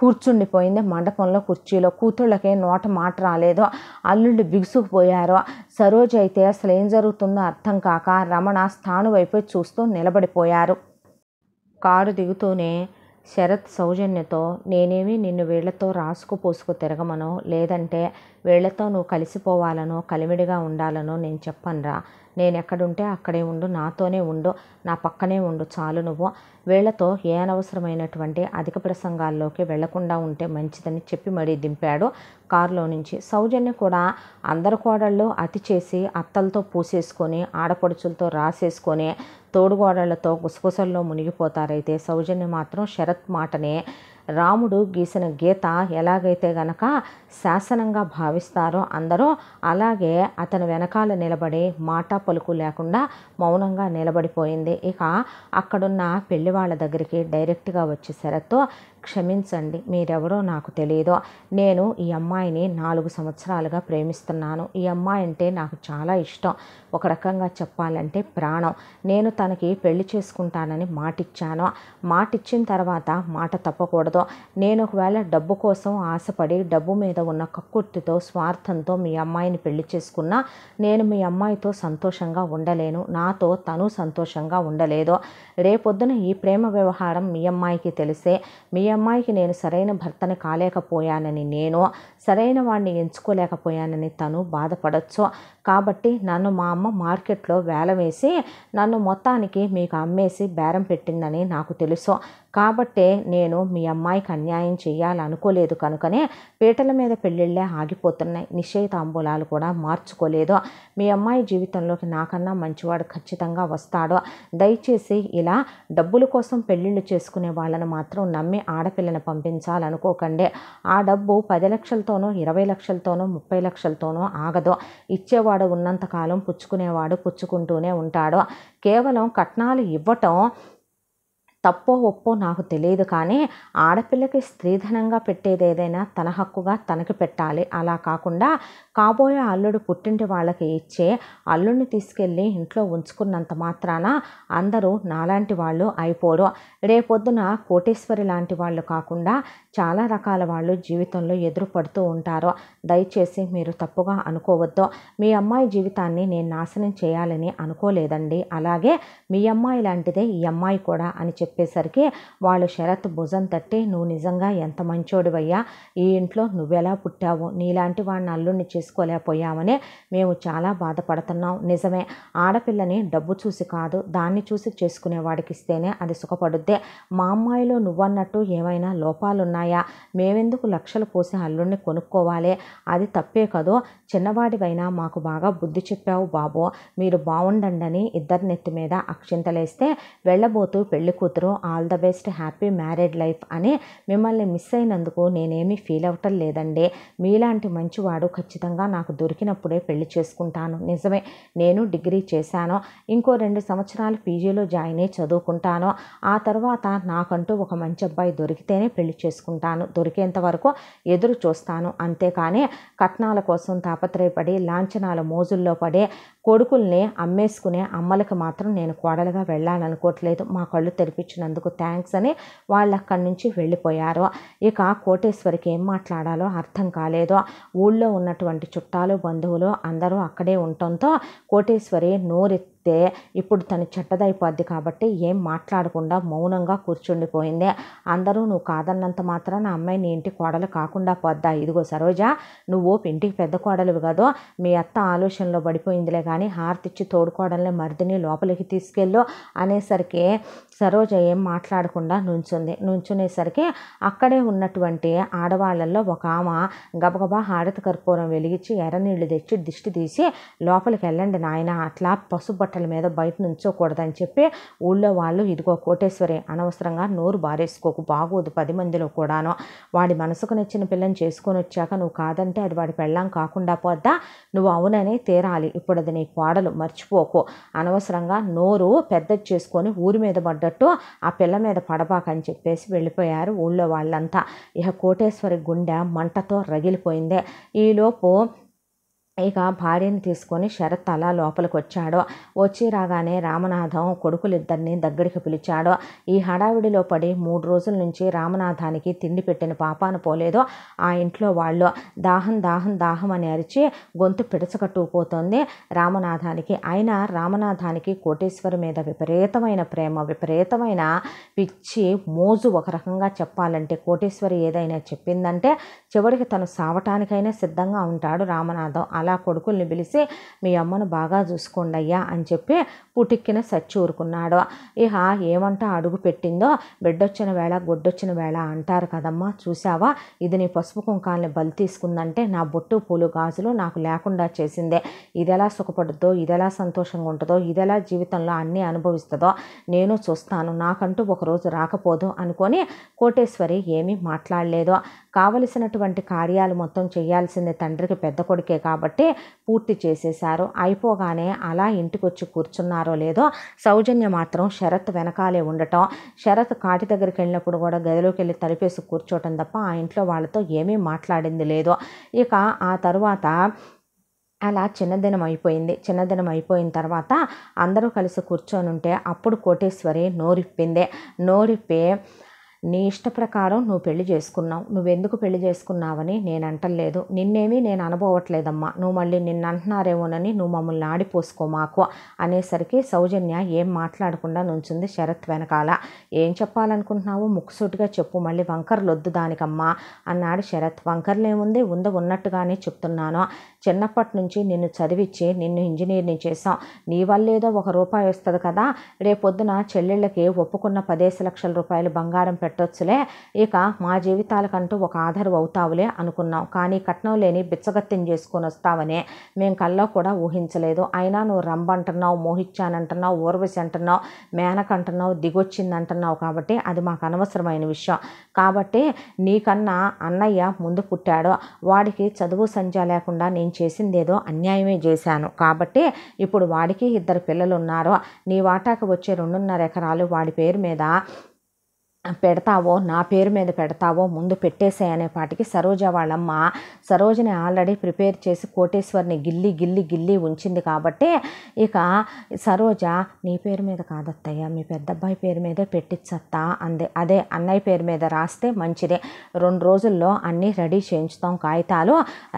కూర్చుండిపోయింది మండపంలో కుర్చీలో కూతుళ్ళకే నోట మాట రాలేదు అల్లుళ్ళు బిగుసుకుపోయారు సరోజ్ అయితే అసలు ఏం జరుగుతుందో అర్థం కాక రమణ స్థాను వైపు చూస్తూ నిలబడిపోయారు కారు దిగుతూనే శరత్ సౌజన్యతో నేనేమి నిన్ను వీళ్లతో రాసుకు పోసుకు తిరగమనో లేదంటే వీళ్లతో నువ్వు కలిసిపోవాలనో కలిమిడిగా ఉండాలనో నేను చెప్పనురా నేను ఎక్కడుంటే అక్కడే ఉండు నాతోనే ఉండు నా పక్కనే ఉండు చాలు నువ్వు వీళ్లతో ఏ అనవసరమైనటువంటి అధిక ప్రసంగాల్లోకి వెళ్లకుండా ఉంటే మంచిదని చెప్పి మరీ దింపాడు కారులో నుంచి సౌజన్య కూడా అందరు కోడళ్ళు అతి చేసి అత్తలతో పూసేసుకొని ఆడపడుచులతో రాసేసుకొని తోడుగోడళ్లతో గుసగుసల్లో మునిగిపోతారైతే సౌజన్య మాత్రం శరత్ మాటనే రాముడు గీసిన గీత ఎలాగైతే గనక శాసనంగా భావిస్తారో అందరూ అలాగే అతని వెనకాల నిలబడి మాట పలుకు లేకుండా మౌనంగా నిలబడిపోయింది ఇక అక్కడున్న పెళ్లి వాళ్ళ దగ్గరికి డైరెక్ట్గా వచ్చే శరత్ క్షమించండి మీరెవరో నాకు తెలియదు నేను ఈ అమ్మాయిని నాలుగు సంవత్సరాలుగా ప్రేమిస్తున్నాను ఈ అమ్మాయి అంటే నాకు చాలా ఇష్టం ఒక రకంగా చెప్పాలంటే ప్రాణం నేను తనకి పెళ్లి చేసుకుంటానని మాటిచ్చాను మాటిచ్చిన తర్వాత మాట తప్పకూడదు నేను ఒకవేళ డబ్బు కోసం ఆశపడి డబ్బు మీద ఉన్న కక్కుర్తితో స్వార్థంతో మీ అమ్మాయిని పెళ్లి చేసుకున్నా నేను మీ అమ్మాయితో సంతోషంగా ఉండలేను నాతో తను సంతోషంగా ఉండలేదు రేపొద్దున ఈ ప్రేమ వ్యవహారం మీ అమ్మాయికి తెలిసే మీ అమ్మాయికి నేను సరైన భర్తని కాలేకపోయానని నేనో సరైన వాడిని ఎంచుకోలేకపోయానని తను బాధపడచ్చో కాబట్టి నన్ను మా అమ్మ మార్కెట్లో వేల వేసి నన్ను మొత్తానికి మీకు అమ్మేసి బేరం పెట్టిందని నాకు తెలుసు కాబట్టే నేను మీ అమ్మాయికి అన్యాయం చేయాలనుకోలేదు కనుకనే పీటల మీద పెళ్ళిళ్ళే ఆగిపోతున్నాయి నిశ్చయితాంబూలాలు కూడా మార్చుకోలేదు మీ అమ్మాయి జీవితంలోకి నాకన్నా మంచివాడు ఖచ్చితంగా వస్తాడు దయచేసి ఇలా డబ్బుల కోసం పెళ్ళిళ్ళు చేసుకునే వాళ్ళని మాత్రం నమ్మి ఆడపిల్లని పంపించాలనుకోకండి ఆ డబ్బు పది లక్షలతోనో ఇరవై లక్షలతోనో ముప్పై లక్షలతోనో ఆగదు ఇచ్చేవాడు ఇచ్చేవాడు ఉన్నంతకాలం పుచ్చుకునేవాడు పుచ్చుకుంటూనే ఉంటాడు కేవలం కట్నాలు ఇవ్వటం తప్పో ఒప్పో నాకు తెలియదు కానీ ఆడపిల్లకి స్త్రీధనంగా పెట్టేది ఏదైనా తన హక్కుగా తనకి పెట్టాలి అలా కాకుండా కాబోయే అల్లుడు పుట్టింటి వాళ్ళకి ఇచ్చే అల్లుడిని తీసుకెళ్ళి ఇంట్లో ఉంచుకున్నంత మాత్రాన అందరూ నాలాంటి వాళ్ళు అయిపోరు రేపొద్దున కోటేశ్వరి లాంటి వాళ్ళు కాకుండా చాలా రకాల వాళ్ళు జీవితంలో ఎదురుపడుతూ ఉంటారు దయచేసి మీరు తప్పుగా అనుకోవద్దు మీ అమ్మాయి జీవితాన్ని నేను నాశనం చేయాలని అనుకోలేదండి అలాగే మీ అమ్మాయి లాంటిదే ఈ అమ్మాయి కూడా అని చెప్పి చెప్పేసరికి వాళ్ళు శరత్ భుజం తట్టి నువ్వు నిజంగా ఎంత మంచోడివయ్యా ఈ ఇంట్లో నువ్వెలా పుట్టావు నీలాంటి వాడిని అల్లుడిని చేసుకోలేకపోయావని మేము చాలా బాధపడుతున్నాం నిజమే ఆడపిల్లని డబ్బు చూసి కాదు దాన్ని చూసి చేసుకునేవాడికి ఇస్తేనే అది సుఖపడుద్దే మా అమ్మాయిలో నువ్వన్నట్టు ఏమైనా లోపాలున్నాయా మేమెందుకు లక్షలు పోసి అల్లుడిని కొనుక్కోవాలి అది తప్పే కదో చిన్నవాడివైనా మాకు బాగా బుద్ధి చెప్పావు బాబు మీరు బాగుండండి ఇద్దరి నెత్తి మీద అక్షింతలేస్తే వెళ్ళబోతూ పెళ్లి కూతురు మాత్రం all the best happy married life అని మిమ్మల్ని మిస్ అయినందుకు నేనేమి ఫీల్ అవ్వటం లేదండి మీలాంటి మంచివాడు ఖచ్చితంగా నాకు దొరికినప్పుడే పెళ్లి చేసుకుంటాను నిజమే నేను డిగ్రీ చేశాను ఇంకో రెండు సంవత్సరాలు పీజీలో జాయిన్ అయ్యి చదువుకుంటాను ఆ తర్వాత నాకంటూ ఒక మంచి అబ్బాయి దొరికితేనే పెళ్లి చేసుకుంటాను దొరికేంత వరకు ఎదురు చూస్తాను అంతేకాని కట్నాల కోసం తాపత్రయపడి లాంఛనాల మోజుల్లో పడే కొడుకుల్ని అమ్మేసుకునే అమ్మలకు మాత్రం నేను కోడలుగా వెళ్ళాలనుకోవట్లేదు మా కళ్ళు తెరిపించినందుకు థ్యాంక్స్ అని వాళ్ళు అక్కడి నుంచి వెళ్ళిపోయారు ఇక కోటేశ్వరికి ఏం మాట్లాడాలో అర్థం కాలేదు ఊళ్ళో ఉన్నటువంటి చుట్టాలు బంధువులు అందరూ అక్కడే ఉండటంతో కోటేశ్వరి నోరెత్తి చూస్తే ఇప్పుడు తను చెడ్డదైపోద్ది కాబట్టి ఏం మాట్లాడకుండా మౌనంగా కూర్చుండిపోయింది అందరూ నువ్వు కాదన్నంత మాత్రాన అమ్మాయి నీ ఇంటి కోడలు కాకుండా పోద్దా ఇదిగో సరోజ నువ్వు ఇంటికి పెద్ద కోడలు కాదు మీ అత్త ఆలోచనలో పడిపోయిందిలే కానీ హార్తిచ్చి తోడుకోవడంలో మరిదిని లోపలికి తీసుకెళ్ళు అనేసరికి సరోజ ఏం మాట్లాడకుండా నుంచుంది నుంచునేసరికి అక్కడే ఉన్నటువంటి ఆడవాళ్ళల్లో ఒక ఆమె గబగబా హారతి కర్పూరం వెలిగించి ఎర్రనీళ్ళు తెచ్చి దిష్టి తీసి లోపలికి వెళ్ళండి నాయన అట్లా పసుపు బట్టల మీద బయట నుంచోకూడదని చెప్పి ఊళ్ళో వాళ్ళు ఇదిగో కోటేశ్వరి అనవసరంగా నోరు బారేసుకోకు బాగోదు పది మందిలో కూడాను వాడి మనసుకు నచ్చిన పిల్లని చేసుకొని వచ్చాక నువ్వు కాదంటే అది వాడి పెళ్ళం కాకుండా పోద్దా నువ్వు అవునని తీరాలి ఇప్పుడు అది నీ కోడలు మర్చిపోకు అనవసరంగా నోరు పెద్ద చేసుకొని ఊరి మీద పడ్డట్టు ఆ పిల్ల మీద పడబాకని చెప్పేసి వెళ్ళిపోయారు ఊళ్ళో వాళ్ళంతా ఇక కోటేశ్వరి గుండె మంటతో రగిలిపోయిందే ఈలోపు ఇక భార్యను తీసుకొని శరత్ అలా లోపలికి వచ్చాడు వచ్చి రాగానే రామనాథం కొడుకులిద్దరిని దగ్గరికి పిలిచాడు ఈ హడావిడిలో పడి మూడు రోజుల నుంచి రామనాథానికి తిండి పెట్టిన పాపాను పోలేదు ఆ ఇంట్లో వాళ్ళు దాహం దాహం దాహం అని అరిచి గొంతు పిడచకట్టుకుపోతుంది రామనాథానికి అయినా రామనాథానికి కోటేశ్వరి మీద విపరీతమైన ప్రేమ విపరీతమైన పిచ్చి మోజు ఒక రకంగా చెప్పాలంటే కోటేశ్వరి ఏదైనా చెప్పిందంటే చివరికి తను సావటానికైనా సిద్ధంగా ఉంటాడు రామనాథం అలా కొడుకుల్ని పిలిచి మీ అమ్మను బాగా చూసుకోండి అయ్యా అని చెప్పి పుటిక్కిన సచ్చి ఊరుకున్నాడు ఇహ ఏమంటా అడుగు పెట్టిందో బిడ్డొచ్చిన వేళ గొడ్డొచ్చిన వేళ అంటారు కదమ్మా చూసావా ఇది నీ పసుపు కుంకాలని బలి తీసుకుందంటే నా బొట్టు పూలు గాజులు నాకు లేకుండా చేసిందే ఇది ఇదెలా సుఖపడుద్దో ఎలా సంతోషంగా ఉంటుందో ఇది ఎలా జీవితంలో అన్నీ అనుభవిస్తుందో నేను చూస్తాను నాకంటూ ఒకరోజు రాకపోదు అనుకొని కోటేశ్వరి ఏమీ మాట్లాడలేదు కావలసినటువంటి కార్యాలు మొత్తం చేయాల్సింది తండ్రికి పెద్ద కొడుకే కాబట్టి పూర్తి చేసేశారు అయిపోగానే అలా ఇంటికి వచ్చి కూర్చున్నారో లేదో సౌజన్య మాత్రం శరత్ వెనకాలే ఉండటం శరత్ కాటి దగ్గరికి వెళ్ళినప్పుడు కూడా గదిలోకి వెళ్ళి తలిపేసి కూర్చోవటం తప్ప ఆ ఇంట్లో వాళ్ళతో ఏమీ మాట్లాడింది లేదు ఇక ఆ తర్వాత అలా చిన్నదినం అయిపోయింది చిన్నదినం అయిపోయిన తర్వాత అందరూ కలిసి కూర్చొని ఉంటే అప్పుడు కోటేశ్వరి నోరిప్పింది నోరిప్పి నీ ఇష్ట ప్రకారం నువ్వు పెళ్లి చేసుకున్నావు నువ్వెందుకు పెళ్లి చేసుకున్నావని నేను అంటలేదు నిన్నేమీ నేను అనుభవట్లేదమ్మా నువ్వు మళ్ళీ నిన్ను అంటున్నారేమోనని నువ్వు మమ్మల్ని మాకు అనేసరికి సౌజన్య ఏం మాట్లాడకుండా నుంచింది శరత్ వెనకాల ఏం చెప్పాలనుకుంటున్నావు ముక్కుసూటిగా చెప్పు మళ్ళీ వంకర్లు వద్దు దానికమ్మా అన్నాడు శరత్ వంకర్లేముంది ఉంద ఉన్నట్టుగానే చెప్తున్నాను చిన్నప్పటి నుంచి నిన్ను చదివించి నిన్ను ఇంజనీర్ని చేసాం నీ వల్లేదో ఒక రూపాయి వస్తుంది కదా రేపొద్దున చెల్లెళ్ళకి ఒప్పుకున్న పదేసి లక్షల రూపాయలు బంగారం పెట్టొచ్చులే ఇక మా జీవితాలకంటూ ఒక ఆధారం అవుతావులే అనుకున్నాం కానీ కట్నం లేని బిచ్చగత్యం చేసుకొని వస్తావనే మేము కల్లో కూడా ఊహించలేదు అయినా నువ్వు రంబంటున్నావు మోహిచ్చానంటున్నావు ఊర్వశి అంటున్నావు మేనకంటున్నావు దిగొచ్చిందంటున్నావు కాబట్టి అది మాకు అనవసరమైన విషయం కాబట్టి నీకన్నా అన్నయ్య ముందు పుట్టాడు వాడికి చదువు సంధ్య లేకుండా నేను నేను చేసిందేదో అన్యాయమే చేశాను కాబట్టి ఇప్పుడు వాడికి ఇద్దరు పిల్లలు ఉన్నారు నీ వాటాకు వచ్చే రెండున్నర ఎకరాలు వాడి పేరు మీద పెడతావో నా పేరు మీద పెడతావో ముందు పెట్టేసే అనే పాటికి సరోజ వాళ్ళమ్మ సరోజని ఆల్రెడీ ప్రిపేర్ చేసి కోటేశ్వర్ని గిల్లి గిల్లి గిల్లి ఉంచింది కాబట్టి ఇక సరోజ నీ పేరు మీద కాదత్తయ్య మీ పెద్దబ్బాయి పేరు మీదే పెట్టించత్తా అంది అదే అన్నయ్య పేరు మీద రాస్తే మంచిదే రెండు రోజుల్లో అన్నీ రెడీ చేయించుతాం కాగితాలు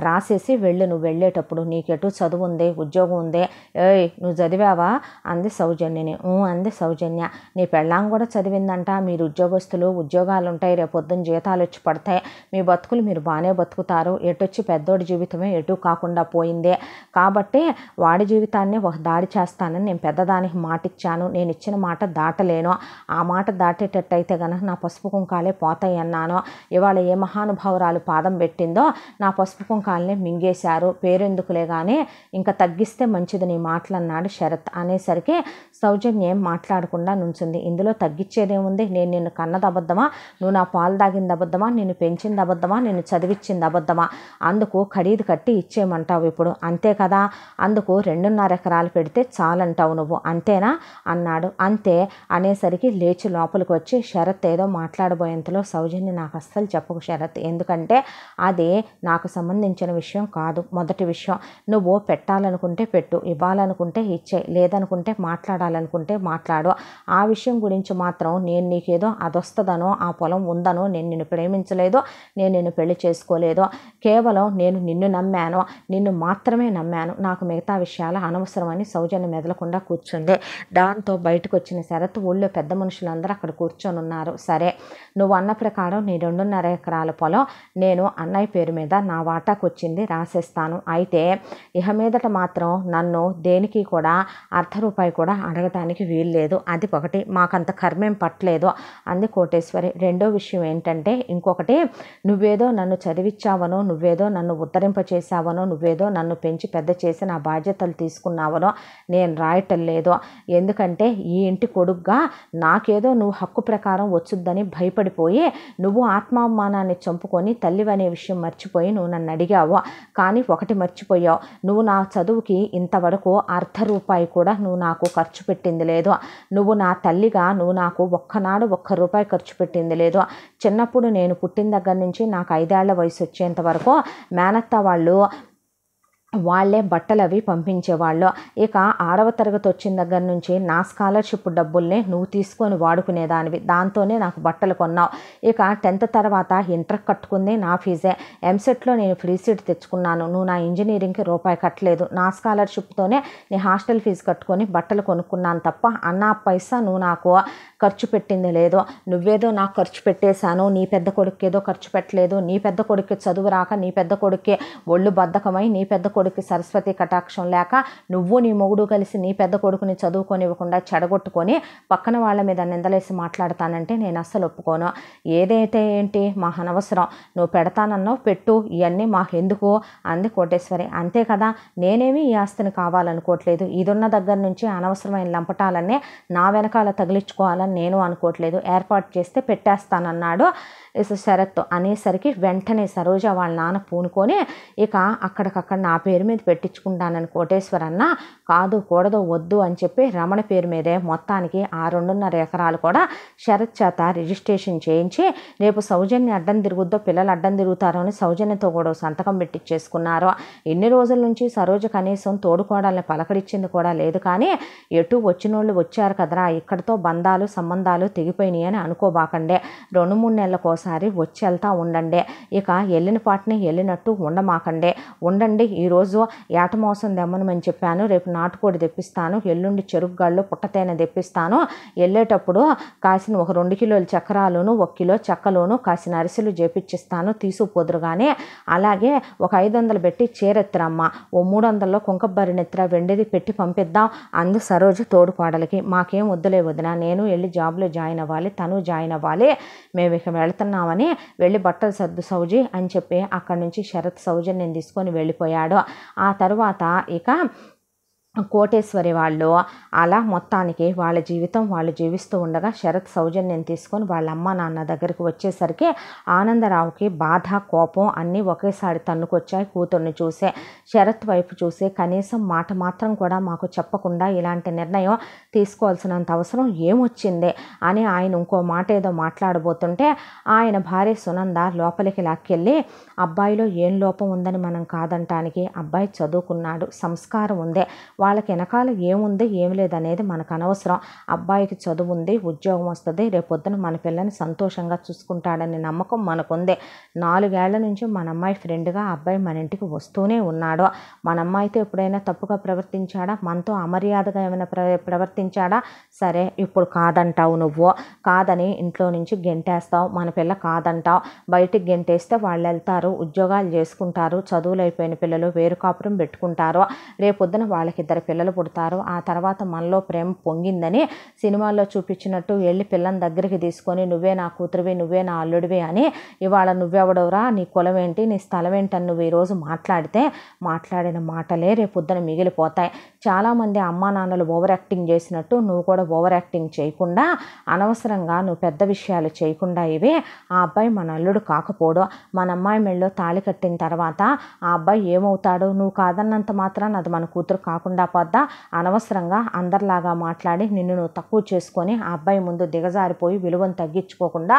రాసేసి వెళ్ళు నువ్వు వెళ్ళేటప్పుడు నీకెటు చదువు ఉంది ఉద్యోగం ఉంది ఏయ్ నువ్వు చదివావా అంది సౌజన్యని అంది సౌజన్య నీ పెళ్ళాం కూడా చదివిందంట మీరు ఉద్యోగం ఉద్యోగస్తులు ఉద్యోగాలు ఉంటాయి రేపొద్దున జీతాలు వచ్చి పడతాయి మీ బతుకులు మీరు బాగానే బతుకుతారు ఎటొచ్చి పెద్దోడి జీవితమే ఎటు కాకుండా పోయిందే కాబట్టి వాడి జీవితాన్ని ఒక దాడి చేస్తానని నేను పెద్దదానికి మాట ఇచ్చాను నేను ఇచ్చిన మాట దాటలేను ఆ మాట దాటేటట్టయితే కనుక నా పసుపు కుంకాలే పోతాయి అన్నాను ఇవాళ ఏ మహానుభావురాలు పాదం పెట్టిందో నా పసుపు కుంకాలనే మింగేశారు పేరెందుకులే కానీ ఇంకా తగ్గిస్తే మంచిది నీ మాటలన్నాడు శరత్ అనేసరికి సౌజన్యం మాట్లాడకుండా నుంచింది ఇందులో తగ్గించేదేముంది నేను నిన్ను కన్నది అబద్ధమా నువ్వు నా పాలు తాగింది అబద్ధమా నేను పెంచింది అబద్ధమా నేను చదివిచ్చింది అబద్ధమా అందుకు ఖరీదు కట్టి ఇచ్చేయమంటావు ఇప్పుడు అంతే కదా అందుకు రెండున్నర ఎకరాలు పెడితే చాలంటావు నువ్వు అంతేనా అన్నాడు అంతే అనేసరికి లేచి లోపలికి వచ్చి శరత్ ఏదో మాట్లాడబోయేంతలో సౌజన్య నాకు అస్సలు చెప్పకు శరత్ ఎందుకంటే అది నాకు సంబంధించిన విషయం కాదు మొదటి విషయం నువ్వు పెట్టాలనుకుంటే పెట్టు ఇవ్వాలనుకుంటే ఇచ్చే లేదనుకుంటే మాట్లాడాలనుకుంటే మాట్లాడు ఆ విషయం గురించి మాత్రం నేను నీకేదో వస్తుందనో ఆ పొలం ఉందనో నేను నిన్ను ప్రేమించలేదో నేను నిన్ను పెళ్లి చేసుకోలేదో కేవలం నేను నిన్ను నమ్మాను నిన్ను మాత్రమే నమ్మాను నాకు మిగతా విషయాలు అనవసరమని సౌజన్య మెదలకుండా కూర్చుంది దాంతో బయటకు వచ్చిన శరత్ ఊళ్ళో పెద్ద మనుషులందరూ అక్కడ కూర్చొని ఉన్నారు సరే నువ్వు అన్న ప్రకారం నీ రెండున్నర ఎకరాల పొలం నేను అన్నయ్య పేరు మీద నా వాటాకు వచ్చింది రాసేస్తాను అయితే ఇహ మీదట మాత్రం నన్ను దేనికి కూడా అర్ధ రూపాయి కూడా అడగటానికి వీల్లేదు అది ఒకటి మాకంత కర్మేం పట్టలేదు అంది ఉంది కోటేశ్వరి రెండో విషయం ఏంటంటే ఇంకొకటి నువ్వేదో నన్ను చదివించావనో నువ్వేదో నన్ను ఉద్ధరింపచేసావనో నువ్వేదో నన్ను పెంచి పెద్ద చేసి నా బాధ్యతలు తీసుకున్నావనో నేను రాయటం లేదో ఎందుకంటే ఈ ఇంటి కొడుగ్గా నాకేదో నువ్వు హక్కు ప్రకారం వచ్చుద్దని భయపడిపోయి నువ్వు ఆత్మాభిమానాన్ని చంపుకొని తల్లివనే విషయం మర్చిపోయి నువ్వు నన్ను అడిగావు కానీ ఒకటి మర్చిపోయావు నువ్వు నా చదువుకి ఇంతవరకు అర్ధ రూపాయి కూడా నువ్వు నాకు ఖర్చు పెట్టింది లేదు నువ్వు నా తల్లిగా నువ్వు నాకు ఒక్కనాడు ఒక్క రూపాయి రూపాయి ఖర్చు పెట్టింది లేదు చిన్నప్పుడు నేను పుట్టిన దగ్గర నుంచి నాకు ఐదేళ్ల వయసు వచ్చేంత వరకు మేనత్త వాళ్ళు వాళ్ళే బట్టలు అవి పంపించేవాళ్ళు ఇక ఆరవ తరగతి వచ్చిన దగ్గర నుంచి నా స్కాలర్షిప్ డబ్బుల్ని నువ్వు తీసుకొని వాడుకునేదానివి దాంతోనే నాకు బట్టలు కొన్నావు ఇక టెన్త్ తర్వాత ఇంటర్ కట్టుకుంది నా ఫీజే ఎంసెట్లో నేను ఫ్రీ సీట్ తెచ్చుకున్నాను నువ్వు నా ఇంజనీరింగ్కి రూపాయి కట్టలేదు నా స్కాలర్షిప్తోనే నీ హాస్టల్ ఫీజు కట్టుకొని బట్టలు కొనుక్కున్నాను తప్ప అన్న పైసా నువ్వు నాకు ఖర్చు పెట్టింది లేదు నువ్వేదో నాకు ఖర్చు పెట్టేశాను నీ పెద్ద కొడుకు ఏదో ఖర్చు పెట్టలేదు నీ పెద్ద కొడుక్కి చదువు రాక నీ పెద్ద కొడుక్కి ఒళ్ళు బద్ధకమై నీ పెద్ద కొడుకు కొడుకు సరస్వతి కటాక్షం లేక నువ్వు నీ మొగుడు కలిసి నీ పెద్ద కొడుకుని చదువుకొనివ్వకుండా చెడగొట్టుకొని పక్కన వాళ్ళ మీద నిందలేసి మాట్లాడతానంటే నేను అస్సలు ఒప్పుకోను ఏదైతే ఏంటి మా అనవసరం నువ్వు పెడతానన్నావు పెట్టు ఇవన్నీ మాకెందుకు అంది కోటేశ్వరి అంతే కదా నేనేమి ఈ ఆస్తిని కావాలనుకోవట్లేదు ఇదున్న దగ్గర నుంచి అనవసరమైన లంపటాలన్నీ నా వెనకాల తగిలించుకోవాలని నేను అనుకోవట్లేదు ఏర్పాటు చేస్తే పెట్టేస్తానన్నాడు శరత్ అనేసరికి వెంటనే సరోజ వాళ్ళ నాన్న పూనుకొని ఇక అక్కడికక్కడ నా పేరు మీద పెట్టించుకుంటానని కోటేశ్వరన్న కాదు కూడదు వద్దు అని చెప్పి రమణ పేరు మీదే మొత్తానికి ఆ రెండున్నర ఎకరాలు కూడా శరత్ చేత రిజిస్ట్రేషన్ చేయించి రేపు సౌజన్య అడ్డం తిరుగుద్దో పిల్లలు అడ్డం తిరుగుతారో అని సౌజన్యతో కూడా సంతకం పెట్టించేసుకున్నారు ఎన్ని రోజుల నుంచి సరోజ కనీసం తోడుకోవడాలని పలకరించింది కూడా లేదు కానీ ఎటు వచ్చిన వాళ్ళు వచ్చారు కదరా ఇక్కడితో బంధాలు సంబంధాలు తెగిపోయినాయి అని అనుకోబాకండే రెండు మూడు నెలల కోసం ఒకసారి వచ్చి వెళ్తూ ఉండండి ఇక వెళ్ళిన పాటని వెళ్ళినట్టు ఉండమాకండి ఉండండి ఈరోజు ఏటమోసం దెమ్మను మేము చెప్పాను రేపు నాటుకోడి తెప్పిస్తాను ఎల్లుండి చెరుకుగాళ్ళు పుట్టతేనె తెప్పిస్తాను వెళ్ళేటప్పుడు కాసిన ఒక రెండు కిలోల చక్రాలను ఒక కిలో చెక్కలోను కాసిన అరిసెలు చేపిచ్చిస్తాను తీసుకుపోదురు కానీ అలాగే ఒక ఐదు వందలు పెట్టి చీరెత్తిరమ్మ ఓ మూడు వందల్లో కుంకబ్బరినెత్తిర వెండిది పెట్టి పంపిద్దాం అందు సరోజ తోడుపాడలకి మాకేం వద్దులే వదిన నేను వెళ్ళి జాబ్లో జాయిన్ అవ్వాలి తను జాయిన్ అవ్వాలి మేము ఇక వెళ్తున్నాం వెళ్తున్నామని వెళ్ళి బట్టలు సర్దు సౌజీ అని చెప్పి అక్కడి నుంచి శరత్ సౌజన్యం తీసుకొని వెళ్ళిపోయాడు ఆ తర్వాత ఇక కోటేశ్వరి వాళ్ళు అలా మొత్తానికి వాళ్ళ జీవితం వాళ్ళు జీవిస్తూ ఉండగా శరత్ సౌజన్యం తీసుకొని వాళ్ళ అమ్మ నాన్న దగ్గరికి వచ్చేసరికి ఆనందరావుకి బాధ కోపం అన్నీ ఒకేసారి తన్నుకొచ్చాయి కూతుర్ని చూసే శరత్ వైపు చూసే కనీసం మాట మాత్రం కూడా మాకు చెప్పకుండా ఇలాంటి నిర్ణయం తీసుకోవాల్సినంత అవసరం ఏమొచ్చింది అని ఆయన ఇంకో మాట ఏదో మాట్లాడబోతుంటే ఆయన భార్య సునంద లోపలికి లాక్కెళ్ళి అబ్బాయిలో ఏం లోపం ఉందని మనం కాదంటానికి అబ్బాయి చదువుకున్నాడు సంస్కారం ఉందే వాళ్ళకి వెనకాల ఏముంది ఏం లేదనేది మనకు అనవసరం అబ్బాయికి చదువు ఉంది ఉద్యోగం వస్తుంది రేపొద్దున మన పిల్లని సంతోషంగా చూసుకుంటాడనే నమ్మకం మనకుంది నాలుగేళ్ల నుంచి మన అమ్మాయి ఫ్రెండ్గా అబ్బాయి మన ఇంటికి వస్తూనే ఉన్నాడు మన అమ్మాయితో ఎప్పుడైనా తప్పుగా ప్రవర్తించాడా మనతో అమర్యాదగా ఏమైనా ప్ర ప్రవర్తించాడా సరే ఇప్పుడు కాదంటావు నువ్వు కాదని ఇంట్లో నుంచి గెంటేస్తావు మన పిల్ల కాదంటావు బయటికి గెంటేస్తే వాళ్ళు వెళ్తారు ఉద్యోగాలు చేసుకుంటారు చదువులు అయిపోయిన పిల్లలు వేరు కాపురం పెట్టుకుంటారు రేపొద్దున వాళ్ళకి ఇద్దరు పిల్లలు పుడతారు ఆ తర్వాత మనలో ప్రేమ పొంగిందని సినిమాల్లో చూపించినట్టు వెళ్ళి పిల్లని దగ్గరికి తీసుకొని నువ్వే నా కూతురువి నువ్వే నా అల్లుడివి అని ఇవాళ నువ్వెవడవురా నీ కులం ఏంటి నీ స్థలం అని నువ్వు ఈరోజు మాట్లాడితే మాట్లాడిన మాటలే రేపొద్దున మిగిలిపోతాయి చాలామంది అమ్మా నాన్నలు ఓవర్ యాక్టింగ్ చేసినట్టు నువ్వు కూడా ఓవర్ యాక్టింగ్ చేయకుండా అనవసరంగా నువ్వు పెద్ద విషయాలు చేయకుండా ఇవి ఆ అబ్బాయి మన అల్లుడు కాకపోడు మన అమ్మాయి మెళ్ళో తాళి కట్టిన తర్వాత ఆ అబ్బాయి ఏమవుతాడు నువ్వు కాదన్నంత మాత్రాన్ని అది మన కూతురు కాకుండా పొద్దా పొద్దా అనవసరంగా అందరిలాగా మాట్లాడి నిన్ను నువ్వు తక్కువ చేసుకొని ఆ అబ్బాయి ముందు దిగజారిపోయి విలువను తగ్గించుకోకుండా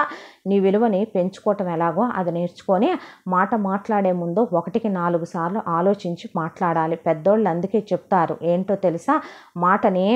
నీ విలువని పెంచుకోవటం ఎలాగో అది నేర్చుకొని మాట మాట్లాడే ముందు ఒకటికి నాలుగు సార్లు ఆలోచించి మాట్లాడాలి పెద్దోళ్ళు అందుకే చెప్తారు ఏంటో తెలుసా మాటని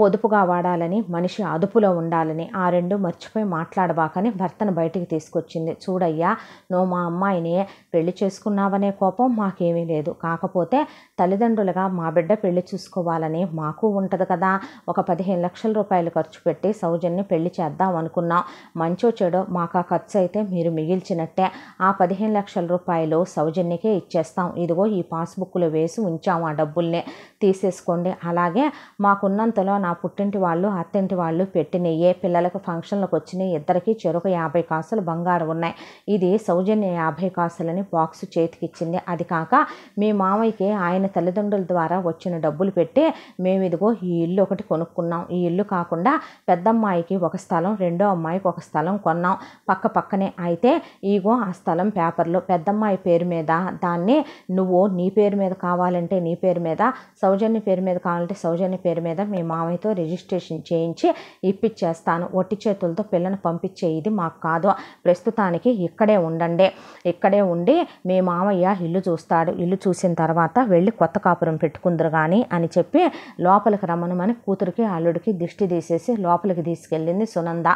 పొదుపుగా వాడాలని మనిషి అదుపులో ఉండాలని ఆ రెండు మర్చిపోయి మాట్లాడబాకని భర్తను బయటికి తీసుకొచ్చింది చూడయ్యా నువ్వు మా అమ్మాయిని పెళ్లి చేసుకున్నావనే కోపం మాకేమీ లేదు కాకపోతే తల్లిదండ్రులుగా మా బిడ్డ పెళ్లి చూసుకోవాలని మాకు ఉంటుంది కదా ఒక పదిహేను లక్షల రూపాయలు ఖర్చు పెట్టి సౌజన్య పెళ్లి చేద్దాం అనుకున్నాం మంచో చెడో మాకు ఆ ఖర్చు అయితే మీరు మిగిల్చినట్టే ఆ పదిహేను లక్షల రూపాయలు సౌజన్యకే ఇచ్చేస్తాం ఇదిగో ఈ పాస్బుక్లో వేసి ఉంచాము ఆ డబ్బుల్ని తీసేసుకోండి అలాగే మాకున్నంతలో నా పుట్టింటి వాళ్ళు అత్తింటి వాళ్ళు పెట్టినయే పిల్లలకు ఫంక్షన్లకు వచ్చిన ఇద్దరికి చెరొక యాభై కాసులు బంగారం ఉన్నాయి ఇది సౌజన్య యాభై కాసులని బాక్స్ చేతికిచ్చింది అది కాక మీ మామయ్యకి ఆయన అతని తల్లిదండ్రుల ద్వారా వచ్చిన డబ్బులు పెట్టి మేము ఇదిగో ఈ ఇల్లు ఒకటి కొనుక్కున్నాం ఈ ఇల్లు కాకుండా పెద్దమ్మాయికి ఒక స్థలం రెండో అమ్మాయికి ఒక స్థలం కొన్నాం పక్క పక్కనే అయితే ఈగో ఆ స్థలం పేపర్లు పెద్దమ్మాయి పేరు మీద దాన్ని నువ్వు నీ పేరు మీద కావాలంటే నీ పేరు మీద సౌజన్య పేరు మీద కావాలంటే సౌజన్య పేరు మీద మీ మామయ్యతో రిజిస్ట్రేషన్ చేయించి ఇప్పించేస్తాను ఒట్టి చేతులతో పిల్లను పంపించే ఇది మాకు కాదు ప్రస్తుతానికి ఇక్కడే ఉండండి ఇక్కడే ఉండి మీ మామయ్య ఇల్లు చూస్తాడు ఇల్లు చూసిన తర్వాత వెళ్ళి కొత్త కాపురం పెట్టుకుందరు కానీ అని చెప్పి లోపలికి రమ్మనమని కూతురికి అల్లుడికి దిష్టి తీసేసి లోపలికి తీసుకెళ్ళింది సునంద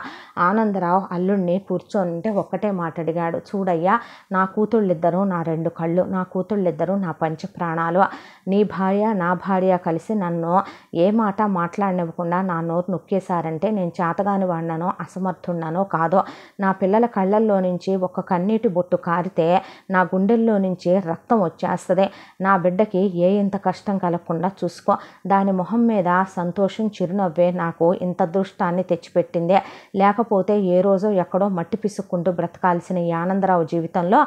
ఆనందరావు అల్లుడిని ఉంటే ఒక్కటే మాట అడిగాడు చూడయ్యా నా కూతుళ్ళిద్దరూ నా రెండు కళ్ళు నా కూతుళ్ళిద్దరూ నా పంచ ప్రాణాలు నీ భార్య నా భార్య కలిసి నన్ను ఏ మాట మాట్లాడనివ్వకుండా నా నోరు నొక్కేశారంటే నేను చేతగాని వాడినను అసమర్థున్నానో కాదో నా పిల్లల కళ్ళల్లో నుంచి ఒక కన్నీటి బొట్టు కారితే నా గుండెల్లో నుంచి రక్తం వచ్చేస్తుంది నా బిడ్డకి ఏ ఇంత కష్టం కలగకుండా చూసుకో దాని మొహం మీద సంతోషం చిరునవ్వే నాకు ఇంత దృష్టాన్ని తెచ్చిపెట్టిందే లేకపోతే ఏ రోజో ఎక్కడో మట్టి పిసుక్కుంటూ బ్రతకాల్సిన ఈ ఆనందరావు జీవితంలో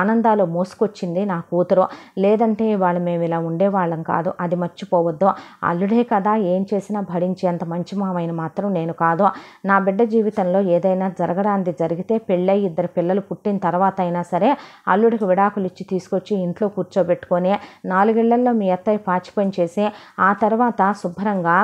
ఆనందాలు మోసుకొచ్చింది నా కూతురు లేదంటే ఇవాళ మేము ఇలా ఉండేవాళ్ళం కాదు అది మర్చిపోవద్దు అల్లుడే కదా ఏం చేసినా భరించేంత మంచి మామైన మాత్రం నేను కాదు నా బిడ్డ జీవితంలో ఏదైనా జరగడానికి జరిగితే పెళ్ళై ఇద్దరు పిల్లలు పుట్టిన తర్వాత అయినా సరే అల్లుడికి విడాకులు ఇచ్చి తీసుకొచ్చి ఇంట్లో కూర్చోబెట్టుకొని నాలుగేళ్ల ఇళ్లల్లో మీ అత్తయ్య పాచిపని చేసి ఆ తర్వాత శుభ్రంగా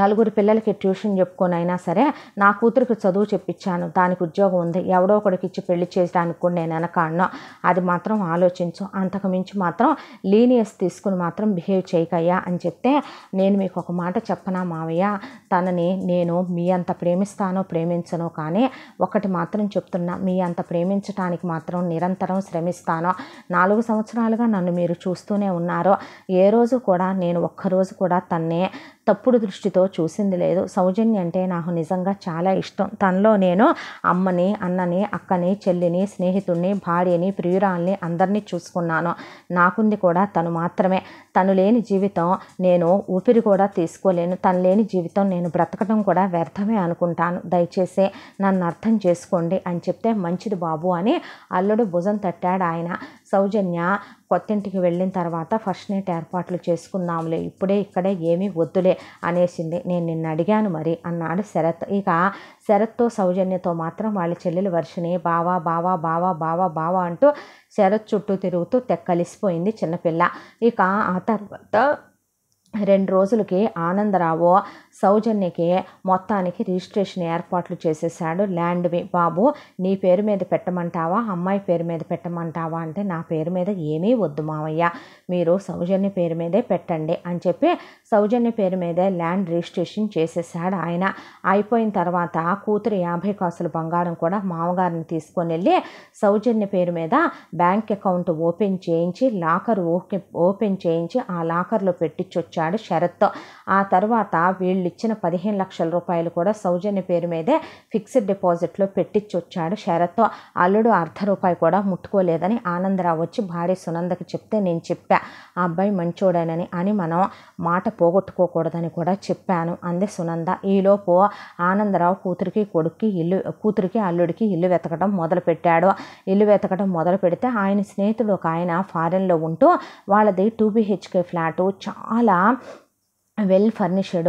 నలుగురు పిల్లలకి ట్యూషన్ అయినా సరే నా కూతురికి చదువు చెప్పించాను దానికి ఉద్యోగం ఉంది ఎవడో ఒకడికి ఇచ్చి పెళ్లి చేయడానికి కూడా నేను వెనకాడను అది మాత్రం ఆలోచించు అంతకుమించి మాత్రం లీనియస్ తీసుకుని మాత్రం బిహేవ్ చేయకయ్యా అని చెప్తే నేను మీకు ఒక మాట చెప్పనా మావయ్య తనని నేను మీ అంత ప్రేమిస్తానో ప్రేమించను కానీ ఒకటి మాత్రం చెప్తున్నా మీ అంత ప్రేమించడానికి మాత్రం నిరంతరం శ్రమిస్తాను నాలుగు సంవత్సరాలుగా నన్ను మీరు చూస్తూనే ఉన్నారు ఏ రోజు కూడా నేను ఒక్కరోజు కూడా తన్నే తప్పుడు దృష్టితో చూసింది లేదు సౌజన్య అంటే నాకు నిజంగా చాలా ఇష్టం తనలో నేను అమ్మని అన్నని అక్కని చెల్లిని స్నేహితుడిని భార్యని ప్రియురాల్ని అందరినీ చూసుకున్నాను నాకుంది కూడా తను మాత్రమే తను లేని జీవితం నేను ఊపిరి కూడా తీసుకోలేను తను లేని జీవితం నేను బ్రతకడం కూడా వ్యర్థమే అనుకుంటాను దయచేసి నన్ను అర్థం చేసుకోండి అని చెప్తే మంచిది బాబు అని అల్లుడు భుజం తట్టాడు ఆయన సౌజన్య కొత్తింటికి వెళ్ళిన తర్వాత ఫస్ట్ నైట్ ఏర్పాట్లు చేసుకున్నాములే ఇప్పుడే ఇక్కడే ఏమీ వద్దులే అనేసింది నేను నిన్ను అడిగాను మరి అన్నాడు శరత్ ఇక శరత్తో సౌజన్యతో మాత్రం వాళ్ళ చెల్లెలు వర్షిని బావా బావా బావా బావా బావా అంటూ శరత్ చుట్టూ తిరుగుతూ తెక్కలిసిపోయింది చిన్నపిల్ల ఇక ఆ తర్వాత రెండు రోజులకి ఆనందరావు సౌజన్యకి మొత్తానికి రిజిస్ట్రేషన్ ఏర్పాట్లు చేసేసాడు ల్యాండ్ బాబు నీ పేరు మీద పెట్టమంటావా అమ్మాయి పేరు మీద పెట్టమంటావా అంటే నా పేరు మీద ఏమీ వద్దు మావయ్య మీరు సౌజన్య పేరు మీదే పెట్టండి అని చెప్పి సౌజన్య పేరు మీదే ల్యాండ్ రిజిస్ట్రేషన్ చేసేసాడు ఆయన అయిపోయిన తర్వాత కూతురు యాభై కాసుల బంగారం కూడా మామగారిని తీసుకొని వెళ్ళి సౌజన్య పేరు మీద బ్యాంక్ అకౌంట్ ఓపెన్ చేయించి లాకర్ ఓపెన్ చేయించి ఆ లాకర్లో పెట్టించొచ్చాడు శరత్ ఆ తర్వాత వీళ్ళు ఇచ్చిన పదిహేను లక్షల రూపాయలు కూడా సౌజన్య పేరు మీదే ఫిక్స్డ్ డిపాజిట్లో పెట్టించొచ్చాడు శరత్తో అల్లుడు అర్ధ రూపాయి కూడా ముట్టుకోలేదని ఆనందరావు వచ్చి భార్య సునందకి చెప్తే నేను చెప్పా ఆ అబ్బాయి మంచోడేనని అని మనం మాట పోగొట్టుకోకూడదని కూడా చెప్పాను అంది సునంద ఈలోపు ఆనందరావు కూతురికి కొడుక్కి ఇల్లు కూతురికి అల్లుడికి ఇల్లు వెతకడం పెట్టాడు ఇల్లు వెతకడం మొదలు పెడితే ఆయన స్నేహితుడు ఒక ఆయన ఫారెన్లో ఉంటూ వాళ్ళది టూ బీహెచ్కే ఫ్లాటు చాలా వెల్ ఫర్నిష్డ్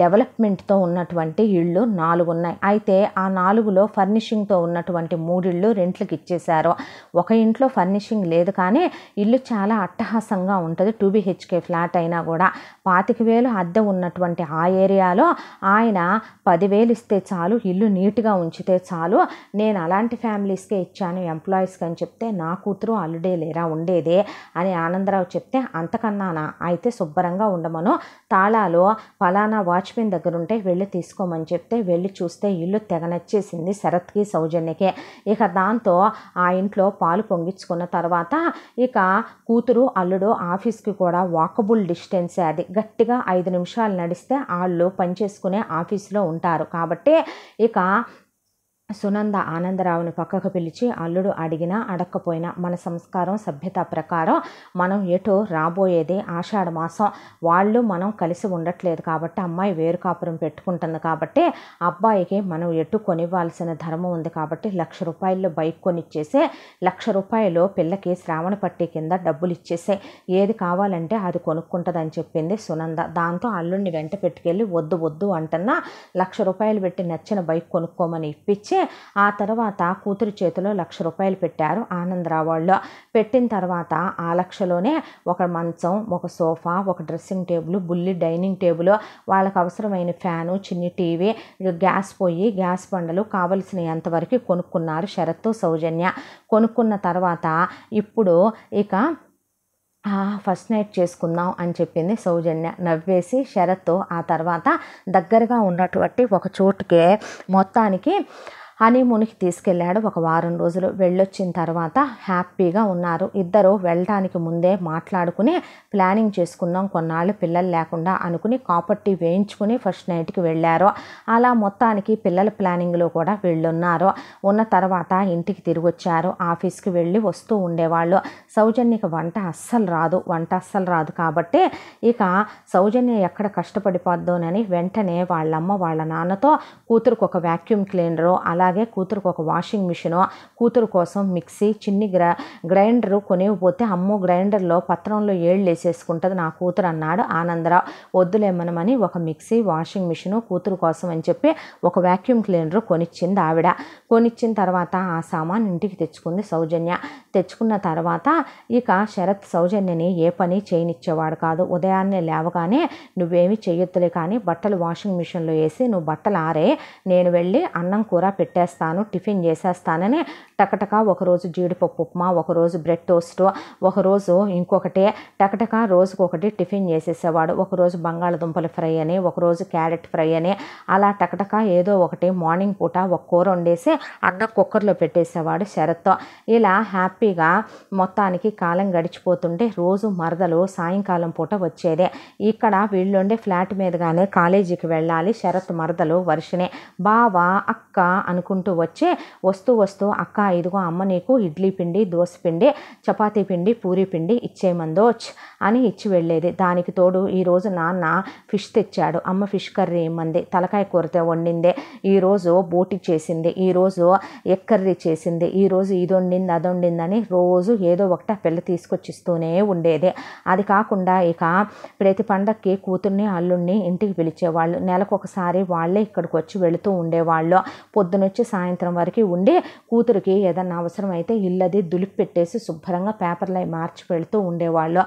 డెవలప్మెంట్తో ఉన్నటువంటి ఇళ్ళు నాలుగు ఉన్నాయి అయితే ఆ నాలుగులో ఫర్నిషింగ్తో ఉన్నటువంటి మూడిళ్ళు రెంట్లకు ఇచ్చేశారు ఒక ఇంట్లో ఫర్నిషింగ్ లేదు కానీ ఇల్లు చాలా అట్టహాసంగా ఉంటుంది టూ బిహెచ్కే ఫ్లాట్ అయినా కూడా పాతిక వేలు అద్దె ఉన్నటువంటి ఆ ఏరియాలో ఆయన పదివేలు ఇస్తే చాలు ఇల్లు నీట్గా ఉంచితే చాలు నేను అలాంటి ఫ్యామిలీస్కే ఇచ్చాను ఎంప్లాయీస్కి అని చెప్తే నా కూతురు అల్లుడే లేరా ఉండేదే అని ఆనందరావు చెప్తే అంతకన్నానా అయితే శుభ్రంగా ఉండమను తా తాళాలు ఫలానా వాచ్మెన్ దగ్గర ఉంటే వెళ్ళి తీసుకోమని చెప్తే వెళ్ళి చూస్తే ఇల్లు తెగనచ్చేసింది శరత్కి సౌజన్యకి ఇక దాంతో ఆ ఇంట్లో పాలు పొంగించుకున్న తర్వాత ఇక కూతురు అల్లుడు ఆఫీస్కి కూడా వాకబుల్ డిస్టెన్సే అది గట్టిగా ఐదు నిమిషాలు నడిస్తే వాళ్ళు పనిచేసుకునే ఆఫీస్లో ఉంటారు కాబట్టి ఇక సునంద ఆనందరావుని పక్కకు పిలిచి అల్లుడు అడిగినా అడక్కపోయినా మన సంస్కారం సభ్యత ప్రకారం మనం ఎటు రాబోయేది ఆషాఢ మాసం వాళ్ళు మనం కలిసి ఉండట్లేదు కాబట్టి అమ్మాయి వేరు కాపురం పెట్టుకుంటుంది కాబట్టి అబ్బాయికి మనం ఎటు కొనివ్వాల్సిన ధర్మం ఉంది కాబట్టి లక్ష రూపాయల్లో బైక్ కొనిచ్చేసే లక్ష రూపాయలు పిల్లకి శ్రావణ పట్టి కింద డబ్బులు ఇచ్చేసే ఏది కావాలంటే అది కొనుక్కుంటుందని చెప్పింది సునంద దాంతో అల్లుడిని వెంట పెట్టుకెళ్ళి వద్దు వద్దు అంటున్నా లక్ష రూపాయలు పెట్టి నచ్చిన బైక్ కొనుక్కోమని ఇప్పించి ఆ తర్వాత కూతురు చేతిలో లక్ష రూపాయలు పెట్టారు ఆనందరావు వాళ్ళు పెట్టిన తర్వాత ఆ లక్షలోనే ఒక మంచం ఒక సోఫా ఒక డ్రెస్సింగ్ టేబుల్ బుల్లి డైనింగ్ టేబుల్ వాళ్ళకి అవసరమైన ఫ్యాను చిన్ని టీవీ గ్యాస్ పోయి గ్యాస్ బండలు కావలసిన ఎంతవరకు కొనుక్కున్నారు శరత్ సౌజన్య కొనుక్కున్న తర్వాత ఇప్పుడు ఇక ఫస్ట్ నైట్ చేసుకుందాం అని చెప్పింది సౌజన్య నవ్వేసి షరత్ ఆ తర్వాత దగ్గరగా ఉన్నటువంటి ఒక చోటుకే మొత్తానికి హనీమూన్కి తీసుకెళ్లాడు ఒక వారం రోజులు వెళ్ళొచ్చిన తర్వాత హ్యాపీగా ఉన్నారు ఇద్దరు వెళ్ళడానికి ముందే మాట్లాడుకుని ప్లానింగ్ చేసుకుందాం కొన్నాళ్ళు పిల్లలు లేకుండా అనుకుని కాపర్టీ వేయించుకుని ఫస్ట్ నైట్కి వెళ్ళారు అలా మొత్తానికి పిల్లల ప్లానింగ్లో కూడా వెళ్ళున్నారు ఉన్న తర్వాత ఇంటికి తిరిగి వచ్చారు ఆఫీస్కి వెళ్ళి వస్తూ ఉండేవాళ్ళు సౌజన్యకి వంట అస్సలు రాదు వంట అస్సలు రాదు కాబట్టి ఇక సౌజన్య ఎక్కడ కష్టపడిపోద్దోనని వెంటనే వాళ్ళమ్మ వాళ్ళ నాన్నతో కూతురుకు ఒక వ్యాక్యూమ్ క్లీనరు అలా అలాగే కూతురుకు ఒక వాషింగ్ మిషను కూతురు కోసం మిక్సీ చిన్ని గ్రా గ్రైండరు కొనివ్వబోతే అమ్మో గ్రైండర్లో పత్రంలో ఏళ్ళు వేసేసుకుంటుంది నా కూతురు అన్నాడు ఆనందరావు వద్దులేమనమని ఒక మిక్సీ వాషింగ్ మిషను కూతురు కోసం అని చెప్పి ఒక వ్యాక్యూమ్ క్లీనరు కొనిచ్చింది ఆవిడ కొనిచ్చిన తర్వాత ఆ సామాన్ ఇంటికి తెచ్చుకుంది సౌజన్య తెచ్చుకున్న తర్వాత ఇక శరత్ సౌజన్యని ఏ పని చేయనిచ్చేవాడు కాదు ఉదయాన్నే లేవగానే నువ్వేమి చేయొత్తులే కానీ బట్టలు వాషింగ్ మిషన్లో వేసి నువ్వు బట్టలు ఆరే నేను వెళ్ళి అన్నం కూర పెట్టాను పెట్టేస్తాను టిఫిన్ చేసేస్తానని టకటక ఒకరోజు జీడిపప్పు ఉప్మా ఒకరోజు బ్రెడ్ టోస్ట్ ఒకరోజు ఇంకొకటి టకటక రోజుకు ఒకటి టిఫిన్ చేసేసేవాడు ఒకరోజు బంగాళదుంపల ఫ్రై అని ఒకరోజు క్యారెట్ ఫ్రై అని అలా టకటక ఏదో ఒకటి మార్నింగ్ పూట ఒక కూర వండేసి అన్న కుక్కర్లో పెట్టేసేవాడు శరత్తో ఇలా హ్యాపీగా మొత్తానికి కాలం గడిచిపోతుంటే రోజు మరదలు సాయంకాలం పూట వచ్చేదే ఇక్కడ వీళ్ళుండే ఫ్లాట్ మీదగానే కాలేజీకి వెళ్ళాలి శరత్ మరదలు వర్షనే బావా అక్క అనుకో అనుకుంటూ వచ్చి వస్తూ వస్తూ అక్క ఇదిగో అమ్మ నీకు ఇడ్లీ పిండి దోశ పిండి చపాతీ పిండి పూరీ పిండి ఇచ్చేయమందోచ్ అని ఇచ్చి వెళ్ళేది దానికి తోడు ఈరోజు నాన్న ఫిష్ తెచ్చాడు అమ్మ ఫిష్ కర్రీ ఇమ్మంది తలకాయ కూరతో వండిందే ఈరోజు బోటి చేసింది ఈరోజు ఎగ్ కర్రీ చేసింది ఈరోజు ఇది వండింది అది వండిందని రోజు ఏదో ఒకటి పిల్ల తీసుకొచ్చిస్తూనే ఉండేది అది కాకుండా ఇక ప్రతి పండక్కి కూతుర్ని అల్లుడిని ఇంటికి పిలిచేవాళ్ళు నెలకు ఒకసారి వాళ్ళే ఇక్కడికి వచ్చి వెళుతూ ఉండేవాళ్ళు పొద్దునొచ్చి నుంచి సాయంత్రం వరకు ఉండి కూతురికి ఏదన్నా అవసరమైతే ఇల్లది దులిపి పెట్టేసి శుభ్రంగా పేపర్లై మార్చి పెడుతూ ఉండేవాళ్ళు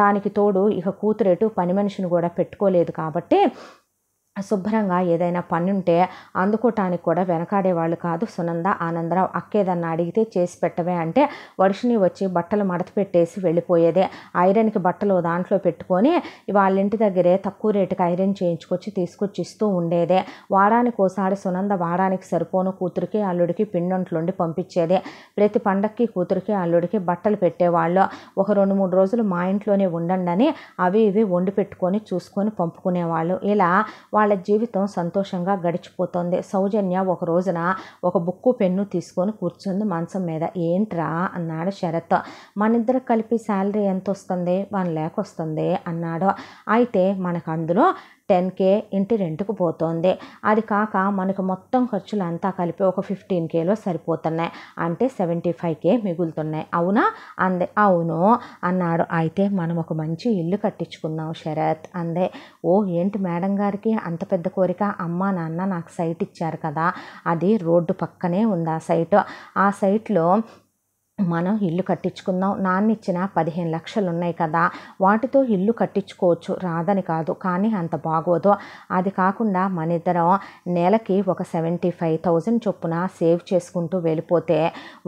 దానికి తోడు ఇక కూతురేటు పని మనిషిని కూడా పెట్టుకోలేదు కాబట్టి శుభ్రంగా ఏదైనా పనుంటే అందుకోవటానికి కూడా వెనకాడే వాళ్ళు కాదు సునంద ఆనందరావు అక్కేదన్నా అడిగితే చేసి పెట్టవే అంటే వర్షిని వచ్చి బట్టలు మడత పెట్టేసి వెళ్ళిపోయేదే ఐరన్కి బట్టలు దాంట్లో పెట్టుకొని వాళ్ళ ఇంటి దగ్గరే తక్కువ రేటుకి ఐరన్ చేయించుకొచ్చి తీసుకొచ్చి ఇస్తూ ఉండేదే వారానికి ఓసారి సునంద వారానికి సరిపోను కూతురికి అల్లుడికి పిండంట్లుండి పంపించేదే ప్రతి పండక్కి కూతురికి అల్లుడికి బట్టలు పెట్టేవాళ్ళు ఒక రెండు మూడు రోజులు మా ఇంట్లోనే ఉండండి అని అవి ఇవి వండి పెట్టుకొని చూసుకొని పంపుకునేవాళ్ళు ఇలా వాళ్ళ వాళ్ళ జీవితం సంతోషంగా గడిచిపోతుంది సౌజన్య ఒక రోజున ఒక బుక్కు పెన్ను తీసుకొని కూర్చుంది మంచం మీద ఏంట్రా అన్నాడు శరత్ మన ఇద్దరు కలిపి శాలరీ ఎంత వస్తుంది వన్ ల్యాక్ వస్తుంది అన్నాడు అయితే మనకు అందులో టెన్ కే ఇంటి రెంట్కు పోతుంది అది కాక మనకు మొత్తం ఖర్చులు అంతా కలిపి ఒక ఫిఫ్టీన్ కేలో సరిపోతున్నాయి అంటే సెవెంటీ ఫైవ్ కే మిగులుతున్నాయి అవునా అందే అవును అన్నాడు అయితే మనం ఒక మంచి ఇల్లు కట్టించుకున్నాం శరత్ అందే ఓ ఏంటి మేడం గారికి అంత పెద్ద కోరిక అమ్మ నాన్న నాకు సైట్ ఇచ్చారు కదా అది రోడ్డు పక్కనే ఉంది ఆ సైట్ ఆ సైట్లో మనం ఇల్లు కట్టించుకుందాం నాన్న ఇచ్చిన పదిహేను లక్షలు ఉన్నాయి కదా వాటితో ఇల్లు కట్టించుకోవచ్చు రాదని కాదు కానీ అంత బాగోదు అది కాకుండా మన ఇద్దరం నెలకి ఒక సెవెంటీ ఫైవ్ థౌజండ్ చొప్పున సేవ్ చేసుకుంటూ వెళ్ళిపోతే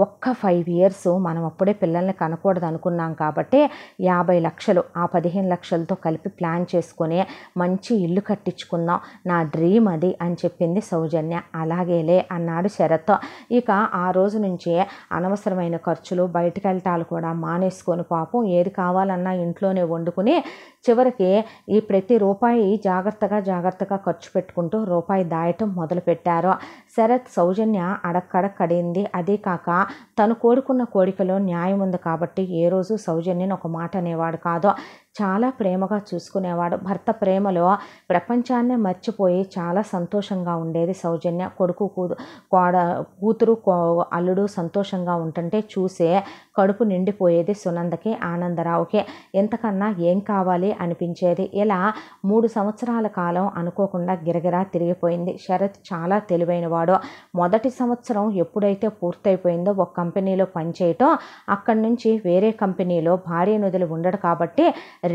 ఒక్క ఫైవ్ ఇయర్స్ మనం అప్పుడే పిల్లల్ని కనకూడదు అనుకున్నాం కాబట్టి యాభై లక్షలు ఆ పదిహేను లక్షలతో కలిపి ప్లాన్ చేసుకుని మంచి ఇల్లు కట్టించుకుందాం నా డ్రీమ్ అది అని చెప్పింది సౌజన్య అలాగేలే అన్నాడు శరత్ ఇక ఆ రోజు నుంచే అనవసరమైన ఖర్చు ఖర్చులు బయటకు వెళ్ళటాలు కూడా మానేసుకొని పాపం ఏది కావాలన్నా ఇంట్లోనే వండుకుని చివరికి ఈ ప్రతి రూపాయి జాగ్రత్తగా జాగ్రత్తగా ఖర్చు పెట్టుకుంటూ రూపాయి దాయటం మొదలుపెట్టారు శరత్ సౌజన్య అడక్కడక్కడింది కడింది అదే కాక తను కోరుకున్న కోరికలో న్యాయం ఉంది కాబట్టి ఏ రోజు సౌజన్యని ఒక మాట అనేవాడు కాదు చాలా ప్రేమగా చూసుకునేవాడు భర్త ప్రేమలో ప్రపంచాన్నే మర్చిపోయి చాలా సంతోషంగా ఉండేది సౌజన్య కొడుకు కూతురు కోడ కూతురు అల్లుడు సంతోషంగా ఉంటుంటే చూసే కడుపు నిండిపోయేది సునందకి ఆనందరావుకి ఎంతకన్నా ఏం కావాలి అనిపించేది ఇలా మూడు సంవత్సరాల కాలం అనుకోకుండా గిరగిరా తిరిగిపోయింది శరత్ చాలా తెలివైనవాడు మొదటి సంవత్సరం ఎప్పుడైతే పూర్తయిపోయిందో ఒక కంపెనీలో పనిచేయటం అక్కడి నుంచి వేరే కంపెనీలో భారీ నదులు ఉండడు కాబట్టి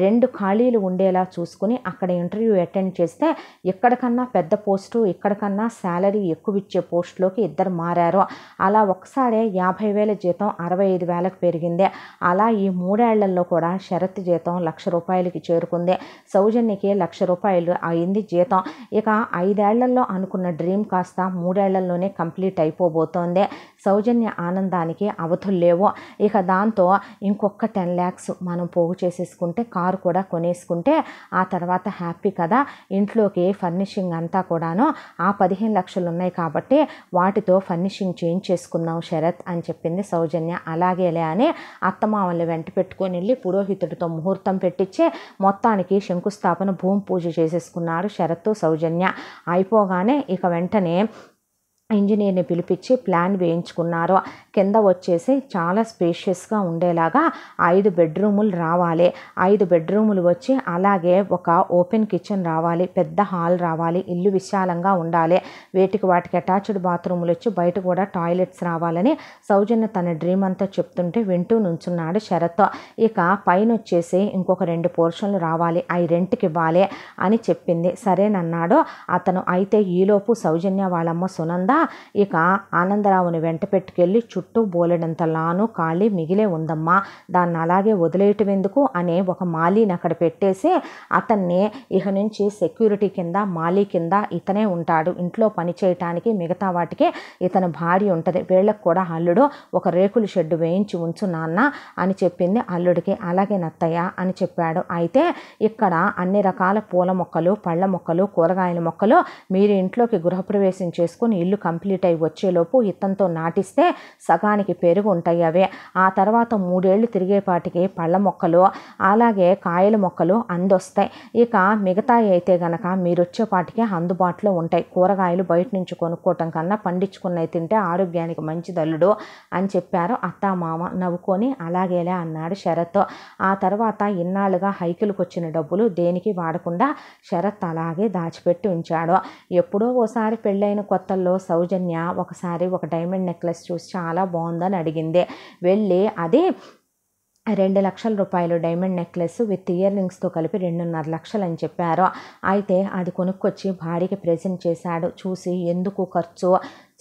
రెండు ఖాళీలు ఉండేలా చూసుకుని అక్కడ ఇంటర్వ్యూ అటెండ్ చేస్తే ఎక్కడికన్నా పెద్ద పోస్టు ఎక్కడికన్నా శాలరీ ఎక్కువ ఇచ్చే పోస్టులోకి ఇద్దరు మారారు అలా ఒకసారి యాభై వేల జీతం అరవై ఐదు వేలకు మేరకు పెరిగింది అలా ఈ మూడేళ్లలో కూడా షరత్ జీతం లక్ష రూపాయలకి చేరుకుంది సౌజన్యకి లక్ష రూపాయలు అయింది జీతం ఇక ఐదేళ్లలో అనుకున్న డ్రీమ్ కాస్త మూడేళ్లలోనే కంప్లీట్ అయిపోబోతోంది సౌజన్య ఆనందానికి అవధులు లేవు ఇక దాంతో ఇంకొక టెన్ ల్యాక్స్ మనం పోగు చేసేసుకుంటే కారు కూడా కొనేసుకుంటే ఆ తర్వాత హ్యాపీ కదా ఇంట్లోకి ఫర్నిషింగ్ అంతా కూడాను ఆ పదిహేను లక్షలు ఉన్నాయి కాబట్టి వాటితో ఫర్నిషింగ్ చేయించేసుకుందాం శరత్ అని చెప్పింది సౌజన్య అలాగేలే అని అత్తమామల్ని వెంట పెట్టుకొని వెళ్ళి పురోహితుడితో ముహూర్తం పెట్టించి మొత్తానికి శంకుస్థాపన భూమి పూజ చేసేసుకున్నారు శరత్ సౌజన్య అయిపోగానే ఇక వెంటనే ఇంజనీర్ని పిలిపించి ప్లాన్ వేయించుకున్నారు కింద వచ్చేసి చాలా స్పేషియస్గా ఉండేలాగా ఐదు బెడ్రూములు రావాలి ఐదు బెడ్రూములు వచ్చి అలాగే ఒక ఓపెన్ కిచెన్ రావాలి పెద్ద హాల్ రావాలి ఇల్లు విశాలంగా ఉండాలి వేటికి వాటికి అటాచ్డ్ బాత్రూములు వచ్చి బయట కూడా టాయిలెట్స్ రావాలని సౌజన్య తన డ్రీమ్ అంతా చెప్తుంటే వింటూ నుంచున్నాడు శరత్ ఇక పైన వచ్చేసి ఇంకొక రెండు పోర్షన్లు రావాలి అవి రెంట్కి ఇవ్వాలి అని చెప్పింది సరేనన్నాడు అతను అయితే ఈలోపు సౌజన్య వాళ్ళమ్మ సునంద ఇక ఆనందరావుని వెంట పెట్టుకెళ్ళి చుట్టూ బోలెడంత లాను ఖాళీ మిగిలే ఉందమ్మా దాన్ని అలాగే వదిలేయటం ఎందుకు అనే ఒక మాలీని అక్కడ పెట్టేసి అతన్ని ఇక నుంచి సెక్యూరిటీ కింద మాలీ కింద ఇతనే ఉంటాడు ఇంట్లో పని చేయటానికి మిగతా వాటికి ఇతని భార్య ఉంటుంది వీళ్ళకి కూడా అల్లుడు ఒక రేకుల షెడ్డు వేయించి ఉంచు నాన్న అని చెప్పింది అల్లుడికి అలాగే నత్తయ్య అని చెప్పాడు అయితే ఇక్కడ అన్ని రకాల పూల మొక్కలు పళ్ళ మొక్కలు కూరగాయల మొక్కలు మీరు ఇంట్లోకి గృహప్రవేశం చేసుకుని ఇల్లు కంప్లీట్ అయి వచ్చేలోపు ఇత్తంతో నాటిస్తే సగానికి పెరుగు ఉంటాయి అవి ఆ తర్వాత మూడేళ్లు తిరిగేపాటికి పళ్ళ మొక్కలు అలాగే కాయల మొక్కలు అందొస్తాయి ఇక మిగతా అయితే గనక మీరు వచ్చేపాటికి అందుబాటులో ఉంటాయి కూరగాయలు బయట నుంచి కొనుక్కోవటం కన్నా పండించుకున్నవి తింటే ఆరోగ్యానికి మంచి దల్లుడు అని చెప్పారు అత్త మామ నవ్వుకొని అలాగేలే అన్నాడు శరత్ ఆ తర్వాత ఇన్నాళ్ళుగా హైకిల్కి వచ్చిన డబ్బులు దేనికి వాడకుండా శరత్ అలాగే దాచిపెట్టి ఉంచాడు ఎప్పుడో ఓసారి పెళ్ళైన కొత్తల్లో సౌజన్య ఒకసారి ఒక డైమండ్ నెక్లెస్ చూసి చాలా బాగుందని అడిగింది వెళ్ళి అది రెండు లక్షల రూపాయలు డైమండ్ నెక్లెస్ విత్ ఇయర్ రింగ్స్తో కలిపి రెండున్నర లక్షలు అని చెప్పారు అయితే అది కొనుక్కొచ్చి భార్యకి ప్రజెంట్ చేశాడు చూసి ఎందుకు ఖర్చు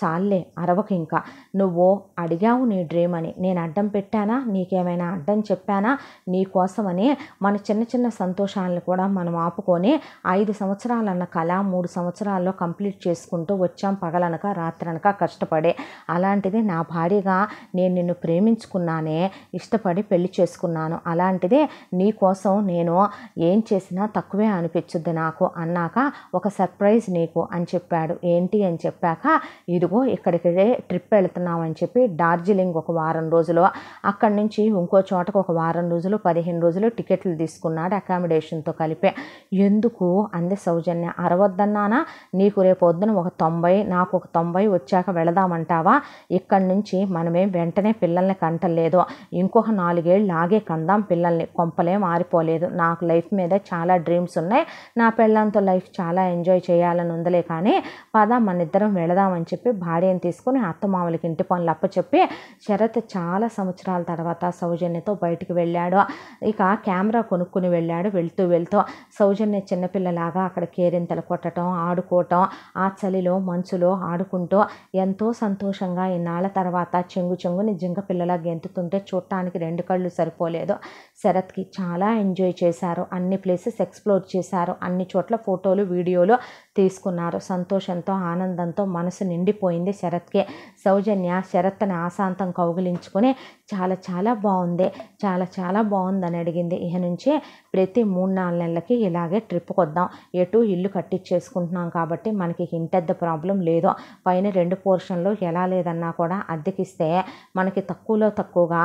చాలే అరవక ఇంకా నువ్వు అడిగావు నీ డ్రీమ్ అని నేను అడ్డం పెట్టానా నీకేమైనా అడ్డం చెప్పానా నీకోసమని మన చిన్న చిన్న సంతోషాలను కూడా మనం ఆపుకొని ఐదు సంవత్సరాలన్న కళ మూడు సంవత్సరాల్లో కంప్లీట్ చేసుకుంటూ వచ్చాం పగలనక రాత్రనక కష్టపడే అలాంటిది నా భార్యగా నేను నిన్ను ప్రేమించుకున్నానే ఇష్టపడి పెళ్లి చేసుకున్నాను అలాంటిదే నీ కోసం నేను ఏం చేసినా తక్కువే అనిపించుద్ది నాకు అన్నాక ఒక సర్ప్రైజ్ నీకు అని చెప్పాడు ఏంటి అని చెప్పాక ఇది ఇదిగో ఇక్కడికి ట్రిప్ వెళుతున్నామని చెప్పి డార్జిలింగ్ ఒక వారం రోజులు అక్కడి నుంచి ఇంకో చోటకు ఒక వారం రోజులు పదిహేను రోజులు టికెట్లు తీసుకున్నాడు అకామిడేషన్తో కలిపే ఎందుకు అంది సౌజన్య అరవద్దన్నానా నీకు రేపు వద్దున ఒక తొంభై నాకు ఒక తొంభై వచ్చాక వెళదామంటావా ఇక్కడి నుంచి మనమే వెంటనే పిల్లల్ని కంటలేదు ఇంకొక నాలుగేళ్ళు లాగే కందాం పిల్లల్ని కొంపలే మారిపోలేదు నాకు లైఫ్ మీద చాలా డ్రీమ్స్ ఉన్నాయి నా పిల్లలతో లైఫ్ చాలా ఎంజాయ్ చేయాలని ఉందిలే కానీ పద మన ఇద్దరం వెళదామని చెప్పి భార్యను తీసుకొని అత్తమామలకి ఇంటి పనులు అప్పచెప్పి శరత్ చాలా సంవత్సరాల తర్వాత సౌజన్యతో బయటికి వెళ్ళాడు ఇక కెమెరా కొనుక్కుని వెళ్ళాడు వెళ్తూ వెళ్తూ సౌజన్య చిన్నపిల్లలాగా అక్కడ కేరింతలు కొట్టడం ఆడుకోవటం ఆ చలిలో మంచులో ఆడుకుంటూ ఎంతో సంతోషంగా ఇన్నాళ్ళ తర్వాత చెంగు చెంగుని జింక పిల్లలా గెంతుతుంటే చూడటానికి రెండు కళ్ళు సరిపోలేదు శరత్కి చాలా ఎంజాయ్ చేశారు అన్ని ప్లేసెస్ ఎక్స్ప్లోర్ చేశారు అన్ని చోట్ల ఫోటోలు వీడియోలు తీసుకున్నారు సంతోషంతో ఆనందంతో మనసు నిండిపో అయిపోయింది శరత్కి సౌజన్య శరత్ తన ఆశాంతం కౌగిలించుకొని చాలా చాలా బాగుంది చాలా చాలా బాగుందని అడిగింది ఇక నుంచి ప్రతి మూడు నాలుగు నెలలకి ఇలాగే ట్రిప్ కొద్దాం ఎటు ఇల్లు కట్టించేసుకుంటున్నాం కాబట్టి మనకి ఇంటెద్ద ప్రాబ్లం లేదు పైన రెండు పోర్షన్లు ఎలా లేదన్నా కూడా అద్దెకిస్తే మనకి తక్కువలో తక్కువగా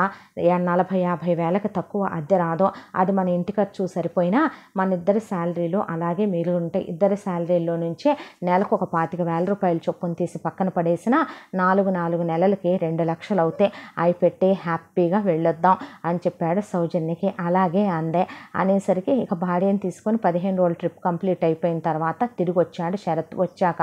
నలభై యాభై వేలకు తక్కువ అద్దె రాదు అది మన ఇంటి ఖర్చు సరిపోయినా మన ఇద్దరి శాలరీలు అలాగే మిగిలి ఉంటే ఇద్దరి శాలరీలో నుంచే నెలకు ఒక పాతిక వేల రూపాయలు చొప్పున తీసి పక్కన పక్కన పడేసిన నాలుగు నాలుగు నెలలకి రెండు లక్షలు అవుతాయి అవి పెట్టి హ్యాపీగా వెళ్ళొద్దాం అని చెప్పాడు సౌజన్యకి అలాగే అందే అనేసరికి ఇక భార్యను తీసుకొని పదిహేను రోజుల ట్రిప్ కంప్లీట్ అయిపోయిన తర్వాత తిరిగి వచ్చాడు శరత్ వచ్చాక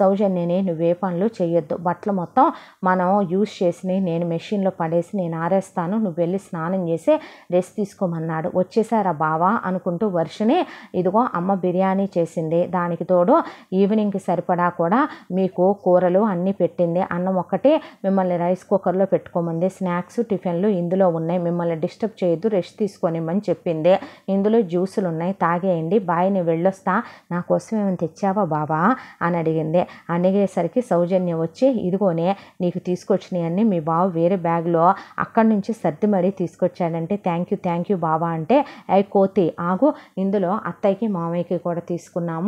సౌజన్యని నువ్వే పనులు చేయొద్దు బట్టలు మొత్తం మనం యూజ్ చేసి నేను మెషిన్లో పడేసి నేను ఆరేస్తాను నువ్వు వెళ్ళి స్నానం చేసి రెస్ట్ తీసుకోమన్నాడు వచ్చేసారా బావా అనుకుంటూ వర్షిని ఇదిగో అమ్మ బిర్యానీ చేసింది దానికి తోడు ఈవినింగ్కి సరిపడా కూడా మీకు కూరలు అన్నీ పెట్టింది అన్నం ఒక్కటే మిమ్మల్ని రైస్ కుక్కర్లో పెట్టుకోమంది స్నాక్స్ టిఫిన్లు ఇందులో ఉన్నాయి మిమ్మల్ని డిస్టర్బ్ చేయొద్దు రెస్ట్ తీసుకొనిమ్మని చెప్పింది ఇందులో జ్యూసులు ఉన్నాయి తాగేయండి బాయ్ నేను వెళ్ళొస్తా నా కోసం ఏమైనా తెచ్చావా బావా అని అడిగింది అనేసరికి సౌజన్య వచ్చి ఇదిగోనే నీకు తీసుకొచ్చినాయని మీ బావ వేరే బ్యాగ్లో అక్కడి నుంచి సర్ది మరీ తీసుకొచ్చాడంటే థ్యాంక్ యూ థ్యాంక్ యూ బాబా అంటే అవి కోతి ఆగు ఇందులో అత్తయ్యకి మామయ్యకి కూడా తీసుకున్నాము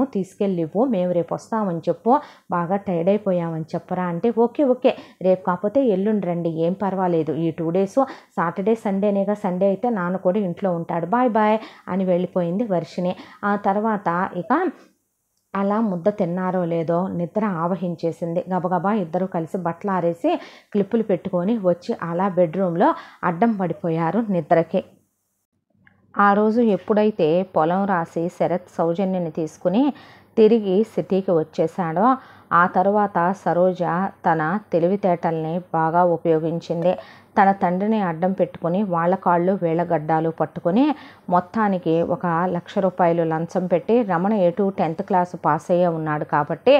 ఇవ్వు మేము రేపు వస్తామని చెప్పు బాగా టైర్డ్ అయిపోయామని చెప్పరా అంటే ఓకే ఓకే రేపు కాకపోతే ఎల్లుండి రండి ఏం పర్వాలేదు ఈ టూ డేస్ సాటర్డే సండేనేగా సండే అయితే నాన్న కూడా ఇంట్లో ఉంటాడు బాయ్ బాయ్ అని వెళ్ళిపోయింది వర్షిని ఆ తర్వాత ఇక అలా ముద్ద తిన్నారో లేదో నిద్ర ఆవహించేసింది గబగబా ఇద్దరు కలిసి బట్టలు ఆరేసి క్లిప్పులు పెట్టుకొని వచ్చి అలా బెడ్రూమ్లో అడ్డం పడిపోయారు నిద్రకి ఆ రోజు ఎప్పుడైతే పొలం రాసి శరత్ సౌజన్యని తీసుకుని తిరిగి సిటీకి వచ్చేసాడో ఆ తర్వాత సరోజ తన తెలివితేటల్ని బాగా ఉపయోగించింది తన తండ్రిని అడ్డం పెట్టుకొని వాళ్ళ కాళ్ళు వేళ్ళగడ్డాలు పట్టుకొని మొత్తానికి ఒక లక్ష రూపాయలు లంచం పెట్టి రమణ ఎటు టెన్త్ క్లాస్ పాస్ అయ్యే ఉన్నాడు కాబట్టి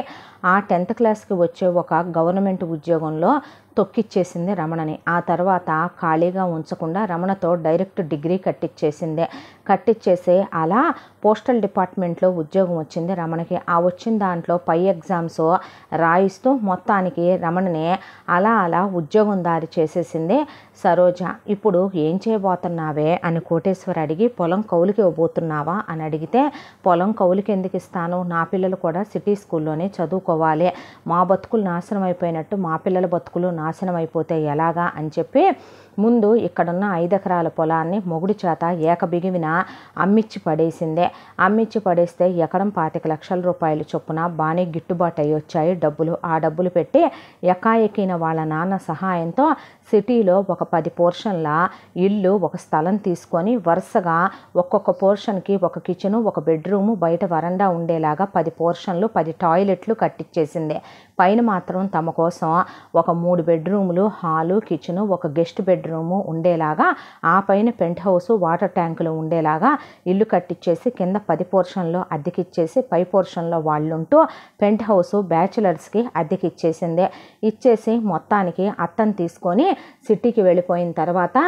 ఆ టెన్త్ క్లాస్కి వచ్చే ఒక గవర్నమెంట్ ఉద్యోగంలో తొక్కిచ్చేసింది రమణని ఆ తర్వాత ఖాళీగా ఉంచకుండా రమణతో డైరెక్ట్ డిగ్రీ కట్టిచ్చేసిందే కట్టిచ్చేసి అలా పోస్టల్ డిపార్ట్మెంట్లో ఉద్యోగం వచ్చింది రమణకి ఆ వచ్చిన దాంట్లో పై ఎగ్జామ్స్ రాయిస్తూ మొత్తానికి రమణని అలా అలా ఉద్యోగం దారి చేసేసింది సరోజ ఇప్పుడు ఏం చేయబోతున్నావే అని కోటేశ్వర్ అడిగి పొలం కౌలుకి ఇవ్వబోతున్నావా అని అడిగితే పొలం కౌలుకి ఎందుకు ఇస్తాను నా పిల్లలు కూడా సిటీ స్కూల్లోనే చదువుకోవాలి మా బతుకులు నాశనం అయిపోయినట్టు మా పిల్లల బతుకులు నాశనం అయిపోతే ఎలాగా అని చెప్పి ముందు ఇక్కడున్న ఐదెకరాల పొలాన్ని మొగుడు చేత ఏకబిగివిన అమ్మిచ్చి పడేసిందే అమ్మిచ్చి పడేస్తే ఎకరం పాతిక లక్షల రూపాయలు చొప్పున బాగానే గిట్టుబాటు అయ్యి వచ్చాయి డబ్బులు ఆ డబ్బులు పెట్టి ఎకాయకిన వాళ్ళ నాన్న సహాయంతో సిటీలో ఒక పది పోర్షన్ల ఇల్లు ఒక స్థలం తీసుకొని వరుసగా ఒక్కొక్క పోర్షన్కి ఒక కిచెను ఒక బెడ్రూము బయట వరండా ఉండేలాగా పది పోర్షన్లు పది టాయిలెట్లు కట్టించేసింది పైన మాత్రం తమ కోసం ఒక మూడు బెడ్రూములు హాలు కిచెను ఒక గెస్ట్ బెడ్రూము ఉండేలాగా ఆ పైన పెంట్ హౌస్ వాటర్ ట్యాంకులు ఉండేలాగా ఇల్లు కట్టించేసి కింద పది పోర్షన్లు అద్దెకిచ్చేసి పై పోర్షన్లో వాళ్ళుంటూ పెంట్ హౌస్ బ్యాచులర్స్కి అద్దెకిచ్చేసింది ఇచ్చేసి మొత్తానికి అత్తను తీసుకొని సిటీకి వెళ్ళిపోయిన తర్వాత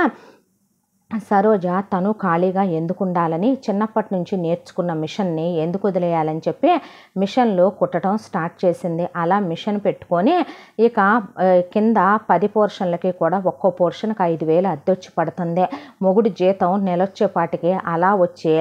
సరోజ తను ఖాళీగా ఎందుకు ఉండాలని చిన్నప్పటి నుంచి నేర్చుకున్న మిషన్ని ఎందుకు వదిలేయాలని చెప్పి మిషన్లో కుట్టడం స్టార్ట్ చేసింది అలా మిషన్ పెట్టుకొని ఇక కింద పది పోర్షన్లకి కూడా ఒక్కో పోర్షన్కి ఐదు వేలు అద్దొచ్చి పడుతుంది మొగుడు జీతం నెలొచ్చేపాటికి అలా వచ్చే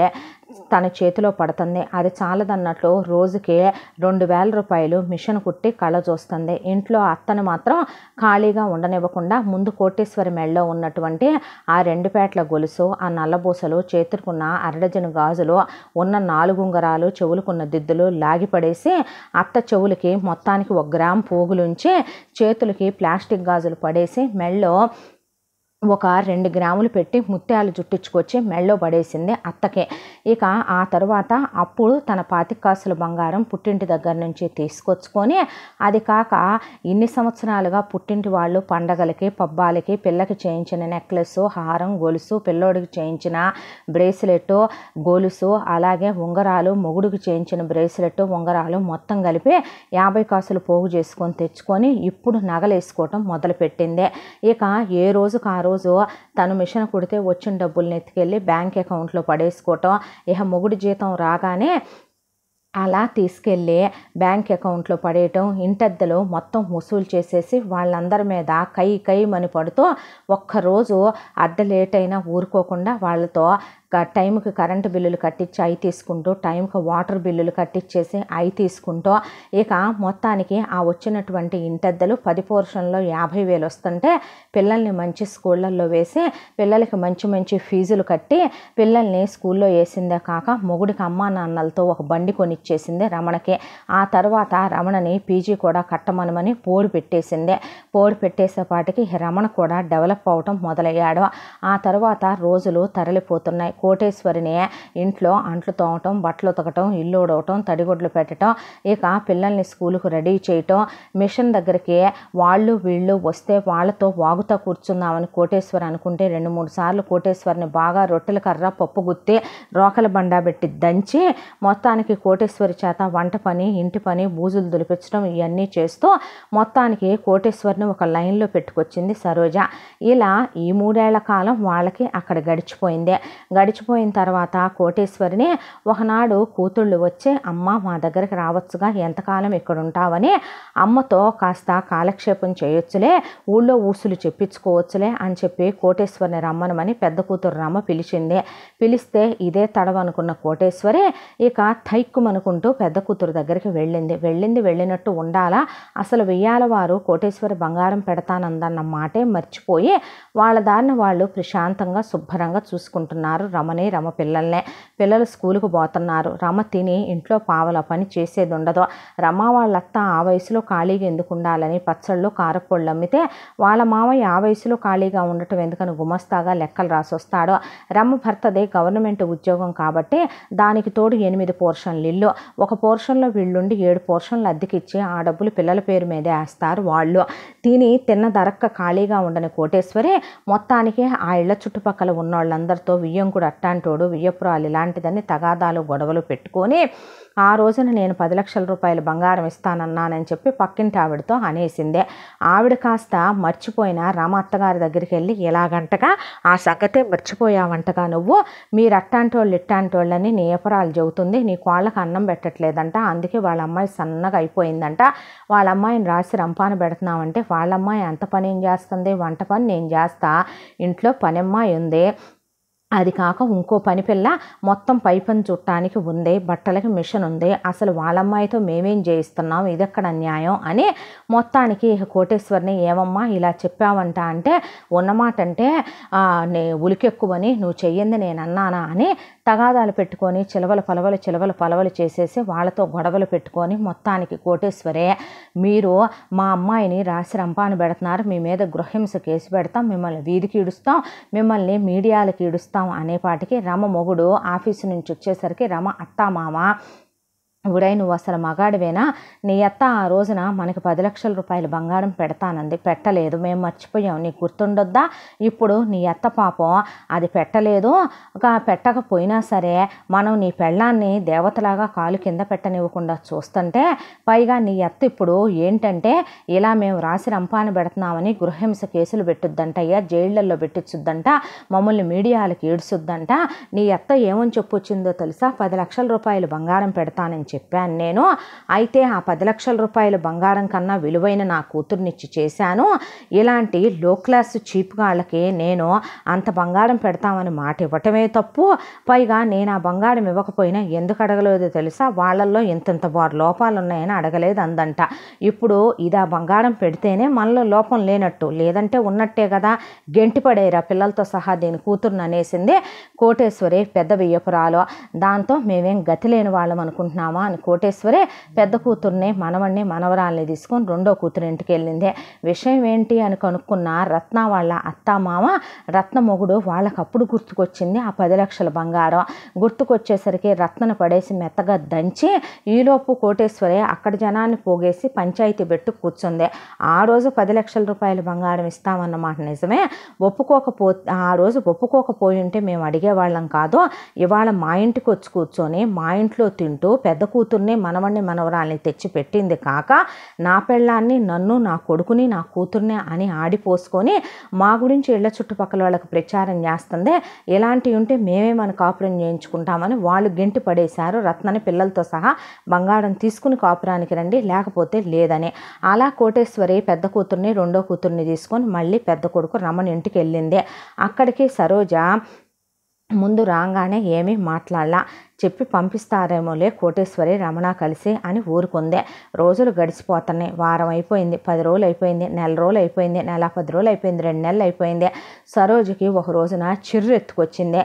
తన చేతిలో పడుతుంది అది చాలదన్నట్లు రోజుకి రెండు వేల రూపాయలు మిషన్ కుట్టి కళ్ళ చూస్తుంది ఇంట్లో అత్తను మాత్రం ఖాళీగా ఉండనివ్వకుండా ముందు కోటేశ్వరి మెళ్ళలో ఉన్నటువంటి ఆ రెండు పేట్ల గొలుసు ఆ నల్లబూసలు చేతుకున్న అరడజను గాజులు ఉన్న నాలుగుంగరాలు చెవులుకున్న దిద్దులు లాగిపడేసి అత్త చెవులకి మొత్తానికి ఒక గ్రామ్ పోగులుంచి చేతులకి ప్లాస్టిక్ గాజులు పడేసి మెళ్ళలో ఒక రెండు గ్రాములు పెట్టి ముత్యాలు జుట్టించుకొచ్చి మెళ్ళో పడేసింది అత్తకే ఇక ఆ తర్వాత అప్పుడు తన పాతి కాసుల బంగారం పుట్టింటి దగ్గర నుంచి తీసుకొచ్చుకొని అది కాక ఇన్ని సంవత్సరాలుగా పుట్టింటి వాళ్ళు పండగలకి పబ్బాలకి పిల్లకి చేయించిన నెక్లెస్ హారం గొలుసు పిల్లోడికి చేయించిన బ్రేస్లెట్ గొలుసు అలాగే ఉంగరాలు మొగుడికి చేయించిన బ్రేస్లెట్ ఉంగరాలు మొత్తం కలిపి యాభై కాసులు పోగు చేసుకొని తెచ్చుకొని ఇప్పుడు నగలేసుకోవటం మొదలుపెట్టింది ఇక ఏ రోజు కారు రోజు తను మిషన్ కుడితే వచ్చిన డబ్బుల్ని ఎత్తుకెళ్ళి బ్యాంక్ అకౌంట్లో పడేసుకోవటం ఇక మొగుడు జీతం రాగానే అలా తీసుకెళ్ళి బ్యాంక్ అకౌంట్లో పడేయటం ఇంటద్దలో మొత్తం వసూలు చేసేసి వాళ్ళందరి మీద కై కై మని పడుతూ ఒక్కరోజు అద్దె లేట్ అయినా ఊరుకోకుండా వాళ్ళతో టైంకి కరెంటు బిల్లులు కట్టించి అవి తీసుకుంటూ టైంకి వాటర్ బిల్లులు కట్టించేసి అవి తీసుకుంటూ ఇక మొత్తానికి ఆ వచ్చినటువంటి ఇంటద్దలు పది పోర్షన్లో యాభై వేలు వస్తుంటే పిల్లల్ని మంచి స్కూళ్ళల్లో వేసి పిల్లలకి మంచి మంచి ఫీజులు కట్టి పిల్లల్ని స్కూల్లో వేసిందే కాక మొగుడికి అమ్మా నాన్నలతో ఒక బండి కొనిచ్చేసింది రమణకి ఆ తర్వాత రమణని పీజీ కూడా కట్టమనమని పోడు పెట్టేసింది పోడు పెట్టేసేపాటికి రమణ కూడా డెవలప్ అవటం మొదలయ్యాడు ఆ తర్వాత రోజులు తరలిపోతున్నాయి కోటేశ్వరిని ఇంట్లో అంట్లు తోమటం బట్టలు ఉతకటం ఇల్లు ఉడవటం తడిగొడ్లు పెట్టడం ఇక పిల్లల్ని స్కూల్కు రెడీ చేయటం మిషన్ దగ్గరికి వాళ్ళు వీళ్ళు వస్తే వాళ్ళతో వాగుతా కూర్చుందామని కోటేశ్వరి అనుకుంటే రెండు మూడు సార్లు కోటేశ్వరిని బాగా రొట్టెల కర్ర పప్పు గుత్తి రోకల బండా పెట్టి దంచి మొత్తానికి కోటేశ్వరి చేత వంట పని ఇంటి పని బూజులు దులిపించడం ఇవన్నీ చేస్తూ మొత్తానికి కోటేశ్వరిని ఒక లైన్లో పెట్టుకొచ్చింది సరోజ ఇలా ఈ మూడేళ్ల కాలం వాళ్ళకి అక్కడ గడిచిపోయింది గడిచి గడిచిపోయిన తర్వాత కోటేశ్వరిని ఒకనాడు కూతుళ్ళు వచ్చి అమ్మ మా దగ్గరికి రావచ్చుగా ఎంతకాలం ఇక్కడ ఉంటావని అమ్మతో కాస్త కాలక్షేపం చేయొచ్చులే ఊళ్ళో ఊసులు చెప్పించుకోవచ్చులే అని చెప్పి కోటేశ్వరిని రమ్మనమని పెద్ద కూతురు రమ్మ పిలిచింది పిలిస్తే ఇదే తడవనుకున్న కోటేశ్వరి ఇక థైక్కుమనుకుంటూ పెద్ద కూతురు దగ్గరికి వెళ్ళింది వెళ్ళింది వెళ్ళినట్టు ఉండాలా అసలు వెయ్యాలవారు కోటేశ్వరి బంగారం పెడతానందన్న మాటే మర్చిపోయి వాళ్ళ దారిని వాళ్ళు ప్రశాంతంగా శుభ్రంగా చూసుకుంటున్నారు రమ్మ రమని రమ పిల్లల్నే పిల్లలు స్కూలుకు పోతున్నారు రమ తిని ఇంట్లో పావల పని చేసేది ఉండదు రమ వాళ్ళత్త ఆ వయసులో ఖాళీగా ఎందుకు ఉండాలని పచ్చళ్ళు కారపొళ్ళు అమ్మితే వాళ్ళ మామయ్య ఆ వయసులో ఖాళీగా ఉండటం ఎందుకని గుమస్తాగా లెక్కలు రాసొస్తాడు రమ భర్తదే గవర్నమెంట్ ఉద్యోగం కాబట్టి దానికి తోడు ఎనిమిది పోర్షన్లు ఇల్లు ఒక పోర్షన్లో వీళ్ళుండి ఏడు పోర్షన్లు అద్దెకిచ్చి ఆ డబ్బులు పిల్లల పేరు మీదే వేస్తారు వాళ్ళు తిని తిన్న ధరక్క ఖాళీగా ఉండని కోటేశ్వరి మొత్తానికి ఆ ఇళ్ల చుట్టుపక్కల వాళ్ళందరితో వియ్యం కూడా వియ్యపురు అట్టాంటోడు వియ్యపురాలు ఇలాంటిదని తగాదాలు గొడవలు పెట్టుకొని ఆ రోజున నేను పది లక్షల రూపాయలు బంగారం ఇస్తానన్నానని చెప్పి పక్కింటి ఆవిడతో అనేసిందే ఆవిడ కాస్త మర్చిపోయిన రామ అత్తగారి దగ్గరికి వెళ్ళి ఇలాగంటగా ఆ సగతే మర్చిపోయావంటగా నువ్వు మీరు అట్టాంటోళ్ళు ఇట్టాంటోళ్ళని నీ అపరాలు చెబుతుంది నీ కోళ్ళకి అన్నం పెట్టట్లేదంట అందుకే వాళ్ళ అమ్మాయి సన్నగా అయిపోయిందంట వాళ్ళ అమ్మాయిని రాసి రంపాన పెడుతున్నామంటే వాళ్ళ అమ్మాయి అంత పని ఏం చేస్తుంది వంట పని నేను చేస్తా ఇంట్లో పనమ్మాయి ఉంది అది కాక ఇంకో పని పిల్ల మొత్తం పైపని చుట్టానికి ఉంది బట్టలకి మిషన్ ఉంది అసలు వాళ్ళమ్మాయితో మేమేం చేయిస్తున్నాం ఇదెక్కడ న్యాయం అని మొత్తానికి కోటేశ్వరిని ఏమమ్మా ఇలా చెప్పావంట అంటే ఉన్నమాట అంటే నే ఉలికెక్కువని నువ్వు చెయ్యింది నేను అన్నానా అని తగాదాలు పెట్టుకొని చిలవల పలవలు చిలవల పలవలు చేసేసి వాళ్ళతో గొడవలు పెట్టుకొని మొత్తానికి కోటేశ్వరే మీరు మా అమ్మాయిని రాసి రంపాను పెడుతున్నారు మీ మీద గృహింస కేసు పెడతాం మిమ్మల్ని వీధికి ఇడుస్తాం మిమ్మల్ని మీడియాలకి ఇడుస్తాం అనేపాటికి రమ మొగుడు ఆఫీసు నుంచి వచ్చేసరికి రమ అత్తామామ గుడై నువ్వు అసలు మగాడివేనా నీ అత్త ఆ రోజున మనకి పది లక్షల రూపాయలు బంగారం పెడతానంది పెట్టలేదు మేము మర్చిపోయాం నీకు గుర్తుండొద్దా ఇప్పుడు నీ అత్త పాపం అది పెట్టలేదు ఒక పెట్టకపోయినా సరే మనం నీ పెళ్ళాన్ని దేవతలాగా కాలు కింద పెట్టనివ్వకుండా చూస్తుంటే పైగా నీ అత్త ఇప్పుడు ఏంటంటే ఇలా మేము రాసి రంపాన పెడుతున్నామని గృహహింస కేసులు పెట్టుద్దంట అయ్యా జైళ్లలో పెట్టించుద్దంట మమ్మల్ని మీడియాలకు ఏడుచుద్దంట నీ అత్త ఏమని చెప్పొచ్చిందో తెలుసా పది లక్షల రూపాయలు బంగారం పెడతానని చెప్పాను నేను అయితే ఆ పది లక్షల రూపాయలు బంగారం కన్నా విలువైన నా కూతుర్నిచ్చి చేశాను ఇలాంటి లో క్లాస్ చీప్ వాళ్ళకి నేను అంత బంగారం పెడతామని మాట ఇవ్వటమే తప్పు పైగా నేను ఆ బంగారం ఇవ్వకపోయినా ఎందుకు అడగలేదో తెలుసా వాళ్ళల్లో ఇంతంత వారు లోపాలు ఉన్నాయని అడగలేదు అందంట ఇప్పుడు ఇది ఆ బంగారం పెడితేనే మనలో లోపం లేనట్టు లేదంటే ఉన్నట్టే కదా గెంటి పడేరా పిల్లలతో సహా దీని కూతురుని అనేసింది కోటేశ్వరి పెద్ద వెయ్యపురాలు దాంతో మేమేం గతి లేని వాళ్ళం అనుకుంటున్నామా అని కోటేశ్వరే పెద్ద కూతుర్ని మనవణ్ణి మనవరాల్ని తీసుకొని రెండో కూతురు ఇంటికి వెళ్ళిందే విషయం ఏంటి అని కనుక్కున్న రత్న వాళ్ళ అత్త మామ రత్న మొగుడు అప్పుడు గుర్తుకొచ్చింది ఆ పది లక్షల బంగారం గుర్తుకొచ్చేసరికి రత్నను పడేసి మెత్తగా దంచి ఈలోపు కోటేశ్వరే అక్కడ జనాన్ని పోగేసి పంచాయతీ పెట్టు కూర్చుంది ఆ రోజు పది లక్షల రూపాయల బంగారం ఇస్తామన్నమాట నిజమే ఒప్పుకోకపో ఆ రోజు ఒప్పుకోకపోయి ఉంటే మేము అడిగేవాళ్ళం కాదు ఇవాళ మా ఇంటికి వచ్చి కూర్చొని మా ఇంట్లో తింటూ పెద్ద కూతుర్ని మనవణ్ణి మనవరాల్ని తెచ్చి పెట్టింది కాక నా పెళ్ళాన్ని నన్ను నా కొడుకుని నా కూతుర్నే అని ఆడిపోసుకొని మా గురించి ఇళ్ల చుట్టుపక్కల వాళ్ళకి ప్రచారం చేస్తుందే ఇలాంటివి ఉంటే మేమే మన కాపురం చేయించుకుంటామని వాళ్ళు గెంటి పడేశారు రత్నని పిల్లలతో సహా బంగారం తీసుకుని కాపురానికి రండి లేకపోతే లేదని అలా కోటేశ్వరి పెద్ద కూతుర్ని రెండో కూతుర్ని తీసుకొని మళ్ళీ పెద్ద కొడుకు రమణ ఇంటికి వెళ్ళింది అక్కడికి సరోజ ముందు రాగానే ఏమీ మాట్లాడలా చెప్పి పంపిస్తారేమోలే కోటేశ్వరి రమణ కలిసి అని ఊరుకుందే రోజులు గడిచిపోతున్నాయి వారం అయిపోయింది పది రోజులు అయిపోయింది నెల రోజులు అయిపోయింది నెల పది రోజులు అయిపోయింది రెండు నెలలు అయిపోయింది సరోజుకి ఒక రోజున చిర్రు ఎత్తుకొచ్చింది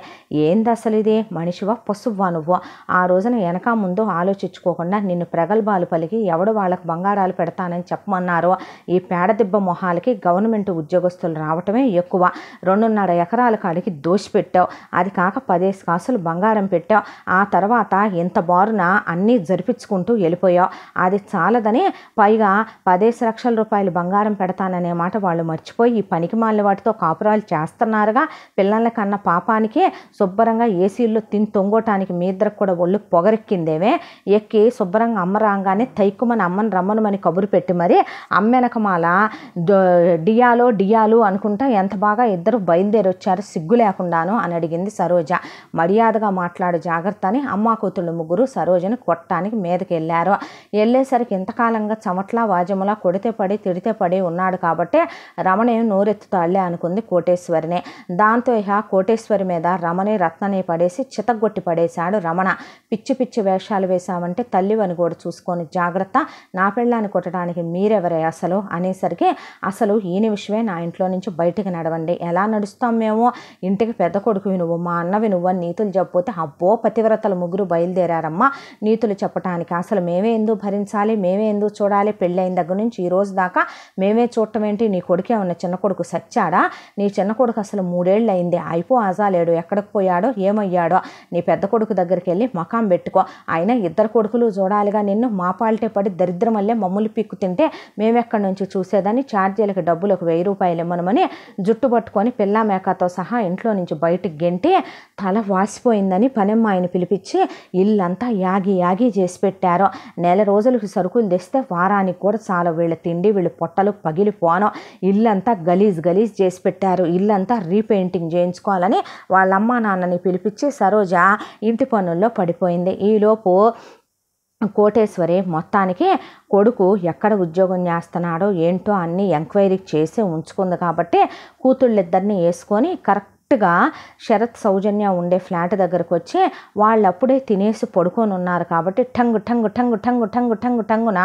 ఏంది అసలు ఇది మనిషివా పసువ్వా నువ్వు ఆ రోజున వెనక ముందు ఆలోచించుకోకుండా నిన్ను ప్రగల్భాలు పలికి ఎవడు వాళ్ళకు బంగారాలు పెడతానని చెప్పమన్నారో ఈ పేడదిబ్బ మొహాలకి గవర్నమెంట్ ఉద్యోగస్తులు రావటమే ఎక్కువ రెండున్నర ఎకరాల కాడికి దోషి పెట్టావు అది కాక పదేసి కాసులు బంగారం పెట్టావు ఆ తర్వాత ఇంత బారున అన్నీ జరిపించుకుంటూ వెళ్ళిపోయావు అది చాలదని పైగా పదేసి లక్షల రూపాయలు బంగారం పెడతాననే మాట వాళ్ళు మర్చిపోయి ఈ పనికి మాలిన వాటితో కాపురాలు చేస్తున్నారుగా పిల్లల కన్న పాపానికి శుభ్రంగా ఏసీల్లో తిని తొంగోటానికి మీ ఇద్దరు కూడా ఒళ్ళు పొగరెక్కిందేమే ఎక్కి శుభ్రంగా అమ్మ రాగానే తైక్కుమని అమ్మని రమ్మను అని కబురు పెట్టి మరి అమ్మెనకమాల డియాలో డియాలు అనుకుంటా ఎంత బాగా ఇద్దరు బయలుదేరొచ్చారు సిగ్గు లేకుండాను అని అడిగింది సరోజ మర్యాదగా మాట్లాడు జాగ్రత్త కానీ అమ్మా కూతుళ్ళు ముగ్గురు సరోజని కొట్టడానికి మీదకి వెళ్ళారు వెళ్ళేసరికి ఇంతకాలంగా చమట్లా వాజములా కొడితే పడి తిడితే పడి ఉన్నాడు కాబట్టి రమణి నోరెత్తుతాళ్ళే అనుకుంది కోటేశ్వరిని దాంతో ఇహ కోటేశ్వరి మీద రమణి రత్నని పడేసి చితగొట్టి పడేశాడు రమణ పిచ్చి పిచ్చి వేషాలు వేశామంటే తల్లివని కూడా చూసుకొని జాగ్రత్త నా పెళ్ళాన్ని కొట్టడానికి మీరెవరే అసలు అనేసరికి అసలు ఈ విషయమే నా ఇంట్లో నుంచి బయటికి నడవండి ఎలా నడుస్తాం మేము ఇంటికి పెద్ద కొడుకు నువ్వు మా అన్నవి నువ్వు నీతులు చెప్పపోతే అబ్బో పతివ్రత దేవతలు ముగ్గురు బయలుదేరారమ్మా నీతులు చెప్పటానికి అసలు మేమే ఎందుకు భరించాలి మేమే ఎందుకు చూడాలి పెళ్ళైన దగ్గర నుంచి ఈ రోజు దాకా మేమే చూడటం ఏంటి నీ కొడుకే ఉన్న చిన్న కొడుకు సచ్చాడా నీ చిన్న కొడుకు అసలు మూడేళ్ళు అయింది అయిపో ఆజాలేడు ఎక్కడికి పోయాడో ఏమయ్యాడో నీ పెద్ద కొడుకు దగ్గరికి వెళ్ళి మకాం పెట్టుకో ఆయన ఇద్దరు కొడుకులు చూడాలిగా నిన్ను మా పాలిటే పడి దరిద్రం వల్లే మమ్మల్ని పిక్కు తింటే మేమెక్కడి నుంచి చూసేదని ఛార్జీలకు డబ్బులు ఒక వెయ్యి రూపాయలు ఇవ్వమని జుట్టు పట్టుకొని పిల్లా మేకతో సహా ఇంట్లో నుంచి బయటికి గెంటి తల వాసిపోయిందని పనమ్మ ఆయన పిలిపి నడిపించి ఇల్లంతా యాగి యాగి చేసి పెట్టారు నెల రోజులకు సరుకులు తెస్తే వారానికి కూడా చాలా వీళ్ళ తిండి వీళ్ళ పొట్టలు పగిలిపోను ఇల్లంతా గలీజ్ గలీజ్ చేసి పెట్టారు ఇల్లంతా రీపెయింటింగ్ చేయించుకోవాలని వాళ్ళ నాన్నని పిలిపించి సరోజ ఇంటి పనుల్లో పడిపోయింది ఈలోపు కోటేశ్వరి మొత్తానికి కొడుకు ఎక్కడ ఉద్యోగం చేస్తున్నాడో ఏంటో అన్ని ఎంక్వైరీ చేసి ఉంచుకుంది కాబట్టి కూతుళ్ళిద్దరిని వేసుకొని కరెక్ట్ కరెక్ట్గా శరత్ సౌజన్య ఉండే ఫ్లాట్ దగ్గరకు వచ్చి వాళ్ళు అప్పుడే తినేసి పడుకొని ఉన్నారు కాబట్టి టంగు టంగు టంగు టంగు టంగు టంగు టంగున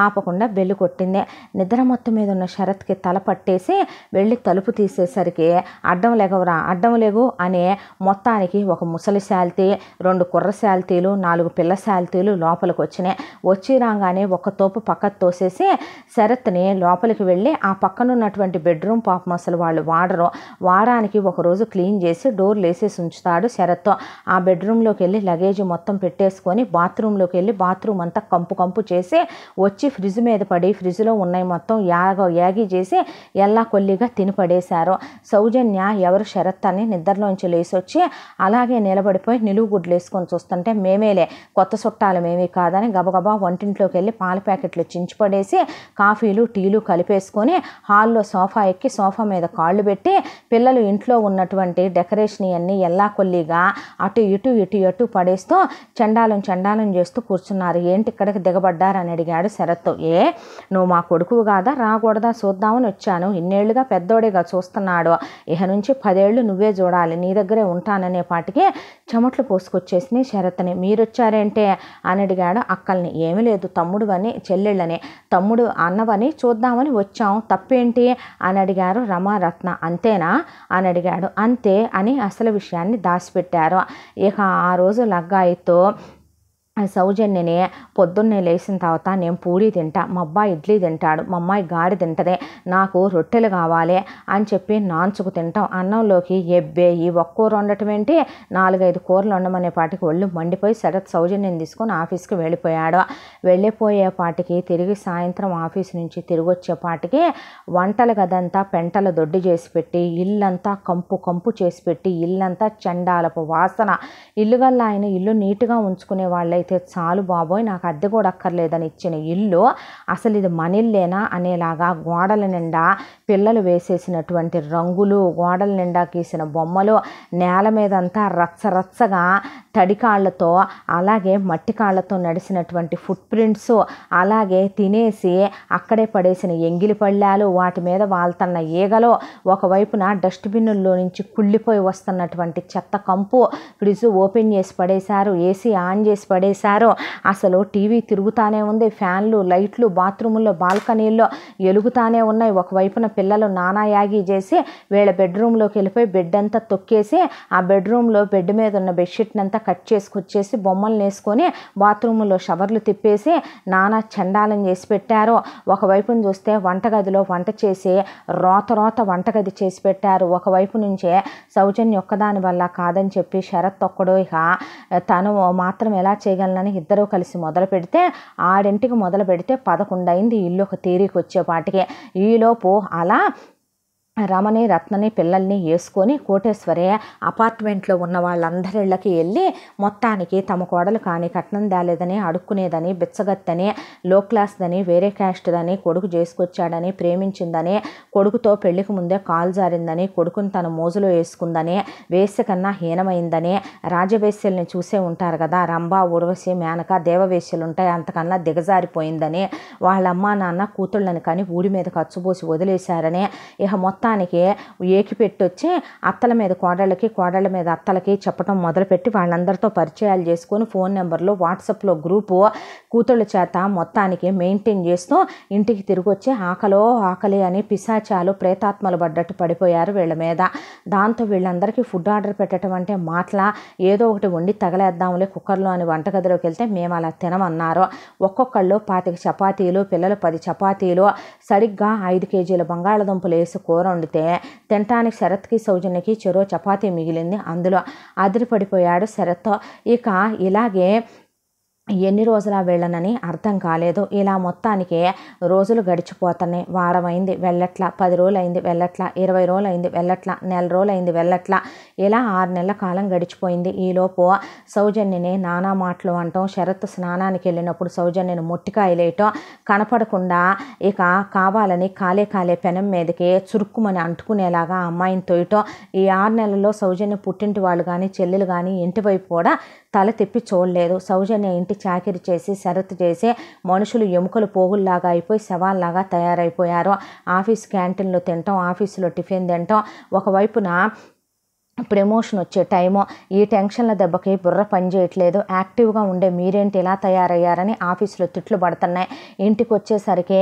ఆపకుండా బెల్లు కొట్టింది నిద్ర మొత్తం మీద ఉన్న శరత్కి తల పట్టేసి వెళ్ళి తలుపు తీసేసరికి అడ్డం లేకవరా అడ్డం లేవు అనే మొత్తానికి ఒక ముసలి శాల్తీ రెండు కుర్ర శాల్తీలు నాలుగు పిల్ల శాల్తీలు లోపలికి వచ్చినాయి వచ్చి రాగానే ఒక తోపు పక్క తోసేసి శరత్ని లోపలికి వెళ్ళి ఆ పక్కనున్నటువంటి బెడ్రూమ్ పాపం అసలు వాళ్ళు వాడరు వారానికి ఒకరోజు రోజు క్లీన్ చేసి డోర్ లేసేసి ఉంచుతాడు శరత్తో ఆ బెడ్రూమ్లోకి వెళ్ళి లగేజ్ మొత్తం పెట్టేసుకొని బాత్రూంలోకి వెళ్ళి బాత్రూమ్ అంతా కంపు కంపు చేసి వచ్చి ఫ్రిడ్జ్ మీద పడి ఫ్రిడ్జ్లో ఉన్నాయి మొత్తం యాగ యాగి చేసి ఎల్లా కొల్లిగా తినిపడేశారు సౌజన్య ఎవరు శరత్ అని నిద్రలోంచి లేసొచ్చి అలాగే నిలబడిపోయి నిలువు గుడ్లు వేసుకొని చూస్తుంటే మేమేలే కొత్త చుట్టాలు మేమే కాదని గబగబా వంటింట్లోకి వెళ్ళి పాల ప్యాకెట్లు చించిపడేసి కాఫీలు టీలు కలిపేసుకొని హాల్లో సోఫా ఎక్కి సోఫా మీద కాళ్ళు పెట్టి పిల్లలు ఇంట్లో ఉన్నట్టు ఉన్నటువంటి డెకరేషన్ ఇవన్నీ కొల్లిగా అటు ఇటు ఇటు అటు పడేస్తూ చండాలం చండాలం చేస్తూ కూర్చున్నారు ఏంటి ఇక్కడికి దిగబడ్డారని అడిగాడు శరత్ ఏ నువ్వు మా కొడుకు కాదా రాకూడదా చూద్దామని వచ్చాను ఇన్నేళ్లుగా పెద్దోడేగా చూస్తున్నాడు ఇహ నుంచి పదేళ్ళు నువ్వే చూడాలి నీ దగ్గరే ఉంటాననే పాటికి చెమట్లు పోసుకొచ్చేసినాయి శరత్ని మీరొచ్చారేంటే అని అడిగాడు అక్కల్ని ఏమీ లేదు తమ్ముడు అని చెల్లెళ్ళని తమ్ముడు అన్నవని చూద్దామని వచ్చాం తప్పేంటి అని అడిగారు రమారత్న అంతేనా అని అడిగాడు అంతే అని అసలు విషయాన్ని దాచిపెట్టారు ఇక ఆ రోజు లగ్గాయితో సౌజన్యనే పొద్దున్నే లేచిన తర్వాత నేను పూరి తింటా మా అబ్బాయి ఇడ్లీ తింటాడు మా అమ్మాయి గాడి తింటదే నాకు రొట్టెలు కావాలి అని చెప్పి నాంచుకు తింటాం అన్నంలోకి ఎబ్బే ఈ ఒక్కూర వండటం ఏంటి నాలుగైదు కూరలు వండమనే పాటికి ఒళ్ళు మండిపోయి శరత్ సౌజన్యం తీసుకొని ఆఫీస్కి వెళ్ళిపోయాడు వెళ్ళిపోయే పాటికి తిరిగి సాయంత్రం ఆఫీస్ నుంచి తిరిగి వచ్చే పాటికి వంటల గదంతా పెంటల దొడ్డి చేసి పెట్టి ఇల్లంతా కంపు కంపు చేసి పెట్టి ఇల్లంతా చండాలపు వాసన ఇల్లుగల్లా ఆయన ఇల్లు నీట్గా ఉంచుకునే వాళ్ళే అయితే చాలు బాబోయ్ నాకు అద్దె కూడా అక్కర్లేదని ఇచ్చిన ఇల్లు అసలు ఇది మనిల్లేనా అనేలాగా గోడల నిండా పిల్లలు వేసేసినటువంటి రంగులు గోడల నిండా గీసిన బొమ్మలు నేల మీదంతా రచ్చరచ్చగా తడికాళ్లతో అలాగే మట్టి కాళ్ళతో నడిచినటువంటి ఫుట్ ప్రింట్స్ అలాగే తినేసి అక్కడే పడేసిన ఎంగిలి పళ్ళాలు వాటి మీద వాళ్తన్న ఈగలు ఒకవైపున డస్ట్బిన్నుల్లో నుంచి కుళ్ళిపోయి వస్తున్నటువంటి చెత్త కంపు ఫ్రిడ్జ్ ఓపెన్ చేసి పడేశారు ఏసీ ఆన్ చేసి పడేసి చేశారో అసలు టీవీ తిరుగుతానే ఉంది ఫ్యాన్లు లైట్లు బాత్రూముల్లో బాల్కనీల్లో ఎలుగుతానే ఉన్నాయి ఒకవైపున పిల్లలు నానా యాగి చేసి వీళ్ళ బెడ్రూమ్లోకి వెళ్ళిపోయి బెడ్ అంతా తొక్కేసి ఆ బెడ్రూమ్లో బెడ్ మీద ఉన్న బెడ్షీట్ని అంతా కట్ చేసుకొచ్చేసి బొమ్మలు వేసుకొని బాత్రూముల్లో షవర్లు తిప్పేసి నానా చండాలం చేసి పెట్టారు ఒకవైపున చూస్తే వంటగదిలో వంట చేసి రోత రోత వంటగది చేసి పెట్టారు ఒకవైపు నుంచే సౌజన్య ఒక్కదాని వల్ల కాదని చెప్పి శరత్ ఒక్కడో ఇక తను మాత్రం ఎలా చేయగల చేయగలనని ఇద్దరూ కలిసి మొదలు పెడితే ఆడింటికి మొదలు పెడితే పదకొండు అయింది ఇల్లు ఒక తీరికి వచ్చేపాటికి ఈలోపు అలా రమణి రత్నని పిల్లల్ని వేసుకొని కోటేశ్వరి అపార్ట్మెంట్లో ఉన్న వాళ్ళందరిళ్ళకి వెళ్ళి మొత్తానికి తమ కోడలు కానీ కట్నం దాలేదని అడుక్కునేదని బిచ్చగత్తని లో క్లాస్దని వేరే క్యాస్ట్దని కొడుకు చేసుకొచ్చాడని ప్రేమించిందని కొడుకుతో పెళ్లికి ముందే కాలు జారిందని కొడుకుని తన మోజులో వేసుకుందని వేసే కన్నా హీనమైందని రాజవేశ్యల్ని చూసే ఉంటారు కదా రంభ ఉర్వశి మేనక దేవవేశ్యలు ఉంటాయి అంతకన్నా దిగజారిపోయిందని వాళ్ళమ్మ నాన్న కూతుళ్ళని కానీ ఊడి మీద ఖర్చుపోసి వదిలేశారని ఇక మొత్తం మొత్తానికి ఏకిపెట్టొచ్చి అత్తల మీద కోడళ్ళకి కోడళ్ళ మీద అత్తలకి చెప్పడం మొదలుపెట్టి వాళ్ళందరితో పరిచయాలు చేసుకొని ఫోన్ నెంబర్లు వాట్సాప్లో గ్రూపు కూతుళ్ళ చేత మొత్తానికి మెయింటైన్ చేస్తూ ఇంటికి తిరిగి వచ్చి ఆకలో ఆకలి అని పిశాచాలు ప్రేతాత్మలు పడ్డట్టు పడిపోయారు వీళ్ళ మీద దాంతో వీళ్ళందరికీ ఫుడ్ ఆర్డర్ పెట్టడం అంటే మాటల ఏదో ఒకటి వండి తగలేద్దాంలే కుక్కర్లో అని వంటగదిలోకి వెళ్తే మేము అలా తినమన్నారు ఒక్కొక్కళ్ళు పాతిక చపాతీలు పిల్లలు పది చపాతీలు సరిగ్గా ఐదు కేజీల బంగాళదుంపలు వేసి కూర వండితే తినటానికి శరత్కి సౌజన్యకి చెరో చపాతీ మిగిలింది అందులో అదిరిపడిపోయాడు శరత్ ఇక ఇలాగే ఎన్ని రోజులా వెళ్ళనని అర్థం కాలేదు ఇలా మొత్తానికి రోజులు గడిచిపోతున్నాయి వారమైంది వెళ్ళట్ల పది రోజులు అయింది వెళ్ళట్ల ఇరవై రోజులు అయింది వెళ్ళట్ల నెల రోజులు అయింది వెళ్ళట్ల ఇలా ఆరు నెలల కాలం గడిచిపోయింది ఈలోపు సౌజన్యని నానా మాటలు అంటాం శరత్ స్నానానికి వెళ్ళినప్పుడు సౌజన్యని మొట్టికాయలేయటం కనపడకుండా ఇక కావాలని కాలే కాలే పెనం మీదకి చురుక్కుమని అంటుకునేలాగా అమ్మాయిని తోయటం ఈ ఆరు నెలల్లో సౌజన్య పుట్టింటి వాళ్ళు కానీ చెల్లెలు కానీ ఇంటి వైపు కూడా తల తిప్పి చూడలేదు సౌజన్య ఇంటి చాకిరి చేసి షరతు చేసి మనుషులు ఎముకలు పోగుల్లాగా అయిపోయి శవాల్లాగా తయారైపోయారు ఆఫీస్ క్యాంటీన్లో తింటాం ఆఫీసులో టిఫిన్ తింటాం ఒకవైపున ప్రమోషన్ వచ్చే టైమో ఈ టెన్షన్ల దెబ్బకి బుర్ర పనిచేయట్లేదు యాక్టివ్గా ఉండే మీరేంటి ఇలా తయారయ్యారని ఆఫీసులో తిట్లు పడుతున్నాయి ఇంటికి వచ్చేసరికి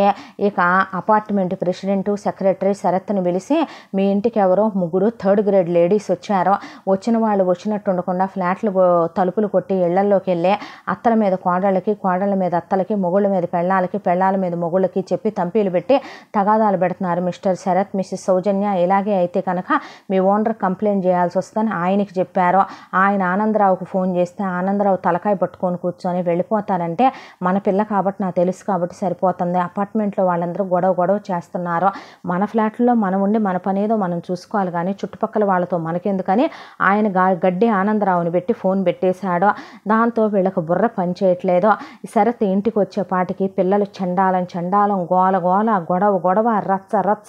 ఇక అపార్ట్మెంట్ ప్రెసిడెంట్ సెక్రటరీ శరత్ను పిలిచి మీ ఇంటికి ఎవరో ముగ్గురు థర్డ్ గ్రేడ్ లేడీస్ వచ్చారో వచ్చిన వాళ్ళు వచ్చినట్టు ఉండకుండా ఫ్లాట్లు తలుపులు కొట్టి ఇళ్లల్లోకి వెళ్ళి అత్తల మీద కోడళ్ళకి కోడళ్ళ మీద అత్తలకి మొగుళ్ళ మీద పెళ్ళాలకి పెళ్ళాల మీద మొగుళ్ళకి చెప్పి తంపీలు పెట్టి తగాదాలు పెడుతున్నారు మిస్టర్ శరత్ మిస్సెస్ సౌజన్య ఇలాగే అయితే కనుక మీ ఓనర్ కంప్లైంట్ చేయాలి చేయాల్సి వస్తుందని ఆయనకి చెప్పారో ఆయన ఆనందరావుకు ఫోన్ చేస్తే ఆనందరావు తలకాయ పట్టుకొని కూర్చొని వెళ్ళిపోతానంటే మన పిల్ల కాబట్టి నాకు తెలుసు కాబట్టి సరిపోతుంది అపార్ట్మెంట్లో వాళ్ళందరూ గొడవ గొడవ చేస్తున్నారు మన ఫ్లాట్లో మనం ఉండి మన పనేదో మనం చూసుకోవాలి కానీ చుట్టుపక్కల వాళ్ళతో మనకెందుకని ఆయన గడ్డి ఆనందరావుని పెట్టి ఫోన్ పెట్టేశాడో దాంతో వీళ్ళకి బుర్ర చేయట్లేదు శరత్ ఇంటికి వచ్చేపాటికి పిల్లలు చండాలం చండాలం గోల గోల గొడవ గొడవ రచ్చ రచ్చ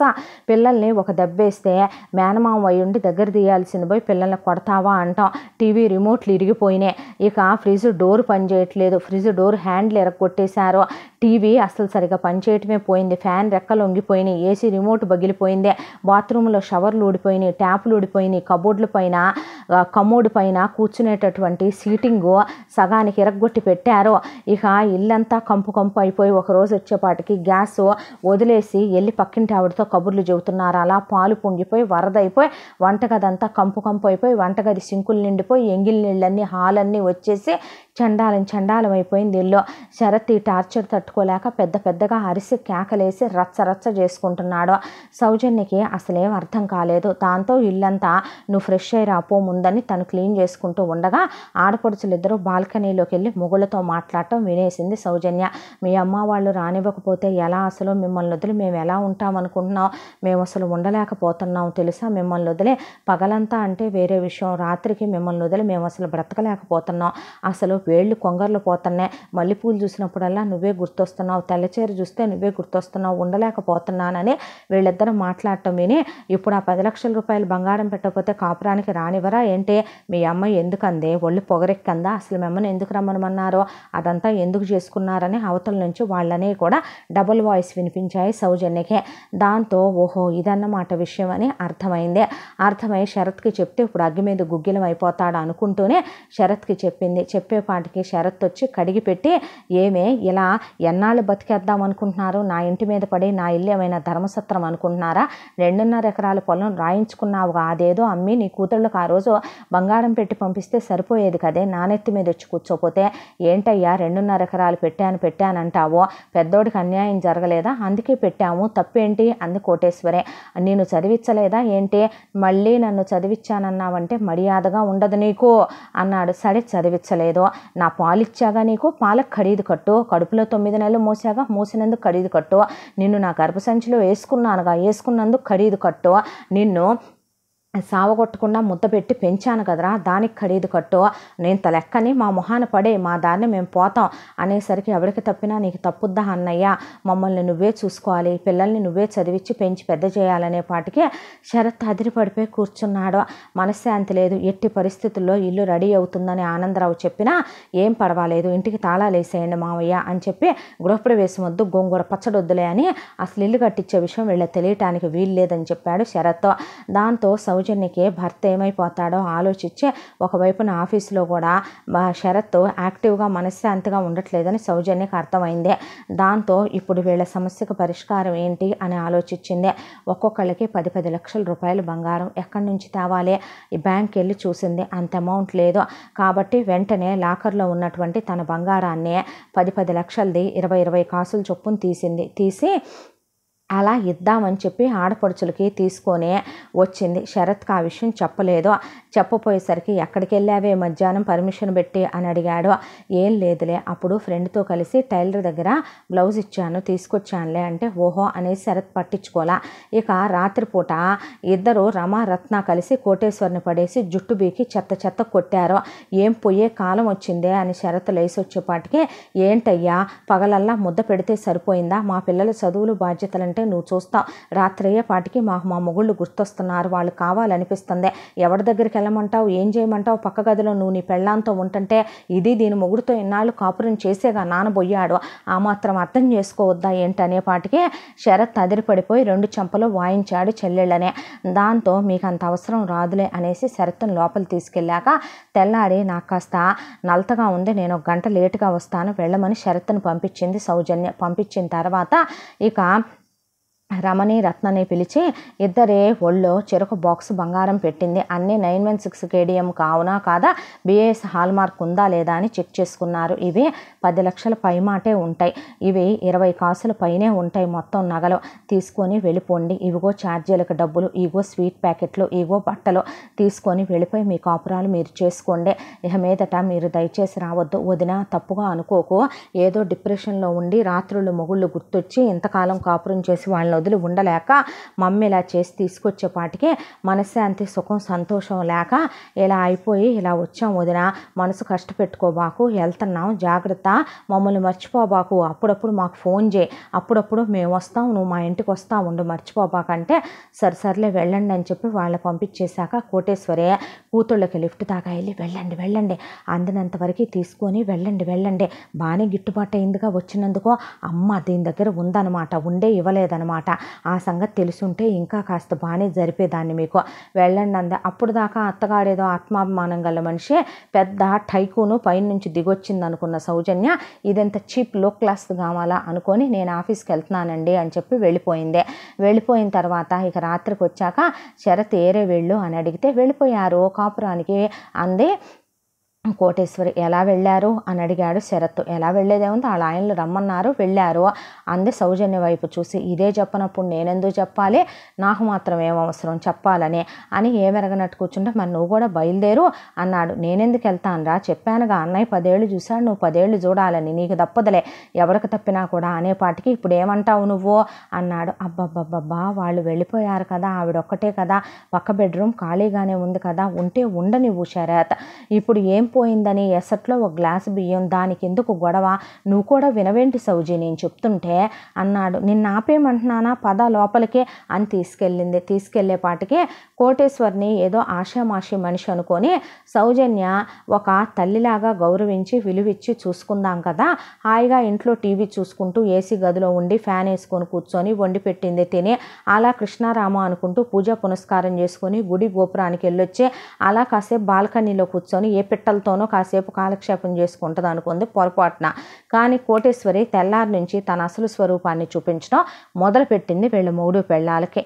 పిల్లల్ని ఒక దెబ్బేస్తే మేనమామ అయ్యుండి దగ్గర తీయాల్సింది వచ్చింది పోయి పిల్లల్ని కొడతావా అంటాం టీవీ రిమోట్లు ఇరిగిపోయినాయి ఇక ఫ్రిడ్జ్ డోర్ పనిచేయట్లేదు ఫ్రిడ్జ్ డోర్ హ్యాండ్లు ఎరగొట్టేశారు టీవీ అసలు సరిగా పనిచేయటమే పోయింది ఫ్యాన్ రెక్కలు వంగిపోయినాయి ఏసీ రిమోట్ బగిలిపోయింది బాత్రూంలో షవర్లు ఊడిపోయినాయి ట్యాప్లు ఊడిపోయినాయి కబోర్డుల పైన కమోడ్ పైన కూర్చునేటటువంటి సీటింగ్ సగానికి ఎరగొట్టి పెట్టారు ఇక ఇల్లంతా కంపు కంపు అయిపోయి ఒకరోజు వచ్చేపాటికి గ్యాస్ వదిలేసి వెళ్ళి పక్కింటి ఆవిడతో కబుర్లు చెబుతున్నారు అలా పాలు పొంగిపోయి వరదైపోయి వంటగదంతా కంపు కంపు కంపు అయిపోయి వంటగది సింకులు నిండిపోయి ఎంగిల్ నీళ్ళన్నీ హాలన్నీ వచ్చేసి చండాలం చండాలం అయిపోయింది ఇల్లు శరత్ ఈ టార్చర్ తట్టుకోలేక పెద్ద పెద్దగా అరిసి కేకలేసి రచ్చ రచ్చ చేసుకుంటున్నాడు సౌజన్యకి అసలేం అర్థం కాలేదు దాంతో ఇల్లంతా నువ్వు ఫ్రెష్ అయ్యి రాపో ముందని తను క్లీన్ చేసుకుంటూ ఉండగా ఆడపడుచులిద్దరూ బాల్కనీలోకి వెళ్ళి మొగులతో మాట్లాడటం వినేసింది సౌజన్య మీ అమ్మ వాళ్ళు రానివ్వకపోతే ఎలా అసలు మిమ్మల్ని వదిలి మేము ఎలా ఉంటాం అనుకుంటున్నాం మేము అసలు ఉండలేకపోతున్నాం తెలుసా మిమ్మల్ని వదిలే పగలంతా అంటే వేరే విషయం రాత్రికి మిమ్మల్ని వదిలి మేము అసలు బ్రతకలేకపోతున్నాం అసలు వేళ్ళు కొంగర్లు పోతున్నాయి మల్లెపూలు చూసినప్పుడల్లా నువ్వే గుర్తొస్తున్నావు తెల్లచీర చూస్తే నువ్వే గుర్తొస్తున్నావు ఉండలేకపోతున్నానని వీళ్ళిద్దరూ మాట్లాడటం విని ఇప్పుడు ఆ పది లక్షల రూపాయలు బంగారం పెట్టకపోతే కాపురానికి రానివ్వరా ఏంటి మీ అమ్మ ఎందుకందే ఒళ్ళు పొగరెక్కందా అసలు మిమ్మల్ని ఎందుకు రమ్మనమన్నారో అదంతా ఎందుకు చేసుకున్నారని అవతల నుంచి వాళ్ళని కూడా డబుల్ వాయిస్ వినిపించాయి సౌజన్యకే దాంతో ఓహో ఇదన్నమాట విషయం అని అర్థమైంది అర్థమై శరత్కి శరత్కి చెప్తే ఇప్పుడు అగ్గి మీద గుగ్గిలం అయిపోతాడు అనుకుంటూనే శరత్కి చెప్పింది చెప్పే పాటికి శరత్ వచ్చి కడిగి పెట్టి ఏమే ఇలా ఎన్నాళ్ళు బతికేద్దాం అనుకుంటున్నారు నా ఇంటి మీద పడి నా ఇల్లు ఏమైనా ధర్మసత్రం అనుకుంటున్నారా రెండున్నర ఎకరాల పొలం రాయించుకున్నావు అదేదో అమ్మి నీ కూతుళ్ళకు ఆ రోజు బంగారం పెట్టి పంపిస్తే సరిపోయేది కదే నానెత్తి మీద వచ్చి కూర్చోపోతే ఏంటయ్యా రెండున్నర ఎకరాలు పెట్టాను పెట్టాను అంటావో పెద్దోడికి అన్యాయం జరగలేదా అందుకే పెట్టాము తప్పేంటి అంది కోటేశ్వరే నేను చదివించలేదా ఏంటి మళ్ళీ నన్ను చదివి ఇచ్చానన్నావంటే మర్యాదగా ఉండదు నీకు అన్నాడు సరే చదివించలేదు నా పాలిచ్చాగా నీకు పాలకు ఖరీదు కట్టు కడుపులో తొమ్మిది నెలలు మోసాగా మోసినందుకు ఖరీదు కట్టు నిన్ను నా గర్భసంచిలో వేసుకున్నానుగా వేసుకున్నందుకు ఖరీదు కట్టు నిన్ను సావగొట్టకుండా ముద్ద పెట్టి పెంచాను కదరా దానికి ఖరీదు కట్టు నేను లెక్కని మా మొహాన పడే మా దాన్ని మేము పోతాం అనేసరికి ఎవరికి తప్పినా నీకు తప్పుద్దా అన్నయ్య మమ్మల్ని నువ్వే చూసుకోవాలి పిల్లల్ని నువ్వే చదివించి పెంచి పెద్ద చేయాలనే పాటికి శరత్ అదిరిపడిపోయి కూర్చున్నాడు మనశ్శాంతి లేదు ఎట్టి పరిస్థితుల్లో ఇల్లు రెడీ అవుతుందని ఆనందరావు చెప్పినా ఏం పర్వాలేదు ఇంటికి తాళాలు వేసేయండి మావయ్య అని చెప్పి గృహప్రవేశం వద్దు గోంగూర పచ్చడి వద్దులే అని అసలు ఇల్లు కట్టించే విషయం వీళ్ళ తెలియటానికి వీలు లేదని చెప్పాడు శరత్ దాంతో సౌ సౌజన్యకి భర్త ఏమైపోతాడో ఆలోచించి ఒకవైపున ఆఫీస్లో కూడా శరత్ యాక్టివ్గా మనశ్శాంతిగా ఉండట్లేదని సౌజన్యకి అర్థమైంది దాంతో ఇప్పుడు వీళ్ళ సమస్యకు పరిష్కారం ఏంటి అని ఆలోచించింది ఒక్కొక్కళ్ళకి పది పది లక్షల రూపాయలు బంగారం ఎక్కడి నుంచి తేవాలి ఈ బ్యాంక్ వెళ్ళి చూసింది అంత అమౌంట్ లేదు కాబట్టి వెంటనే లాకర్లో ఉన్నటువంటి తన బంగారాన్ని పది పది లక్షలది ఇరవై ఇరవై కాసులు చొప్పున తీసింది తీసి అలా ఇద్దామని చెప్పి ఆడపడుచులకి తీసుకొని వచ్చింది శరత్కి ఆ విషయం చెప్పలేదు చెప్పపోయేసరికి ఎక్కడికి వెళ్ళావే మధ్యాహ్నం పర్మిషన్ పెట్టి అని అడిగాడు ఏం లేదులే అప్పుడు ఫ్రెండ్తో కలిసి టైలర్ దగ్గర బ్లౌజ్ ఇచ్చాను తీసుకొచ్చానులే అంటే ఓహో అనేసి శరత్ పట్టించుకోలా ఇక రాత్రిపూట ఇద్దరు రమారత్న కలిసి కోటేశ్వరిని పడేసి జుట్టు బీకి చెత్త చెత్త కొట్టారు ఏం పోయే కాలం వచ్చిందే అని శరత్ లేచి వచ్చేపాటికి ఏంటయ్యా పగలల్లా ముద్ద పెడితే సరిపోయిందా మా పిల్లల చదువులు బాధ్యతలంటే ఉంటే నువ్వు చూస్తావు రాత్రి పాటికి మాకు మా మొగుళ్ళు గుర్తొస్తున్నారు వాళ్ళు కావాలనిపిస్తుంది ఎవరి దగ్గరికి వెళ్ళమంటావు ఏం చేయమంటావు పక్క గదిలో నువ్వు నీ పెళ్ళాంతో ఉంటుంటే ఇది దీని మొగుడుతో ఇన్నాళ్ళు కాపురం చేసేగా నానబోయాడు ఆ మాత్రం అర్థం చేసుకోవద్దా ఏంటనే పాటికి శరత్ అదిరిపడిపోయి రెండు చెంపలు వాయించాడు చెల్లెళ్ళనే దాంతో మీకు అంత అవసరం రాదులే అనేసి శరత్ను లోపలి తీసుకెళ్ళాక తెల్లారి నాకు కాస్త నలతగా ఉంది నేను ఒక గంట లేటుగా వస్తాను వెళ్ళమని శరత్ను పంపించింది సౌజన్య పంపించిన తర్వాత ఇక రమణి రత్నని పిలిచి ఇద్దరే ఒళ్ళో చెరుకు బాక్స్ బంగారం పెట్టింది అన్నీ నైన్ వన్ సిక్స్ కేడిఎం కావునా కాదా బిఏఎస్ హాల్ మార్క్ ఉందా లేదా అని చెక్ చేసుకున్నారు ఇవి పది లక్షల పైమాటే ఉంటాయి ఇవి ఇరవై కాసుల పైనే ఉంటాయి మొత్తం నగలు తీసుకొని వెళ్ళిపోండి ఇవిగో ఛార్జీలకు డబ్బులు ఇగో స్వీట్ ప్యాకెట్లు ఇగో బట్టలు తీసుకొని వెళ్ళిపోయి మీ కాపురాలు మీరు చేసుకోండి ఇక మీదట మీరు దయచేసి రావద్దు వదిన తప్పుగా అనుకోకు ఏదో డిప్రెషన్లో ఉండి రాత్రులు మొగుళ్ళు గుర్తొచ్చి ఇంతకాలం కాపురం చేసి వాళ్ళని రోజులు ఉండలేక మమ్మీ ఇలా చేసి తీసుకొచ్చేపాటికి మనశ్శాంతి సుఖం సంతోషం లేక ఇలా అయిపోయి ఇలా వచ్చాం వదిన మనసు కష్టపెట్టుకోబాకు వెళ్తున్నాం జాగ్రత్త మమ్మల్ని మర్చిపోబాకు అప్పుడప్పుడు మాకు ఫోన్ చేయి అప్పుడప్పుడు మేము వస్తాం నువ్వు మా ఇంటికి వస్తా ఉండు మర్చిపోబాకంటే సరే వెళ్ళండి అని చెప్పి వాళ్ళు పంపించేశాక కోటేశ్వరే కూతుళ్ళకి లిఫ్ట్ దాకా వెళ్ళి వెళ్ళండి వెళ్ళండి అందినంతవరకు తీసుకొని వెళ్ళండి వెళ్ళండి బాగానే గిట్టుబాటు అయిందిగా వచ్చినందుకో అమ్మ దీని దగ్గర ఉందన్నమాట ఉండే ఇవ్వలేదన్నమాట అనమాట ఆ సంగతి తెలుసుంటే ఇంకా కాస్త బాగానే జరిపేదాన్ని మీకు వెళ్ళండి అంద అప్పుడు దాకా అత్తగాడేదో ఆత్మాభిమానం గల మనిషే పెద్ద టైకూను పైన నుంచి దిగొచ్చింది అనుకున్న సౌజన్య ఇదంత చీప్ లో క్లాస్ కావాలా అనుకొని నేను ఆఫీస్కి వెళ్తున్నానండి అని చెప్పి వెళ్ళిపోయిందే వెళ్ళిపోయిన తర్వాత ఇక రాత్రికి వచ్చాక శరత్ ఏరే వెళ్ళు అని అడిగితే వెళ్ళిపోయారు కాపురానికి అంది కోటేశ్వరి ఎలా వెళ్ళారు అని అడిగాడు శరత్ ఎలా వెళ్ళేదేముంది వాళ్ళ ఆయనలు రమ్మన్నారు వెళ్ళారు అంది సౌజన్య వైపు చూసి ఇదే చెప్పనప్పుడు నేనెందుకు చెప్పాలి నాకు మాత్రం ఏమవసరం చెప్పాలని అని ఏమెరగనట్టు కూర్చుంటే మరి నువ్వు కూడా బయలుదేరు అన్నాడు నేనెందుకు వెళ్తాను రా చెప్పానుగా అన్నయ్య పదేళ్ళు చూశాడు నువ్వు పదేళ్ళు చూడాలని నీకు తప్పదలే ఎవరికి తప్పినా కూడా అనేపాటికి ఇప్పుడు ఏమంటావు నువ్వు అన్నాడు అబ్బబ్బబ్బబ్బా వాళ్ళు వెళ్ళిపోయారు కదా ఆవిడ ఒక్కటే కదా పక్క బెడ్రూమ్ ఖాళీగానే ఉంది కదా ఉంటే ఉండనివ్వు శరత్ ఇప్పుడు ఏం పోయిందని ఎసట్లో ఒక గ్లాసు బియ్యం దానికి ఎందుకు గొడవ నువ్వు కూడా వినవేంటి సౌజీ నేను చెప్తుంటే అన్నాడు నిన్న ఆపేయమంటున్నానా పద లోపలికే అని తీసుకెళ్ళింది తీసుకెళ్లే పాటికే కోటేశ్వర్ని ఏదో ఆషామాషి మనిషి అనుకొని సౌజన్య ఒక తల్లిలాగా గౌరవించి విలువిచ్చి చూసుకుందాం కదా హాయిగా ఇంట్లో టీవీ చూసుకుంటూ ఏసీ గదిలో ఉండి ఫ్యాన్ వేసుకొని కూర్చొని వండి పెట్టింది తిని అలా కృష్ణారామ అనుకుంటూ పూజ పునస్కారం చేసుకొని గుడి గోపురానికి వెళ్ళొచ్చి అలా కాసేపు బాల్కనీలో కూర్చొని ఏ పిట్టలు వాళ్ళతోనూ కాసేపు కాలక్షేపం చేసుకుంటుంది అనుకుంది పొరపాటున కానీ కోటేశ్వరి తెల్లారి నుంచి తన అసలు స్వరూపాన్ని చూపించడం మొదలుపెట్టింది వీళ్ళ మూడు పెళ్ళాలకే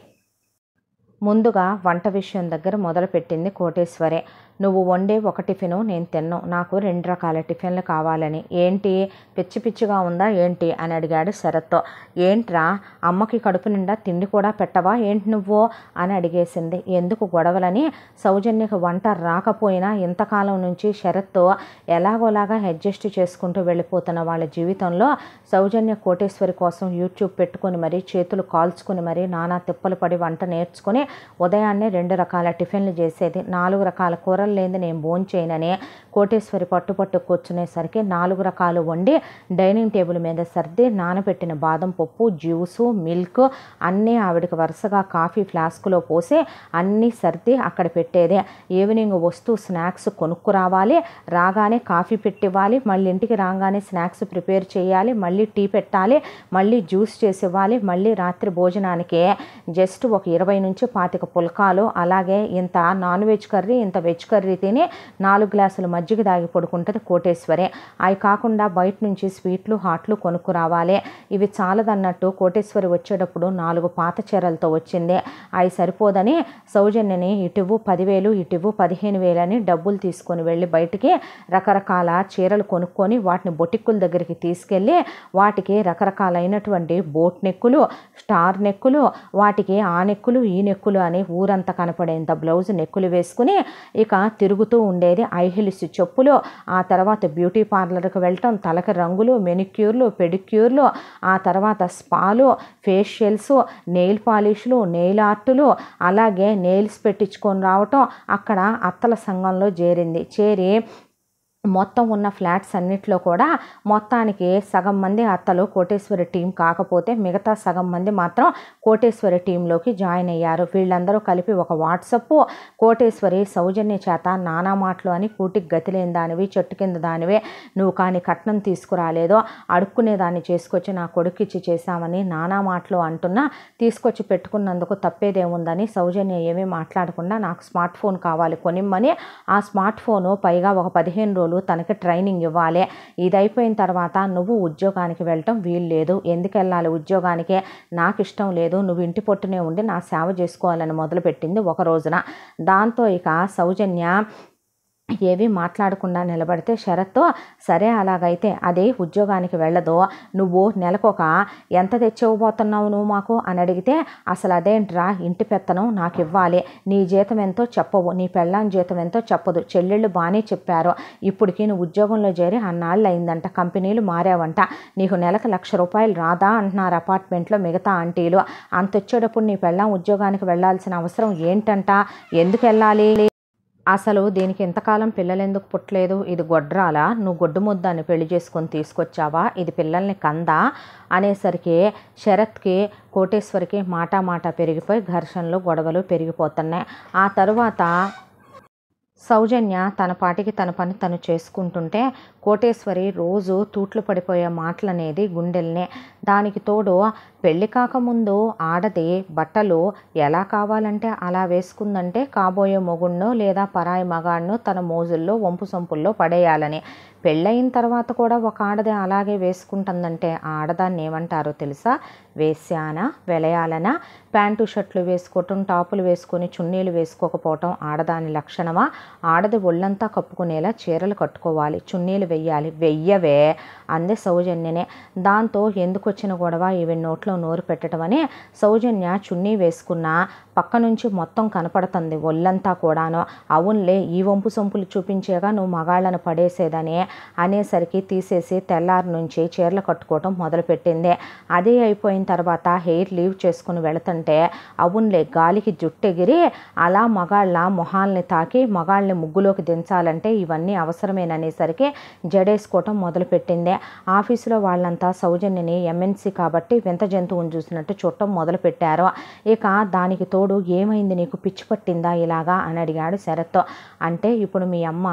ముందుగా వంట విషయం దగ్గర మొదలుపెట్టింది కోటేశ్వరే నువ్వు వండే ఒక టిఫిను నేను తిన్నావు నాకు రెండు రకాల టిఫిన్లు కావాలని ఏంటి పిచ్చి పిచ్చిగా ఉందా ఏంటి అని అడిగాడు శరత్తో ఏంట్రా అమ్మకి కడుపు నిండా తిండి కూడా పెట్టవా ఏంటి నువ్వు అని అడిగేసింది ఎందుకు గొడవలని సౌజన్యకు వంట రాకపోయినా ఇంతకాలం నుంచి శరత్ ఎలాగోలాగా అడ్జస్ట్ చేసుకుంటూ వెళ్ళిపోతున్న వాళ్ళ జీవితంలో సౌజన్య కోటేశ్వరి కోసం యూట్యూబ్ పెట్టుకొని మరీ చేతులు కాల్చుకుని మరీ నానా తిప్పలు పడి వంట నేర్చుకుని ఉదయాన్నే రెండు రకాల టిఫిన్లు చేసేది నాలుగు రకాల కూర కూరలు లేని నేను భోంచేయనని కోటేశ్వరి పట్టు పట్టు కూర్చునేసరికి నాలుగు రకాలు వండి డైనింగ్ టేబుల్ మీద సర్ది నానబెట్టిన బాదం పప్పు జ్యూసు మిల్క్ అన్నీ ఆవిడకి వరుసగా కాఫీ ఫ్లాస్క్లో పోసి అన్నీ సర్ది అక్కడ పెట్టేదే ఈవినింగ్ వస్తూ స్నాక్స్ కొనుక్కు రావాలి రాగానే కాఫీ పెట్టివ్వాలి మళ్ళీ ఇంటికి రాగానే స్నాక్స్ ప్రిపేర్ చేయాలి మళ్ళీ టీ పెట్టాలి మళ్ళీ జ్యూస్ చేసి ఇవ్వాలి మళ్ళీ రాత్రి భోజనానికి జస్ట్ ఒక ఇరవై నుంచి పాతిక పుల్కాలు అలాగే ఇంత నాన్ వెజ్ కర్రీ ఇంత వెజ్ కర్రీ రోజువారి రీతిని నాలుగు గ్లాసులు మజ్జిగ దాగి పడుకుంటుంది కోటేశ్వరి అవి కాకుండా బయట నుంచి స్వీట్లు హాట్లు కొనుక్కు రావాలి ఇవి చాలదన్నట్టు కోటేశ్వరి వచ్చేటప్పుడు నాలుగు పాత చీరలతో వచ్చింది అవి సరిపోదని సౌజన్యని ఇటువు పదివేలు ఇటువు పదిహేను వేలని డబ్బులు తీసుకొని వెళ్ళి బయటికి రకరకాల చీరలు కొనుక్కొని వాటిని బొటిక్కుల దగ్గరికి తీసుకెళ్ళి వాటికి రకరకాలైనటువంటి బోట్ నెక్కులు స్టార్ నెక్కులు వాటికి ఆ నెక్కులు ఈ నెక్కులు అని ఊరంతా కనపడేంత బ్లౌజ్ నెక్కులు వేసుకుని ఇక తిరుగుతూ ఉండేది ఐహిల్స్ చెప్పులు ఆ తర్వాత బ్యూటీ పార్లర్కి వెళ్ళటం తలక రంగులు మెనిక్యూర్లు పెడిక్యూర్లు ఆ తర్వాత స్పాలు ఫేషియల్స్ నెయిల్ పాలిష్లు నెయిల్ ఆర్టులు అలాగే నెయిల్స్ పెట్టించుకొని రావటం అక్కడ అత్తల సంఘంలో చేరింది చేరి మొత్తం ఉన్న ఫ్లాట్స్ అన్నిట్లో కూడా మొత్తానికి సగం మంది అత్తలు కోటేశ్వరి టీం కాకపోతే మిగతా సగం మంది మాత్రం కోటేశ్వరి టీంలోకి జాయిన్ అయ్యారు వీళ్ళందరూ కలిపి ఒక వాట్సప్ కోటేశ్వరి సౌజన్య చేత నానా మాటలు అని కూటికి గతిలేని దానివి చెట్టు కింద దానివే నువ్వు కానీ కట్నం తీసుకురాలేదో అడుక్కునేదాన్ని చేసుకొచ్చి నా కొడుకిచ్చి చేశామని నానా మాటలు అంటున్నా తీసుకొచ్చి పెట్టుకున్నందుకు తప్పేదేముందని సౌజన్య ఏమీ మాట్లాడకుండా నాకు స్మార్ట్ ఫోన్ కావాలి కొనిమ్మని ఆ స్మార్ట్ ఫోను పైగా ఒక పదిహేను రోజులు ఉన్నప్పుడు తనకి ట్రైనింగ్ ఇవ్వాలి ఇది అయిపోయిన తర్వాత నువ్వు ఉద్యోగానికి వెళ్ళటం వీలు లేదు ఎందుకు వెళ్ళాలి ఉద్యోగానికే నాకు ఇష్టం లేదు నువ్వు ఇంటి పొట్టునే ఉండి నా సేవ చేసుకోవాలని మొదలుపెట్టింది ఒక రోజున దాంతో ఇక సౌజన్య ఏవి మాట్లాడకుండా నిలబడితే శరత్తో సరే అలాగైతే అదే ఉద్యోగానికి వెళ్ళదు నువ్వు నెలకొక ఎంత తెచ్చివ్వబోతున్నావు నువ్వు మాకు అని అడిగితే అసలు అదేంట్రా ఇంటి పెత్తనం నాకు ఇవ్వాలి నీ జీతం ఎంతో చెప్పవు నీ పెళ్ళాం జీతం ఎంతో చెప్పదు చెల్లెళ్ళు బాగానే చెప్పారు ఇప్పటికి నువ్వు ఉద్యోగంలో చేరి అన్నాళ్ళు అయిందంట కంపెనీలు మారావంట నీకు నెలకు లక్ష రూపాయలు రాదా అంటున్నారు అపార్ట్మెంట్లో మిగతా ఆంటీలు అంత వచ్చేటప్పుడు నీ పెళ్ళాం ఉద్యోగానికి వెళ్ళాల్సిన అవసరం ఏంటంట ఎందుకు వెళ్ళాలి అసలు దీనికి ఇంతకాలం పిల్లలు ఎందుకు పుట్టలేదు ఇది గొడ్రాలా నువ్వు గొడ్డు ముద్దాన్ని పెళ్లి చేసుకొని తీసుకొచ్చావా ఇది పిల్లల్ని కందా అనేసరికి శరత్కి కోటేశ్వరికి మాటా మాటా పెరిగిపోయి ఘర్షణలు గొడవలు పెరిగిపోతున్నాయి ఆ తరువాత సౌజన్య తన పాటికి తన పని తను చేసుకుంటుంటే కోటేశ్వరి రోజు తూట్లు పడిపోయే మాటలనేది గుండెల్నే దానికి తోడు పెళ్ళి కాకముందు ఆడది బట్టలు ఎలా కావాలంటే అలా వేసుకుందంటే కాబోయే మొగుణ్ణో లేదా పరాయి మగాడ్నో తన మోజుల్లో వంపు సొంపుల్లో పడేయాలని పెళ్ళయిన తర్వాత కూడా ఒక ఆడది అలాగే వేసుకుంటుందంటే ఆ ఆడదాన్ని ఏమంటారో తెలుసా వేసానా వెలయాలనా ప్యాంటు షర్ట్లు వేసుకోవటం టాపులు వేసుకొని చున్నీలు వేసుకోకపోవటం ఆడదాని లక్షణమా ఆడది ఒళ్ళంతా కప్పుకునేలా చీరలు కట్టుకోవాలి చున్నీలు వెయ్యాలి వెయ్యవే అందే సౌజన్యనే దాంతో ఎందుకు వచ్చిన గొడవ ఇవి నోట్లో మాత్రం నోరు పెట్టడమని సౌజన్య చున్నీ వేసుకున్న పక్క నుంచి మొత్తం కనపడుతుంది ఒళ్ళంతా కూడాను అవునులే ఈ వంపు సొంపులు చూపించేగా నువ్వు మగాళ్ళను పడేసేదని అనేసరికి తీసేసి తెల్లారి నుంచి చీరలు కట్టుకోవటం మొదలుపెట్టింది అదే అయిపోయిన తర్వాత హెయిర్ లీవ్ చేసుకుని వెళుతుంటే అవునులే గాలికి జుట్టెగిరి అలా మగాళ్ళ మొహాల్ని తాకి మగాళ్ళని ముగ్గులోకి దించాలంటే ఇవన్నీ అవసరమేననేసరికి జడేసుకోవటం మొదలుపెట్టింది ఆఫీసులో వాళ్ళంతా సౌజన్యని ఎంఎన్సీ కాబట్టి వింత జంతువుని చూసినట్టు మొదలు పెట్టారు ఇక దానికి తోడు ఏమైంది నీకు పిచ్చి పట్టిందా ఇలాగా అని అడిగాడు శరత్ అంటే ఇప్పుడు మీ అమ్మ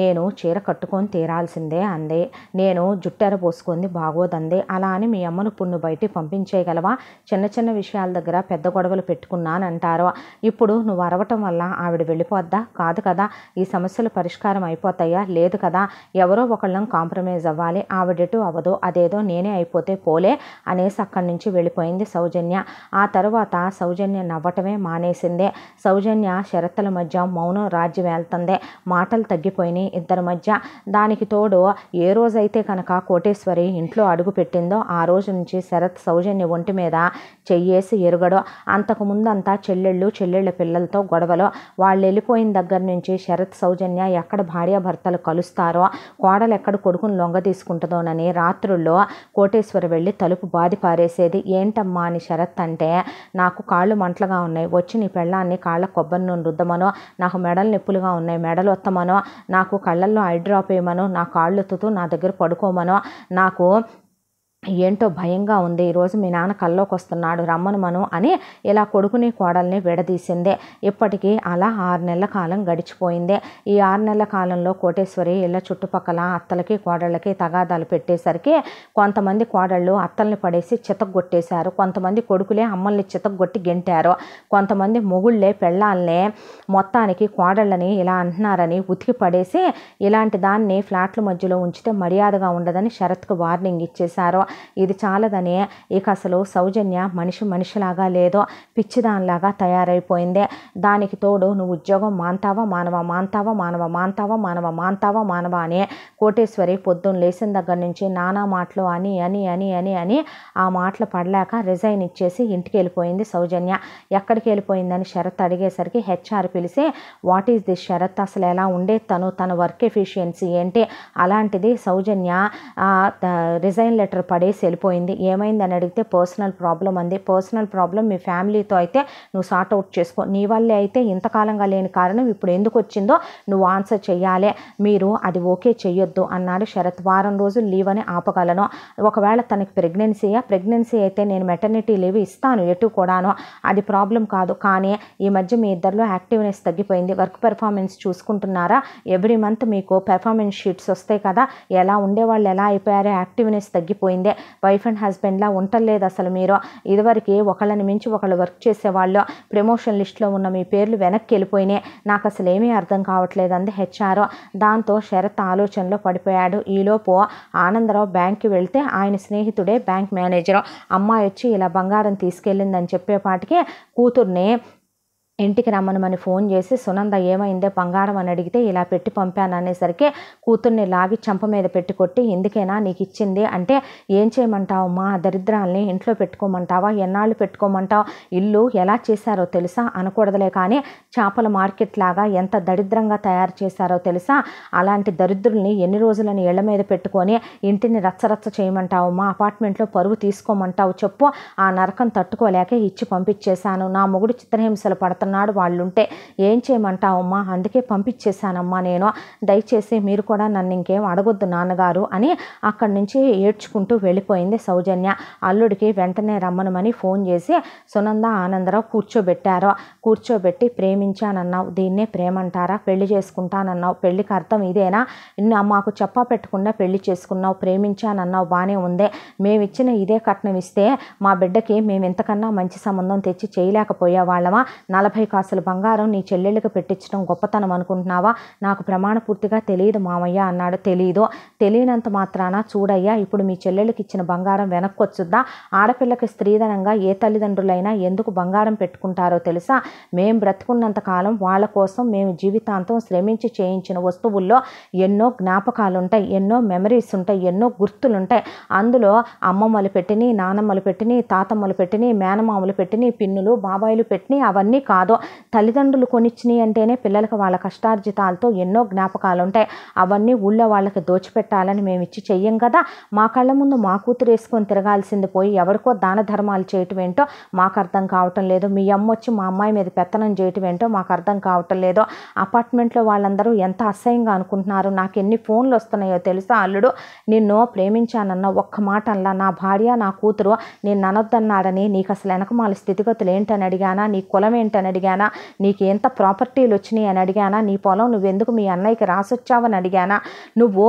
నేను చీర కట్టుకొని తీరాల్సిందే అంది నేను జుట్టెర పోసుకుంది బాగోదంది అలా అని మీ అమ్మను పున్ను బయటికి పంపించేయగలవా చిన్న చిన్న విషయాల దగ్గర పెద్ద గొడవలు పెట్టుకున్నాను అంటారు ఇప్పుడు నువ్వు అరవటం వల్ల ఆవిడ వెళ్ళిపోద్దా కాదు కదా ఈ సమస్యలు పరిష్కారం అయిపోతాయా లేదు కదా ఎవరో ఒకళ్ళం కాంప్రమైజ్ అవ్వాలి ఆవిడటు అవ్వదు అదేదో నేనే అయిపోతే పోలే అనేసి అక్కడి నుంచి నుంచి వెళ్ళిపోయింది సౌజన్య ఆ తర్వాత సౌజన్య నవ్వటమే మానేసింది సౌజన్య షరతుల మధ్య మౌనం రాజ్యం వెళ్తుందే మాటలు తగ్గిపోయినాయి ఇద్దరి మధ్య దానికి తోడు ఏ రోజైతే కనుక కోటేశ్వరి ఇంట్లో అడుగు పెట్టిందో ఆ రోజు నుంచి శరత్ సౌజన్య ఒంటి మీద చెయ్యేసి ఎరుగడు అంతకుముందంతా చెల్లెళ్ళు చెల్లెళ్ళ పిల్లలతో గొడవలు వాళ్ళు వెళ్ళిపోయిన దగ్గర నుంచి శరత్ సౌజన్య ఎక్కడ భార్యాభర్తలు కలుస్తారో కోడలు ఎక్కడ కొడుకుని లొంగ తీసుకుంటుందోనని రాత్రుల్లో కోటేశ్వరి వెళ్ళి తలుపు బాధిపారేసేది వచ్చేది ఏంటమ్మా అని శరత్ అంటే నాకు కాళ్ళు మంటలుగా ఉన్నాయి వచ్చి నీ పెళ్ళాన్ని కాళ్ళ కొబ్బరి నూనె రుద్దమనో నాకు మెడలు నొప్పులుగా ఉన్నాయి మెడలు వస్తామనో నాకు కళ్ళల్లో ఐ డ్రాప్ వేయమనో నా కాళ్ళు ఎత్తుతూ నా దగ్గర పడుకోమనో నాకు ఏంటో భయంగా ఉంది ఈరోజు మీ నాన్న కల్లోకి వస్తున్నాడు రమ్మను మను అని ఇలా కొడుకుని కోడల్ని విడదీసిందే ఇప్పటికీ అలా ఆరు నెలల కాలం గడిచిపోయిందే ఈ ఆరు నెలల కాలంలో కోటేశ్వరి ఇళ్ళ చుట్టుపక్కల అత్తలకి కోడళ్ళకి తగాదాలు పెట్టేసరికి కొంతమంది కోడళ్ళు అత్తల్ని పడేసి చితగొట్టేశారు కొంతమంది కొడుకులే అమ్మల్ని చితగొట్టి గెంటారు కొంతమంది మొగుళ్ళే పెళ్ళాలనే మొత్తానికి కోడళ్ళని ఇలా అంటున్నారని ఉతికి పడేసి ఇలాంటి దాన్ని ఫ్లాట్ల మధ్యలో ఉంచితే మర్యాదగా ఉండదని శరత్కు వార్నింగ్ ఇచ్చేశారు ఇది చాలదని ఇక అసలు సౌజన్య మనిషి మనిషిలాగా లేదో పిచ్చిదానిలాగా తయారైపోయింది దానికి తోడు నువ్వు ఉద్యోగం మాంతావా మానవ మాంతావా మానవ మాంతావా మానవ మాంతావా మానవ అని కోటేశ్వరి పొద్దున్న లేచిన దగ్గర నుంచి నానా మాటలు అని అని అని అని అని ఆ మాటలు పడలేక రిజైన్ ఇచ్చేసి ఇంటికి వెళ్ళిపోయింది సౌజన్య ఎక్కడికి వెళ్ళిపోయిందని శరత్ అడిగేసరికి హెచ్ఆర్ పిలిచి వాట్ ఈస్ దిస్ శరత్ అసలు ఎలా ఉండే తను తన వర్క్ ఎఫిషియన్సీ ఏంటి అలాంటిది సౌజన్య రిజైన్ లెటర్ పడి పడేసి వెళ్ళిపోయింది ఏమైందని అడిగితే పర్సనల్ ప్రాబ్లం అంది పర్సనల్ ప్రాబ్లం మీ ఫ్యామిలీతో అయితే నువ్వు సార్ట్ అవుట్ చేసుకో నీ వల్లే అయితే ఇంతకాలంగా లేని కారణం ఇప్పుడు ఎందుకు వచ్చిందో నువ్వు ఆన్సర్ చేయాలి మీరు అది ఓకే చేయొద్దు అన్నాడు శరత్ వారం రోజులు లీవ్ అని ఆపగలను ఒకవేళ తనకి ప్రెగ్నెన్సీయా ప్రెగ్నెన్సీ అయితే నేను మెటర్నిటీ లీవ్ ఇస్తాను ఎటు కూడాను అది ప్రాబ్లం కాదు కానీ ఈ మధ్య మీ ఇద్దరిలో యాక్టివ్నెస్ తగ్గిపోయింది వర్క్ పెర్ఫార్మెన్స్ చూసుకుంటున్నారా ఎవ్రీ మంత్ మీకు పెర్ఫార్మెన్స్ షీట్స్ వస్తాయి కదా ఎలా ఉండేవాళ్ళు ఎలా అయిపోయారో యాక్టివ్నెస్ తగ్గిపోయింది వైఫ్ అండ్ హస్బెండ్లా ఉంటలేదు అసలు మీరు ఇదివరకే ఒకళ్ళని మించి ఒకళ్ళు వర్క్ చేసేవాళ్ళు ప్రమోషన్ లిస్ట్లో ఉన్న మీ పేర్లు వెనక్కి వెళ్ళిపోయినాయి నాకు అసలు ఏమీ అర్థం కావట్లేదు అంది హెచ్ఆర్ దాంతో శరత్ ఆలోచనలో పడిపోయాడు ఈలోపు ఆనందరావు బ్యాంక్కి వెళ్తే ఆయన స్నేహితుడే బ్యాంక్ మేనేజరు అమ్మాయి వచ్చి ఇలా బంగారం తీసుకెళ్ళిందని చెప్పేపాటికి కూతుర్ని ఇంటికి రమ్మనమని ఫోన్ చేసి సునంద ఏమైందే బంగారం అని అడిగితే ఇలా పెట్టి పంపాను అనేసరికి కూతుర్ని లాగి చంప మీద పెట్టి కొట్టి ఎందుకైనా నీకు ఇచ్చింది అంటే ఏం చేయమంటావు మా దరిద్రాల్ని ఇంట్లో పెట్టుకోమంటావా ఎన్నాళ్ళు పెట్టుకోమంటావు ఇల్లు ఎలా చేశారో తెలుసా అనకూడదులే కానీ చేపల మార్కెట్ లాగా ఎంత దరిద్రంగా తయారు చేశారో తెలుసా అలాంటి దరిద్రుల్ని ఎన్ని రోజులని ఇళ్ల మీద పెట్టుకొని ఇంటిని రచ్చరచ్చ చేయమంటావు మా అపార్ట్మెంట్లో పరువు తీసుకోమంటావు చెప్పు ఆ నరకం తట్టుకోలేక ఇచ్చి పంపించేశాను నా మొగుడు చిత్రహింసలు పడతాను వాళ్ళు వాళ్ళుంటే ఏం చేయమంటావమ్మా అందుకే పంపించేశానమ్మా నేను దయచేసి మీరు కూడా నన్ను ఇంకేం అడగొద్దు నాన్నగారు అని అక్కడి నుంచి ఏడ్చుకుంటూ వెళ్ళిపోయింది సౌజన్య అల్లుడికి వెంటనే రమ్మనమని ఫోన్ చేసి సునంద ఆనందరావు కూర్చోబెట్టారు కూర్చోబెట్టి ప్రేమించానన్నావు దీన్నే ప్రేమంటారా పెళ్లి చేసుకుంటానన్నావు పెళ్లికి అర్థం ఇదేనా మాకు చెప్పా పెట్టకుండా పెళ్లి చేసుకున్నావు ప్రేమించానన్నావు బాగానే ఉందే మేమిచ్చిన ఇదే కట్నం ఇస్తే మా బిడ్డకి మేము ఎంతకన్నా మంచి సంబంధం తెచ్చి వాళ్ళమా నలభై నలభై కాసుల బంగారం నీ చెల్లెళ్ళకి పెట్టించడం గొప్పతనం అనుకుంటున్నావా నాకు ప్రమాణ పూర్తిగా తెలియదు మామయ్య అన్నాడు తెలీదు తెలియనంత మాత్రాన చూడయ్యా ఇప్పుడు మీ చెల్లెళ్ళకి ఇచ్చిన బంగారం వెనక్కి వచ్చుద్దా ఆడపిల్లకి స్త్రీధనంగా ఏ తల్లిదండ్రులైనా ఎందుకు బంగారం పెట్టుకుంటారో తెలుసా మేము బ్రతుకున్నంత కాలం వాళ్ళ కోసం మేము జీవితాంతం శ్రమించి చేయించిన వస్తువుల్లో ఎన్నో జ్ఞాపకాలు ఉంటాయి ఎన్నో మెమరీస్ ఉంటాయి ఎన్నో గుర్తులు ఉంటాయి అందులో అమ్మమ్మలు పెట్టిని నానమ్మలు పెట్టిని తాతమ్మలు పెట్టిని మేనమామలు పెట్టిని పిన్నులు బాబాయిలు పెట్టిని అవన్నీ కాదు కాదో తల్లిదండ్రులు కొనిచ్చినాయి అంటేనే పిల్లలకు వాళ్ళ కష్టార్జితాలతో ఎన్నో జ్ఞాపకాలు ఉంటాయి అవన్నీ ఊళ్ళో వాళ్ళకి దోచిపెట్టాలని మేము ఇచ్చి చెయ్యం కదా మా కళ్ళ ముందు మా కూతురు వేసుకొని తిరగాల్సింది పోయి ఎవరికో దాన ధర్మాలు చేయటం ఏంటో మాకు అర్థం కావటం లేదు మీ అమ్మ వచ్చి మా అమ్మాయి మీద పెత్తనం చేయటం ఏంటో మాకు అర్థం కావటం లేదు అపార్ట్మెంట్లో వాళ్ళందరూ ఎంత అసహ్యంగా అనుకుంటున్నారు నాకు ఎన్ని ఫోన్లు వస్తున్నాయో తెలుసా అల్లుడు నిన్ను ప్రేమించానన్న ఒక్క మాట అలా నా భార్య నా కూతురు నేను ననొద్దన్నాడని నీకు అసలు వెనకమాల స్థితిగతులు ఏంటని అడిగానా నీ కులం ఏంటని అడిగానా నీకు ఎంత ప్రాపర్టీలు వచ్చినాయి అని అడిగానా నీ పొలం నువ్వెందుకు మీ అన్నయ్యకి రాసొచ్చావని అడిగానా నువ్వు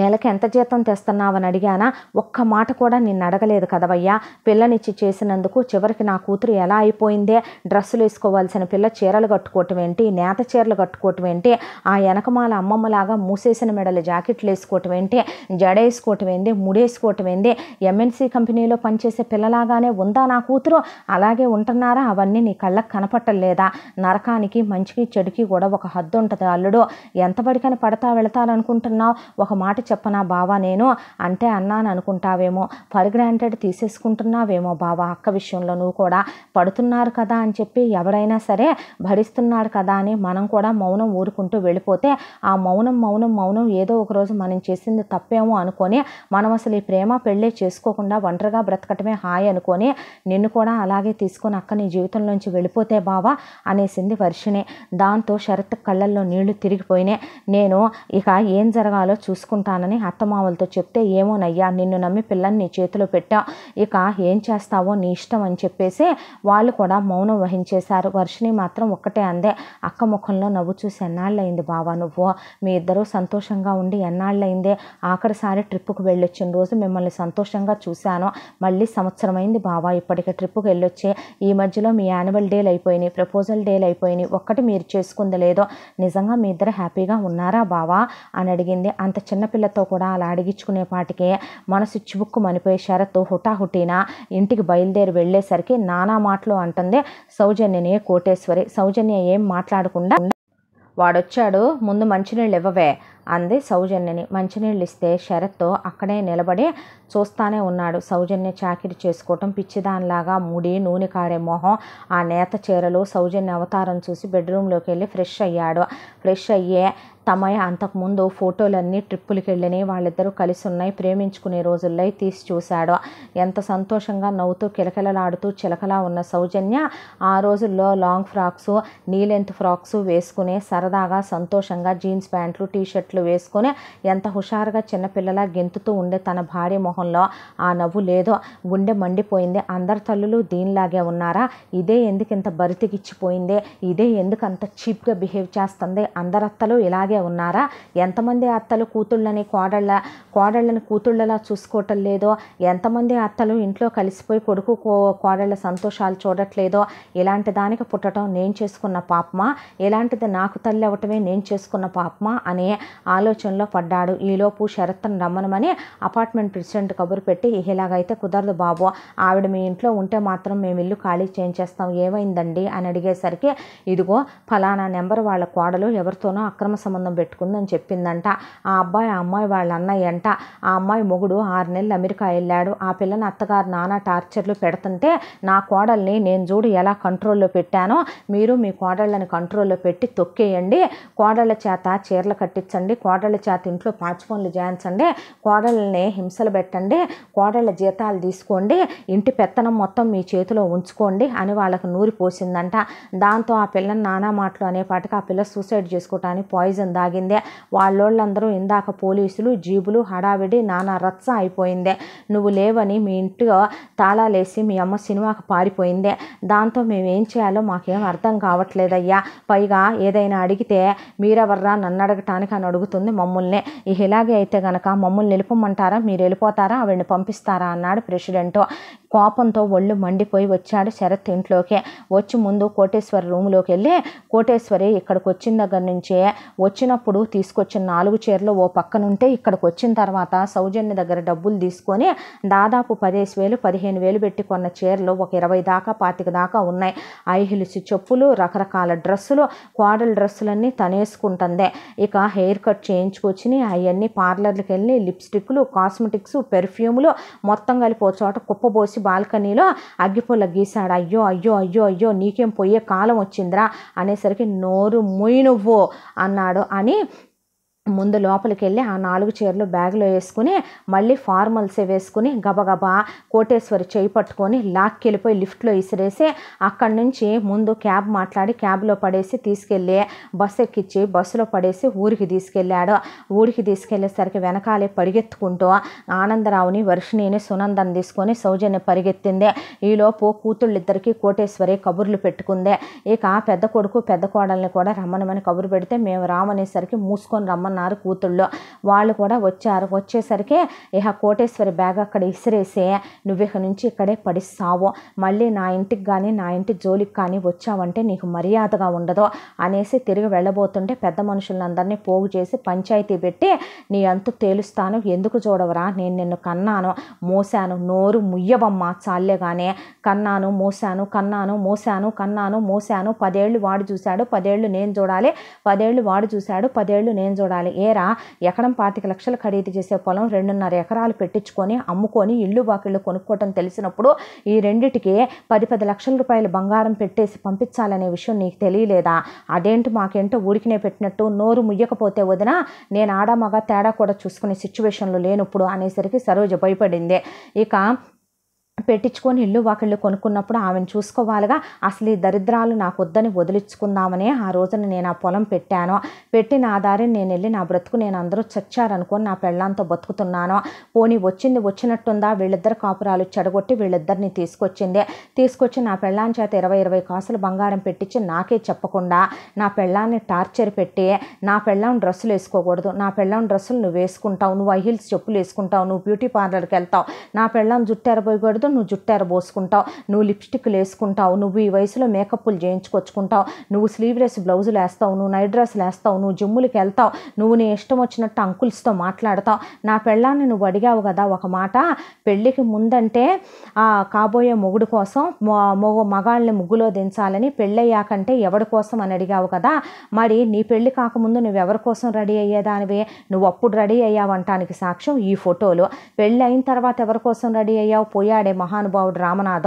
నెలకి ఎంత జీతం తెస్తున్నావని అడిగానా ఒక్క మాట కూడా నిన్ను అడగలేదు కదవయ్యా పిల్లనిచ్చి చేసినందుకు చివరికి నా కూతురు ఎలా అయిపోయిందే డ్రెస్సులు వేసుకోవాల్సిన పిల్ల చీరలు కట్టుకోవటం ఏంటి నేత చీరలు కట్టుకోవటం ఏంటి ఆ వెనకమాల అమ్మమ్మలాగా మూసేసిన మెడలు జాకెట్లు వేసుకోవటం ఏంటి జడ వేసుకోవటం ఏంది ముడేసుకోవటం ఏంది ఎంఎన్సీ కంపెనీలో పనిచేసే పిల్లలాగానే ఉందా నా కూతురు అలాగే ఉంటున్నారా అవన్నీ నీ కళ్ళకు కనపట్టలేదా నరకానికి మంచికి చెడుకి కూడా ఒక హద్దు ఉంటుంది అల్లుడు ఎంత పడతా వెళతారనుకుంటున్నావు ఒక మాట మాట చెప్పనా బావా నేను అంటే అన్నాను అనుకుంటావేమో ఫర్ గ్రాంటెడ్ తీసేసుకుంటున్నావేమో బావా అక్క విషయంలో నువ్వు కూడా పడుతున్నారు కదా అని చెప్పి ఎవరైనా సరే భరిస్తున్నారు కదా అని మనం కూడా మౌనం ఊరుకుంటూ వెళ్ళిపోతే ఆ మౌనం మౌనం మౌనం ఏదో ఒక రోజు మనం చేసింది తప్పేమో అనుకొని మనం అసలు ఈ ప్రేమ పెళ్ళే చేసుకోకుండా ఒంటరిగా బ్రతకటమే హాయ్ అనుకొని నిన్ను కూడా అలాగే తీసుకొని అక్క నీ జీవితంలోంచి వెళ్ళిపోతే బావా అనేసింది వర్షిణి దాంతో శరత్ కళ్ళల్లో నీళ్లు తిరిగిపోయినాయి నేను ఇక ఏం జరగాలో చూసుకుంటాను చేసుకుంటానని అత్తమావలతో చెప్తే ఏమోనయ్యా నిన్ను నమ్మి పిల్లల్ని నీ చేతిలో పెట్టా ఇక ఏం చేస్తావో నీ ఇష్టం అని చెప్పేసి వాళ్ళు కూడా మౌనం వహించేశారు వర్షిని మాత్రం ఒక్కటే అందే అక్క ముఖంలో నవ్వు చూసి ఎన్నాళ్ళయింది బావా నువ్వు మీ ఇద్దరూ సంతోషంగా ఉండి ఎన్నాళ్ళయిందే ఆఖరిసారి ట్రిప్పుకు వెళ్ళొచ్చిన రోజు మిమ్మల్ని సంతోషంగా చూశాను మళ్ళీ సంవత్సరమైంది బావా ఇప్పటికే ట్రిప్పుకి వెళ్ళొచ్చి ఈ మధ్యలో మీ యాన్యువల్ డేలు అయిపోయినాయి ప్రపోజల్ డేలు అయిపోయినాయి ఒక్కటి మీరు చేసుకుంది నిజంగా మీ ఇద్దరు హ్యాపీగా ఉన్నారా బావా అని అడిగింది అంత చిన్న ఆడపిల్లతో కూడా అలా అడిగించుకునే పాటికే మనసు చిబుక్కు మనిపోయి షరత్ హుటాహుటిన ఇంటికి బయలుదేరి వెళ్ళేసరికి నానా మాటలు అంటుంది సౌజన్యనే కోటేశ్వరి సౌజన్య ఏం మాట్లాడకుండా వాడొచ్చాడు ముందు మంచినీళ్ళు ఇవ్వవే అంది సౌజన్యని మంచినీళ్ళు ఇస్తే శరత్తో అక్కడే నిలబడి చూస్తానే ఉన్నాడు సౌజన్య చాకిరి చేసుకోవటం పిచ్చిదానిలాగా ముడి నూనె కారే మొహం ఆ నేత చీరలు సౌజన్య అవతారం చూసి బెడ్రూమ్లోకి వెళ్ళి ఫ్రెష్ అయ్యాడు ఫ్రెష్ అయ్యే తమయ్య అంతకుముందు ఫోటోలన్నీ ట్రిప్పులకి వెళ్ళినవి వాళ్ళిద్దరూ కలిసి ఉన్నాయి ప్రేమించుకునే రోజుల్లో తీసి చూశాడు ఎంత సంతోషంగా నవ్వుతూ కిలకిలలాడుతూ చిలకలా ఉన్న సౌజన్య ఆ రోజుల్లో లాంగ్ ఫ్రాక్స్ నీలెంత్ ఫ్రాక్స్ వేసుకునే సరదాగా సంతోషంగా జీన్స్ ప్యాంట్లు టీషర్ట్లు వేసుకుని ఎంత హుషారుగా చిన్నపిల్లలా గెంతుతూ ఉండే తన భార్య మొహంలో ఆ నవ్వు లేదో గుండె మండిపోయింది అందరి తల్లులు దీనిలాగే ఉన్నారా ఇదే ఎందుకు ఇంత బరితికిచ్చిపోయిందే ఇదే ఎందుకు అంత చీప్గా బిహేవ్ చేస్తుంది అందరత్తలు ఇలాగే అలాగే ఉన్నారా ఎంతమంది అత్తలు కూతుళ్ళని కోడళ్ళ కోడళ్ళని కూతుళ్ళలా చూసుకోవటం లేదో ఎంతమంది అత్తలు ఇంట్లో కలిసిపోయి కొడుకు కోడళ్ళ సంతోషాలు చూడట్లేదో ఇలాంటి దానికి పుట్టడం నేను చేసుకున్న పాపమా ఇలాంటిది నాకు తల్లి అవటమే నేను చేసుకున్న పాపమా అనే ఆలోచనలో పడ్డాడు ఈలోపు శరత్ను రమ్మనమని అపార్ట్మెంట్ ప్రెసిడెంట్ కబురు పెట్టి ఇలాగైతే కుదరదు బాబు ఆవిడ మీ ఇంట్లో ఉంటే మాత్రం మేము ఇల్లు ఖాళీ చేయించేస్తాం ఏమైందండి అని అడిగేసరికి ఇదిగో ఫలానా నెంబర్ వాళ్ళ కోడలు ఎవరితోనో అక్రమ సంబంధం సంబంధం పెట్టుకుందని చెప్పిందంట ఆ అబ్బాయి ఆ అమ్మాయి వాళ్ళ అన్నయ్య అంట ఆ అమ్మాయి మొగుడు ఆరు నెలలు అమెరికా వెళ్ళాడు ఆ పిల్లని అత్తగారు నానా టార్చర్లు పెడుతుంటే నా కోడల్ని నేను చూడు ఎలా కంట్రోల్లో పెట్టానో మీరు మీ కోడళ్ళని కంట్రోల్లో పెట్టి తొక్కేయండి కోడళ్ళ చేత చీరలు కట్టించండి కోడళ్ళ చేత ఇంట్లో పనులు చేయించండి కోడళ్ళని హింసలు పెట్టండి కోడళ్ళ జీతాలు తీసుకోండి ఇంటి పెత్తనం మొత్తం మీ చేతిలో ఉంచుకోండి అని వాళ్ళకు నూరి పోసిందంట దాంతో ఆ పిల్లని నానా మాటలు అనేపాటికి ఆ పిల్ల సూసైడ్ చేసుకోవటానికి పాయిజన్ దాగిందే వాళ్ళోళ్ళందరూ ఇందాక పోలీసులు జీబులు హడావిడి నానా రత్స అయిపోయిందే నువ్వు లేవని మీ ఇంట్లో తాళాలేసి మీ అమ్మ సినిమాకు పారిపోయిందే దాంతో మేము ఏం చేయాలో మాకేం అర్థం కావట్లేదయ్యా పైగా ఏదైనా అడిగితే మీరెవర్రా నన్ను అడగటానికి అని అడుగుతుంది మమ్మల్ని ఇలాగే అయితే గనక మమ్మల్ని నిలుపమంటారా మీరు వెళ్ళిపోతారా ఆవిడని పంపిస్తారా అన్నాడు ప్రెసిడెంట్ కోపంతో ఒళ్ళు మండిపోయి వచ్చాడు శరత్ ఇంట్లోకి వచ్చి ముందు కోటేశ్వరి రూమ్లోకి వెళ్ళి కోటేశ్వరి ఇక్కడికి వచ్చిన దగ్గర నుంచే వచ్చినప్పుడు తీసుకొచ్చిన నాలుగు చీరలు ఓ పక్కనుంటే ఇక్కడికి వచ్చిన తర్వాత సౌజన్య దగ్గర డబ్బులు తీసుకొని దాదాపు పదిహేను వేలు పదిహేను వేలు పెట్టి కొన్న చీరలు ఒక ఇరవై దాకా పాతిక దాకా ఉన్నాయి ఐహిలిసి చెప్పులు రకరకాల డ్రెస్సులు క్వాడల్ డ్రెస్సులన్నీ తనేసుకుంటుందే ఇక హెయిర్ కట్ చేయించుకొచ్చి అవన్నీ పార్లర్లకు వెళ్ళి లిప్స్టిక్లు కాస్మెటిక్స్ పెర్ఫ్యూములు మొత్తం కలిపి చోట కుప్పబోసి బాల్కనీలో అగ్గిపుల్ల గీశాడు అయ్యో అయ్యో అయ్యో అయ్యో నీకేం పోయే కాలం వచ్చిందిరా అనేసరికి నోరు ముయి నువ్వు అన్నాడు అని ముందు లోపలికి వెళ్ళి ఆ నాలుగు చీరలు బ్యాగ్లో వేసుకుని మళ్ళీ ఫార్మల్సే వేసుకుని గబగబా కోటేశ్వరి చేయి పట్టుకొని లాక్కెళ్ళిపోయి లిఫ్ట్లో ఇసిరేసి అక్కడి నుంచి ముందు క్యాబ్ మాట్లాడి క్యాబ్లో పడేసి తీసుకెళ్ళి బస్సు ఎక్కించి బస్సులో పడేసి ఊరికి తీసుకెళ్ళాడు ఊరికి తీసుకెళ్లేసరికి వెనకాలే పరిగెత్తుకుంటూ ఆనందరావుని వర్షిణిని సునందం తీసుకొని సౌజన్య పరిగెత్తింది ఈలోపు కూతుళ్ళిద్దరికీ కోటేశ్వరి కబుర్లు పెట్టుకుంది ఇక పెద్ద కొడుకు పెద్ద కోడల్ని కూడా రమ్మనమని కబురు పెడితే మేము రామనేసరికి మూసుకొని రమ్మని ఉన్నారు కూతుళ్ళు వాళ్ళు కూడా వచ్చారు వచ్చేసరికి ఇహ కోటేశ్వరి బ్యాగ్ అక్కడ ఇసిరేసే ఇక నుంచి ఇక్కడే పడిస్తావు మళ్ళీ నా ఇంటికి కానీ నా ఇంటి జోలికి కానీ వచ్చావంటే నీకు మర్యాదగా ఉండదు అనేసి తిరిగి వెళ్ళబోతుంటే పెద్ద మనుషులందరినీ పోగు చేసి పంచాయతీ పెట్టి నీ అంతు తేలుస్తాను ఎందుకు చూడవరా నేను నిన్ను కన్నాను మోసాను నోరు ముయ్యవమ్మా చాలే కానీ కన్నాను మోసాను కన్నాను మోసాను కన్నాను మోసాను పదేళ్ళు వాడు చూశాడు పదేళ్ళు నేను చూడాలి పదేళ్ళు వాడు చూశాడు పదేళ్ళు నేను చూడాలి ఉండాలి ఏరా ఎకరం పాతిక లక్షలు ఖరీదు చేసే పొలం రెండున్నర ఎకరాలు పెట్టించుకొని అమ్ముకొని ఇల్లు బాకిళ్ళు కొనుక్కోవటం తెలిసినప్పుడు ఈ రెండిటికి పది పది లక్షల రూపాయలు బంగారం పెట్టేసి పంపించాలనే విషయం నీకు తెలియలేదా అదేంటి మాకేంటో ఊరికినే పెట్టినట్టు నోరు ముయ్యకపోతే వదిన నేను ఆడా మగ తేడా కూడా చూసుకునే సిచ్యువేషన్లో లేనప్పుడు అనేసరికి సరోజ భయపడింది ఇక పెట్టించుకొని ఇల్లు వాకిళ్ళు కొనుక్కున్నప్పుడు ఆమెను చూసుకోవాలిగా అసలు ఈ దరిద్రాలు నాకు వద్దని వదిలించుకుందామనే ఆ రోజున నేను ఆ పొలం పెట్టాను పెట్టిన ఆధారం నేను వెళ్ళి నా బ్రతుకు నేను అందరూ చచ్చారనుకొని నా పెళ్ళంతో బతుకుతున్నాను పోనీ వచ్చింది వచ్చినట్టుందా వీళ్ళిద్దరు కాపురాలు చెడగొట్టి వీళ్ళిద్దరిని తీసుకొచ్చింది తీసుకొచ్చి నా పెళ్ళాన్ని చేత ఇరవై ఇరవై కాసులు బంగారం పెట్టించి నాకే చెప్పకుండా నా పెళ్ళాన్ని టార్చర్ పెట్టి నా పెళ్ళం డ్రెస్సులు వేసుకోకూడదు నా పెళ్ళం డ్రెస్సులు నువ్వు వేసుకుంటావు నువ్వు హీల్స్ చెప్పులు వేసుకుంటావు నువ్వు బ్యూటీ పార్లర్కి వెళ్తావు నా పెళ్ళం జుట్టు ఎరబోయకూడదు ఏదో నువ్వు జుట్టారు పోసుకుంటావు నువ్వు లిప్స్టిక్లు వేసుకుంటావు నువ్వు ఈ వయసులో మేకప్లు చేయించుకొచ్చుకుంటావు నువ్వు స్లీవ్లెస్ బ్లౌజులు వేస్తావు నువ్వు నైట్ డ్రెస్లు వేస్తావు నువ్వు జిమ్ములకి వెళ్తావు నువ్వు నీ ఇష్టం వచ్చినట్టు అంకుల్స్తో మాట్లాడతావు నా పెళ్ళాన్ని నువ్వు అడిగావు కదా ఒక మాట పెళ్ళికి ముందంటే కాబోయే మొగుడు కోసం మొగ మగాళ్ళని ముగ్గులో దించాలని పెళ్ళయ్యాకంటే ఎవడి కోసం అని అడిగావు కదా మరి నీ పెళ్ళి కాకముందు నువ్వెవరి కోసం రెడీ అయ్యేదానివే నువ్వు అప్పుడు రెడీ అయ్యావంటానికి సాక్ష్యం ఈ ఫోటోలు పెళ్ళి అయిన తర్వాత ఎవరి కోసం రెడీ అయ్యావు పోయాడే మహానుభావుడు రామనాథం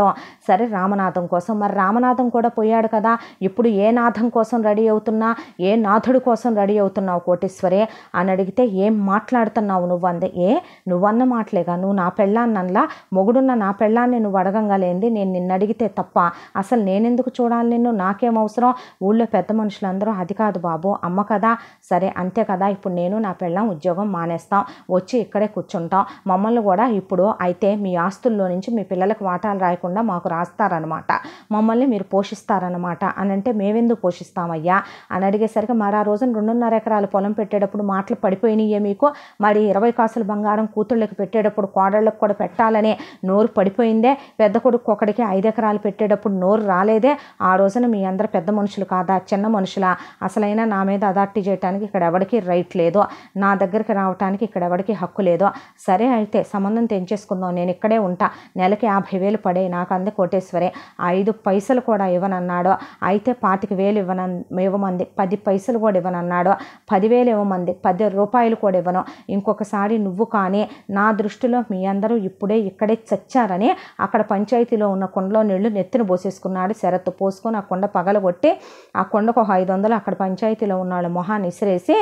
సరే రామనాథం కోసం మరి రామనాథం కూడా పోయాడు కదా ఇప్పుడు ఏ నాథం కోసం రెడీ అవుతున్నా ఏ నాథుడు కోసం రెడీ అవుతున్నావు కోటేశ్వరే అని అడిగితే ఏం మాట్లాడుతున్నావు నువ్వు అందే ఏ నువ్వన్న మాటలేగా నువ్వు నా పెళ్ళాన్నలా మొగుడున్న నా పెళ్ళాన్ని నువ్వు అడగంగలేంది నేను నిన్ను అడిగితే తప్ప అసలు నేనెందుకు చూడాలి నిన్ను నాకేం అవసరం ఊళ్ళో పెద్ద మనుషులందరూ అది కాదు బాబు అమ్మ కదా సరే అంతే కదా ఇప్పుడు నేను నా పెళ్ళం ఉద్యోగం మానేస్తాం వచ్చి ఇక్కడే కూర్చుంటాం మమ్మల్ని కూడా ఇప్పుడు అయితే మీ ఆస్తుల్లో నుంచి మీ పిల్లలకు వాటాలు రాయకుండా మాకు రాస్తారనమాట మమ్మల్ని మీరు పోషిస్తారనమాట అని అంటే మేమెందుకు పోషిస్తామయ్యా అని అడిగేసరికి మరి ఆ రోజున రెండున్నర ఎకరాలు పొలం పెట్టేటప్పుడు మాటలు పడిపోయినాయే మీకు మరి ఇరవై కాసుల బంగారం కూతుళ్ళకి పెట్టేటప్పుడు కోడళ్ళకు కూడా పెట్టాలనే నోరు పడిపోయిందే పెద్ద కొడుకు ఒకడికి ఐదు ఎకరాలు పెట్టేటప్పుడు నోరు రాలేదే ఆ రోజున మీ అందరు పెద్ద మనుషులు కాదా చిన్న మనుషులా అసలైనా నా మీద అదార్టీ చేయడానికి ఇక్కడ ఎవరికి రైట్ లేదో నా దగ్గరికి రావడానికి ఇక్కడ ఎవరికి హక్కు లేదో సరే అయితే సంబంధం తెంచేసుకుందాం నేను ఇక్కడే ఉంటా నెలకి యాభై వేలు పడే నాకు అంది కోటేశ్వరి ఐదు పైసలు కూడా ఇవ్వనన్నాడు అయితే పాతిక వేలు ఇవ్వన ఇవ్వమంది పది పైసలు కూడా ఇవ్వనన్నాడు పదివేలు ఇవ్వమంది పది రూపాయలు కూడా ఇవ్వను ఇంకొకసారి నువ్వు కానీ నా దృష్టిలో మీ అందరూ ఇప్పుడే ఇక్కడే చచ్చారని అక్కడ పంచాయతీలో ఉన్న కుండలో నీళ్లు నెత్తిన పోసేసుకున్నాడు శరత్ పోసుకొని ఆ కొండ పగలగొట్టి ఆ కొండకు ఐదు వందలు అక్కడ పంచాయతీలో ఉన్నాడు మొహాన్ని ఇసిరేసి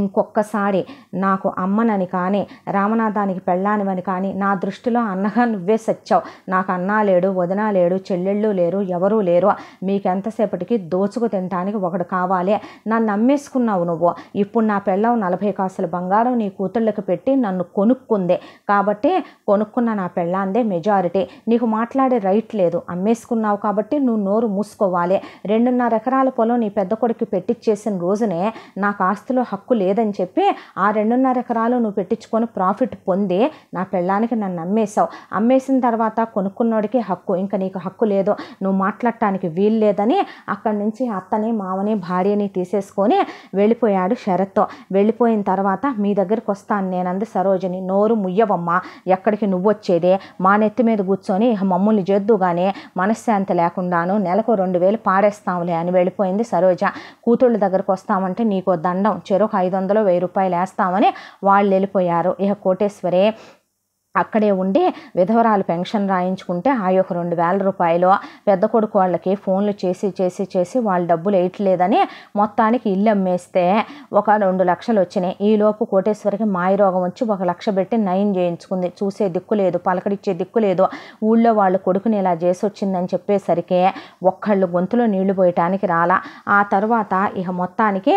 ఇంకొక్కసారి నాకు అమ్మనని కానీ రామనాథానికి పెళ్ళానివని కానీ నా దృష్టిలో అన్నగా నువ్వే సచ్చావు నాకు అన్న లేడు వదిన లేడు చెల్లెళ్ళు లేరు ఎవరూ లేరు మీకెంతసేపటికి దోచుకు తినటానికి ఒకడు కావాలి నన్ను నమ్మేసుకున్నావు నువ్వు ఇప్పుడు నా పెళ్ళం నలభై కాసుల బంగారం నీ కూతుళ్ళకి పెట్టి నన్ను కొనుక్కుంది కాబట్టి కొనుక్కున్న నా పెళ్ళాందే మెజారిటీ నీకు మాట్లాడే రైట్ లేదు అమ్మేసుకున్నావు కాబట్టి నువ్వు నోరు మూసుకోవాలి రెండున్నర ఎకరాల పొలం నీ పెద్ద కొడుకు పెట్టిచ్చేసిన రోజునే నాకు ఆస్తిలో హక్కు లేదని చెప్పి ఆ రెండున్నర ఎకరాలు నువ్వు పెట్టించుకొని ప్రాఫిట్ పొంది నా పెళ్ళానికి నన్ను అమ్మేశావు అమ్మేసిన తర్వాత కొనుక్కున్నోడికి హక్కు ఇంకా నీకు హక్కు లేదు నువ్వు మాట్లాడటానికి వీలు లేదని అక్కడి నుంచి అత్తని మామని భార్యని తీసేసుకొని వెళ్ళిపోయాడు శరత్తో వెళ్ళిపోయిన తర్వాత మీ దగ్గరికి వస్తాను నేనంది సరోజని నోరు ముయ్యవమ్మా ఎక్కడికి నువ్వు వచ్చేదే మా నెత్తి మీద కూర్చొని మమ్మల్ని చేద్దుగానే మనశ్శాంతి లేకుండాను నెలకు రెండు వేలు పాడేస్తాములే అని వెళ్ళిపోయింది సరోజ కూతుళ్ళ దగ్గరకు వస్తామంటే నీకు దండం చెరొక ఐదు వందలు వెయ్యి రూపాయలు వేస్తామని వాళ్ళు వెళ్ళిపోయారు ఇక కోటేశ్వరే అక్కడే ఉండి విధవరాలు పెన్షన్ రాయించుకుంటే ఆ యొక్క రెండు వేల రూపాయలు పెద్ద కొడుకు వాళ్ళకి ఫోన్లు చేసి చేసి చేసి వాళ్ళు డబ్బులు వేయట్లేదని మొత్తానికి ఇల్లు అమ్మేస్తే ఒక రెండు లక్షలు వచ్చినాయి ఈలోపు కోటేశ్వరికి మాయ రోగం వచ్చి ఒక లక్ష పెట్టి నయం చేయించుకుంది చూసే దిక్కు లేదు పలకడిచ్చే దిక్కు లేదు ఊళ్ళో వాళ్ళు కొడుకుని ఇలా చేసి వచ్చిందని చెప్పేసరికి ఒక్కళ్ళు గొంతులో నీళ్లు పోయటానికి రాలా ఆ తర్వాత ఇక మొత్తానికి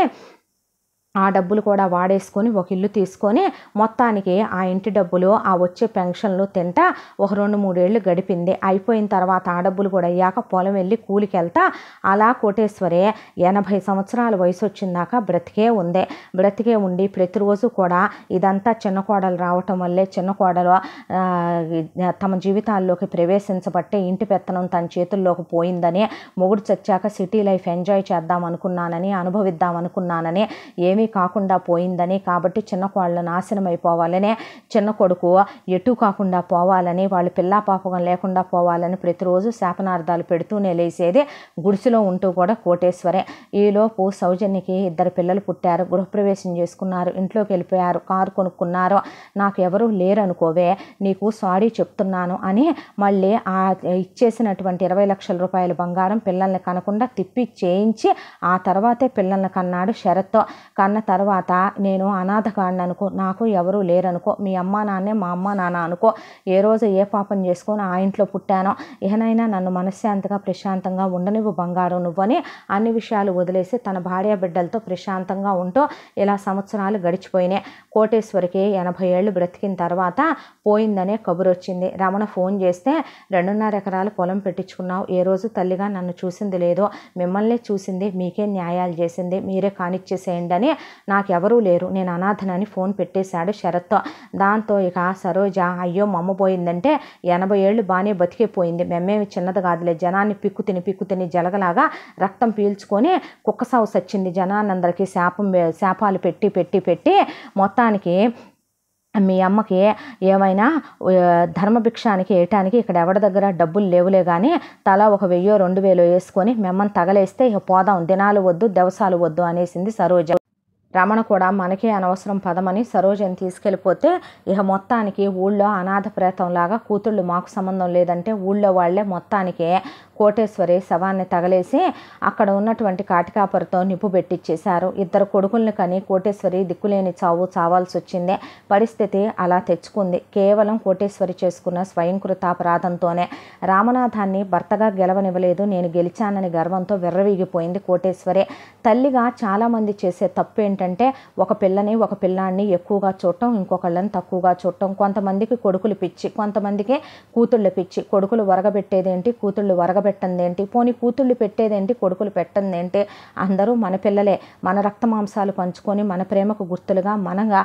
ఆ డబ్బులు కూడా వాడేసుకొని ఒక ఇల్లు తీసుకొని మొత్తానికి ఆ ఇంటి డబ్బులు ఆ వచ్చే పెన్షన్లు తింటా ఒక రెండు మూడేళ్ళు గడిపింది అయిపోయిన తర్వాత ఆ డబ్బులు కూడా అయ్యాక పొలం వెళ్ళి కూలికి వెళ్తా అలా కోటేశ్వరే ఎనభై సంవత్సరాల వయసు వచ్చిందాక బ్రతికే ఉంది బ్రతికే ఉండి ప్రతిరోజు కూడా ఇదంతా చిన్న కోడలు రావటం వల్లే చిన్న కోడలు తమ జీవితాల్లోకి ప్రవేశించబట్టే ఇంటి పెత్తనం తన చేతుల్లోకి పోయిందని మొగుడు చచ్చాక సిటీ లైఫ్ ఎంజాయ్ చేద్దాం అనుకున్నానని అనుభవిద్దాం అనుకున్నానని ఏమి పదవి కాకుండా పోయిందని కాబట్టి చిన్న కోళ్ళు నాశనం అయిపోవాలని చిన్న కొడుకు ఎటు కాకుండా పోవాలని వాళ్ళు పిల్లా పాపకం లేకుండా పోవాలని ప్రతిరోజు శాపనార్థాలు పెడుతూనే లేసేది గుడిసెలో ఉంటూ కూడా కోటేశ్వరే ఈలోపు సౌజన్యకి ఇద్దరు పిల్లలు పుట్టారు గృహప్రవేశం చేసుకున్నారు ఇంట్లోకి వెళ్ళిపోయారు కారు కొనుక్కున్నారు నాకు ఎవరూ లేరనుకోవే నీకు సారీ చెప్తున్నాను అని మళ్ళీ ఆ ఇచ్చేసినటువంటి ఇరవై లక్షల రూపాయల బంగారం పిల్లల్ని కనకుండా తిప్పి చేయించి ఆ తర్వాతే పిల్లల్ని కన్నాడు శరత్తో కన్ అన్న తర్వాత నేను అనాథగాడిని అనుకో నాకు ఎవరూ లేరనుకో మీ అమ్మ నాన్నే మా అమ్మ నాన్న అనుకో ఏ రోజు ఏ పాపం చేసుకొని ఆ ఇంట్లో పుట్టానో ఏనైనా నన్ను మనశ్శాంతిగా ప్రశాంతంగా ఉండనివ్వు బంగారం నువ్వని అన్ని విషయాలు వదిలేసి తన భార్య బిడ్డలతో ప్రశాంతంగా ఉంటూ ఇలా సంవత్సరాలు గడిచిపోయినాయి కోటేశ్వరికి ఎనభై ఏళ్ళు బ్రతికిన తర్వాత పోయిందనే కబురు వచ్చింది రమణ ఫోన్ చేస్తే రెండున్నర ఎకరాలు పొలం పెట్టించుకున్నావు ఏ రోజు తల్లిగా నన్ను చూసింది లేదో మిమ్మల్ని చూసింది మీకే న్యాయాలు చేసింది మీరే కానిచ్చేసేయండి అని నాకెవరూ లేరు నేను అనాథనని ఫోన్ పెట్టేశాడు శరత్తో దాంతో ఇక సరోజ అయ్యో మమ్మ పోయిందంటే ఎనభై ఏళ్ళు బాగానే బతికిపోయింది మేమేమి చిన్నది కాదులే జనాన్ని పిక్కు తిని పిక్కు తిని జలగలాగా రక్తం పీల్చుకొని కుక్కసావు సచ్చింది జనానందరికీ శాపం శాపాలు పెట్టి పెట్టి పెట్టి మొత్తానికి మీ అమ్మకి ఏమైనా ధర్మభిక్షానికి వేయటానికి ఇక్కడ ఎవరి దగ్గర డబ్బులు లేవులే కానీ తలా ఒక వెయ్యో రెండు వేలు వేసుకొని మిమ్మల్ని తగలేస్తే ఇక పోదాం దినాలు వద్దు దవసాలు వద్దు అనేసింది సరోజ రమణ కూడా మనకే అనవసరం పదమని సరోజని తీసుకెళ్ళిపోతే ఇక మొత్తానికి ఊళ్ళో అనాథ ప్రేతంలాగా కూతుళ్ళు మాకు సంబంధం లేదంటే ఊళ్ళో వాళ్లే మొత్తానికి కోటేశ్వరి శవాన్ని తగలేసి అక్కడ ఉన్నటువంటి కాటికాపరితో నిప్పు పెట్టించేశారు ఇద్దరు కొడుకుల్ని కని కోటేశ్వరి దిక్కులేని చావు చావాల్సి వచ్చిందే పరిస్థితి అలా తెచ్చుకుంది కేవలం కోటేశ్వరి చేసుకున్న స్వయంకృత అపరాధంతోనే రామనాథాన్ని భర్తగా గెలవనివ్వలేదు నేను గెలిచానని గర్వంతో విర్రవీగిపోయింది కోటేశ్వరి తల్లిగా చాలామంది చేసే తప్పేంటి ఏంటంటే ఒక పిల్లని ఒక పిల్లాన్ని ఎక్కువగా చూడటం ఇంకొకళ్ళని తక్కువగా చూడటం కొంతమందికి కొడుకులు పిచ్చి కొంతమందికి కూతుళ్ళు పిచ్చి కొడుకులు వరగబెట్టేదేంటి కూతుళ్ళు వరగబెట్టందేంటి పోనీ కూతుళ్ళు పెట్టేదేంటి కొడుకులు పెట్టందేంటి అందరూ మన పిల్లలే మన రక్త మాంసాలు పంచుకొని మన ప్రేమకు గుర్తులుగా మనగా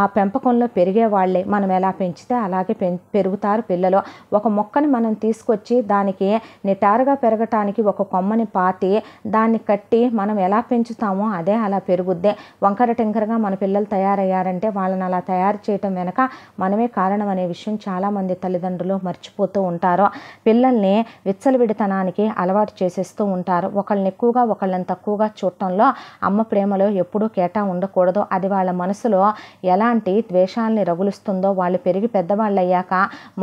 ఆ పెంపకంలో పెరిగే వాళ్ళే మనం ఎలా పెంచితే అలాగే పెరుగుతారు పిల్లలు ఒక మొక్కని మనం తీసుకొచ్చి దానికి నిటారుగా పెరగటానికి ఒక కొమ్మని పాతి దాన్ని కట్టి మనం ఎలా పెంచుతామో అదే అలా పెరుగుద్దే వంకర టింకరగా మన పిల్లలు తయారయ్యారంటే వాళ్ళని అలా తయారు చేయటం వెనక మనమే కారణం అనే విషయం చాలామంది తల్లిదండ్రులు మర్చిపోతూ ఉంటారు పిల్లల్ని విచ్చలవిడితనానికి అలవాటు చేసేస్తూ ఉంటారు ఒకళ్ళని ఎక్కువగా ఒకళ్ళని తక్కువగా చూడటంలో అమ్మ ప్రేమలో ఎప్పుడూ కేటా ఉండకూడదు అది వాళ్ళ మనసులో ఎలాంటి ద్వేషాలని రగులుస్తుందో వాళ్ళు పెరిగి పెద్దవాళ్ళు అయ్యాక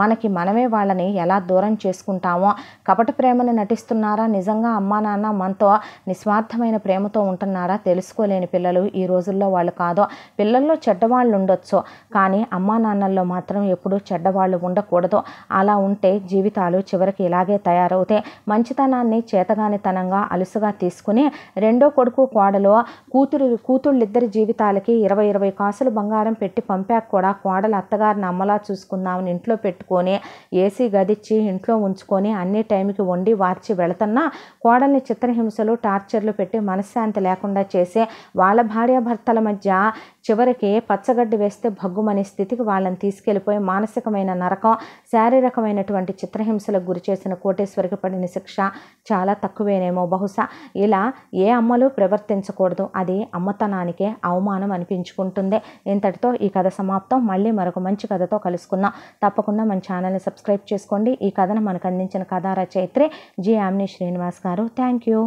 మనకి మనమే వాళ్ళని ఎలా దూరం చేసుకుంటామో కపట ప్రేమను నటిస్తున్నారా నిజంగా అమ్మా నాన్న మనతో నిస్వార్థమైన ప్రేమతో ఉంటున్నారా తెలుసుకోలేని పిల్లలు ఈ రోజుల్లో వాళ్ళు కాదో పిల్లల్లో చెడ్డవాళ్ళు ఉండొచ్చు కానీ అమ్మా నాన్నల్లో మాత్రం ఎప్పుడూ చెడ్డవాళ్ళు ఉండకూడదు అలా ఉంటే జీవితాలు చివరికి ఇలాగే తయారవుతాయి మంచితనాన్ని చేతగానితనంగా అలుసుగా తీసుకుని రెండో కొడుకు కోడలు కూతురు కూతుళ్ళిద్దరి జీవితాలకి ఇరవై ఇరవై కాసులు బంగారం పెట్టి పంపాక కూడా కోడలు అత్తగారిని అమ్మలా చూసుకుందామని ఇంట్లో పెట్టుకొని ఏసీ గదిచ్చి ఇంట్లో ఉంచుకొని అన్ని టైంకి వండి వార్చి వెళుతున్నా కోడల్ని చిత్రహింసలు టార్చర్లు పెట్టి మనశ్శాంతి లేకుండా చేసే వాళ్ళ భార్య భార్యాభర్తల మధ్య చివరికి పచ్చగడ్డి వేస్తే భగ్గుమనే స్థితికి వాళ్ళని తీసుకెళ్ళిపోయి మానసికమైన నరకం శారీరకమైనటువంటి చిత్రహింసలకు గురి చేసిన కోటేశ్వరికి పడిన శిక్ష చాలా తక్కువేనేమో బహుశా ఇలా ఏ అమ్మలు ప్రవర్తించకూడదు అది అమ్మతనానికే అవమానం అనిపించుకుంటుంది ఇంతటితో ఈ కథ సమాప్తం మళ్ళీ మరొక మంచి కథతో కలుసుకుందాం తప్పకుండా మన ఛానల్ని సబ్స్క్రైబ్ చేసుకోండి ఈ కథను మనకు అందించిన కథ రచయిత్రి జి ఆమ్ని శ్రీనివాస్ గారు థ్యాంక్ యూ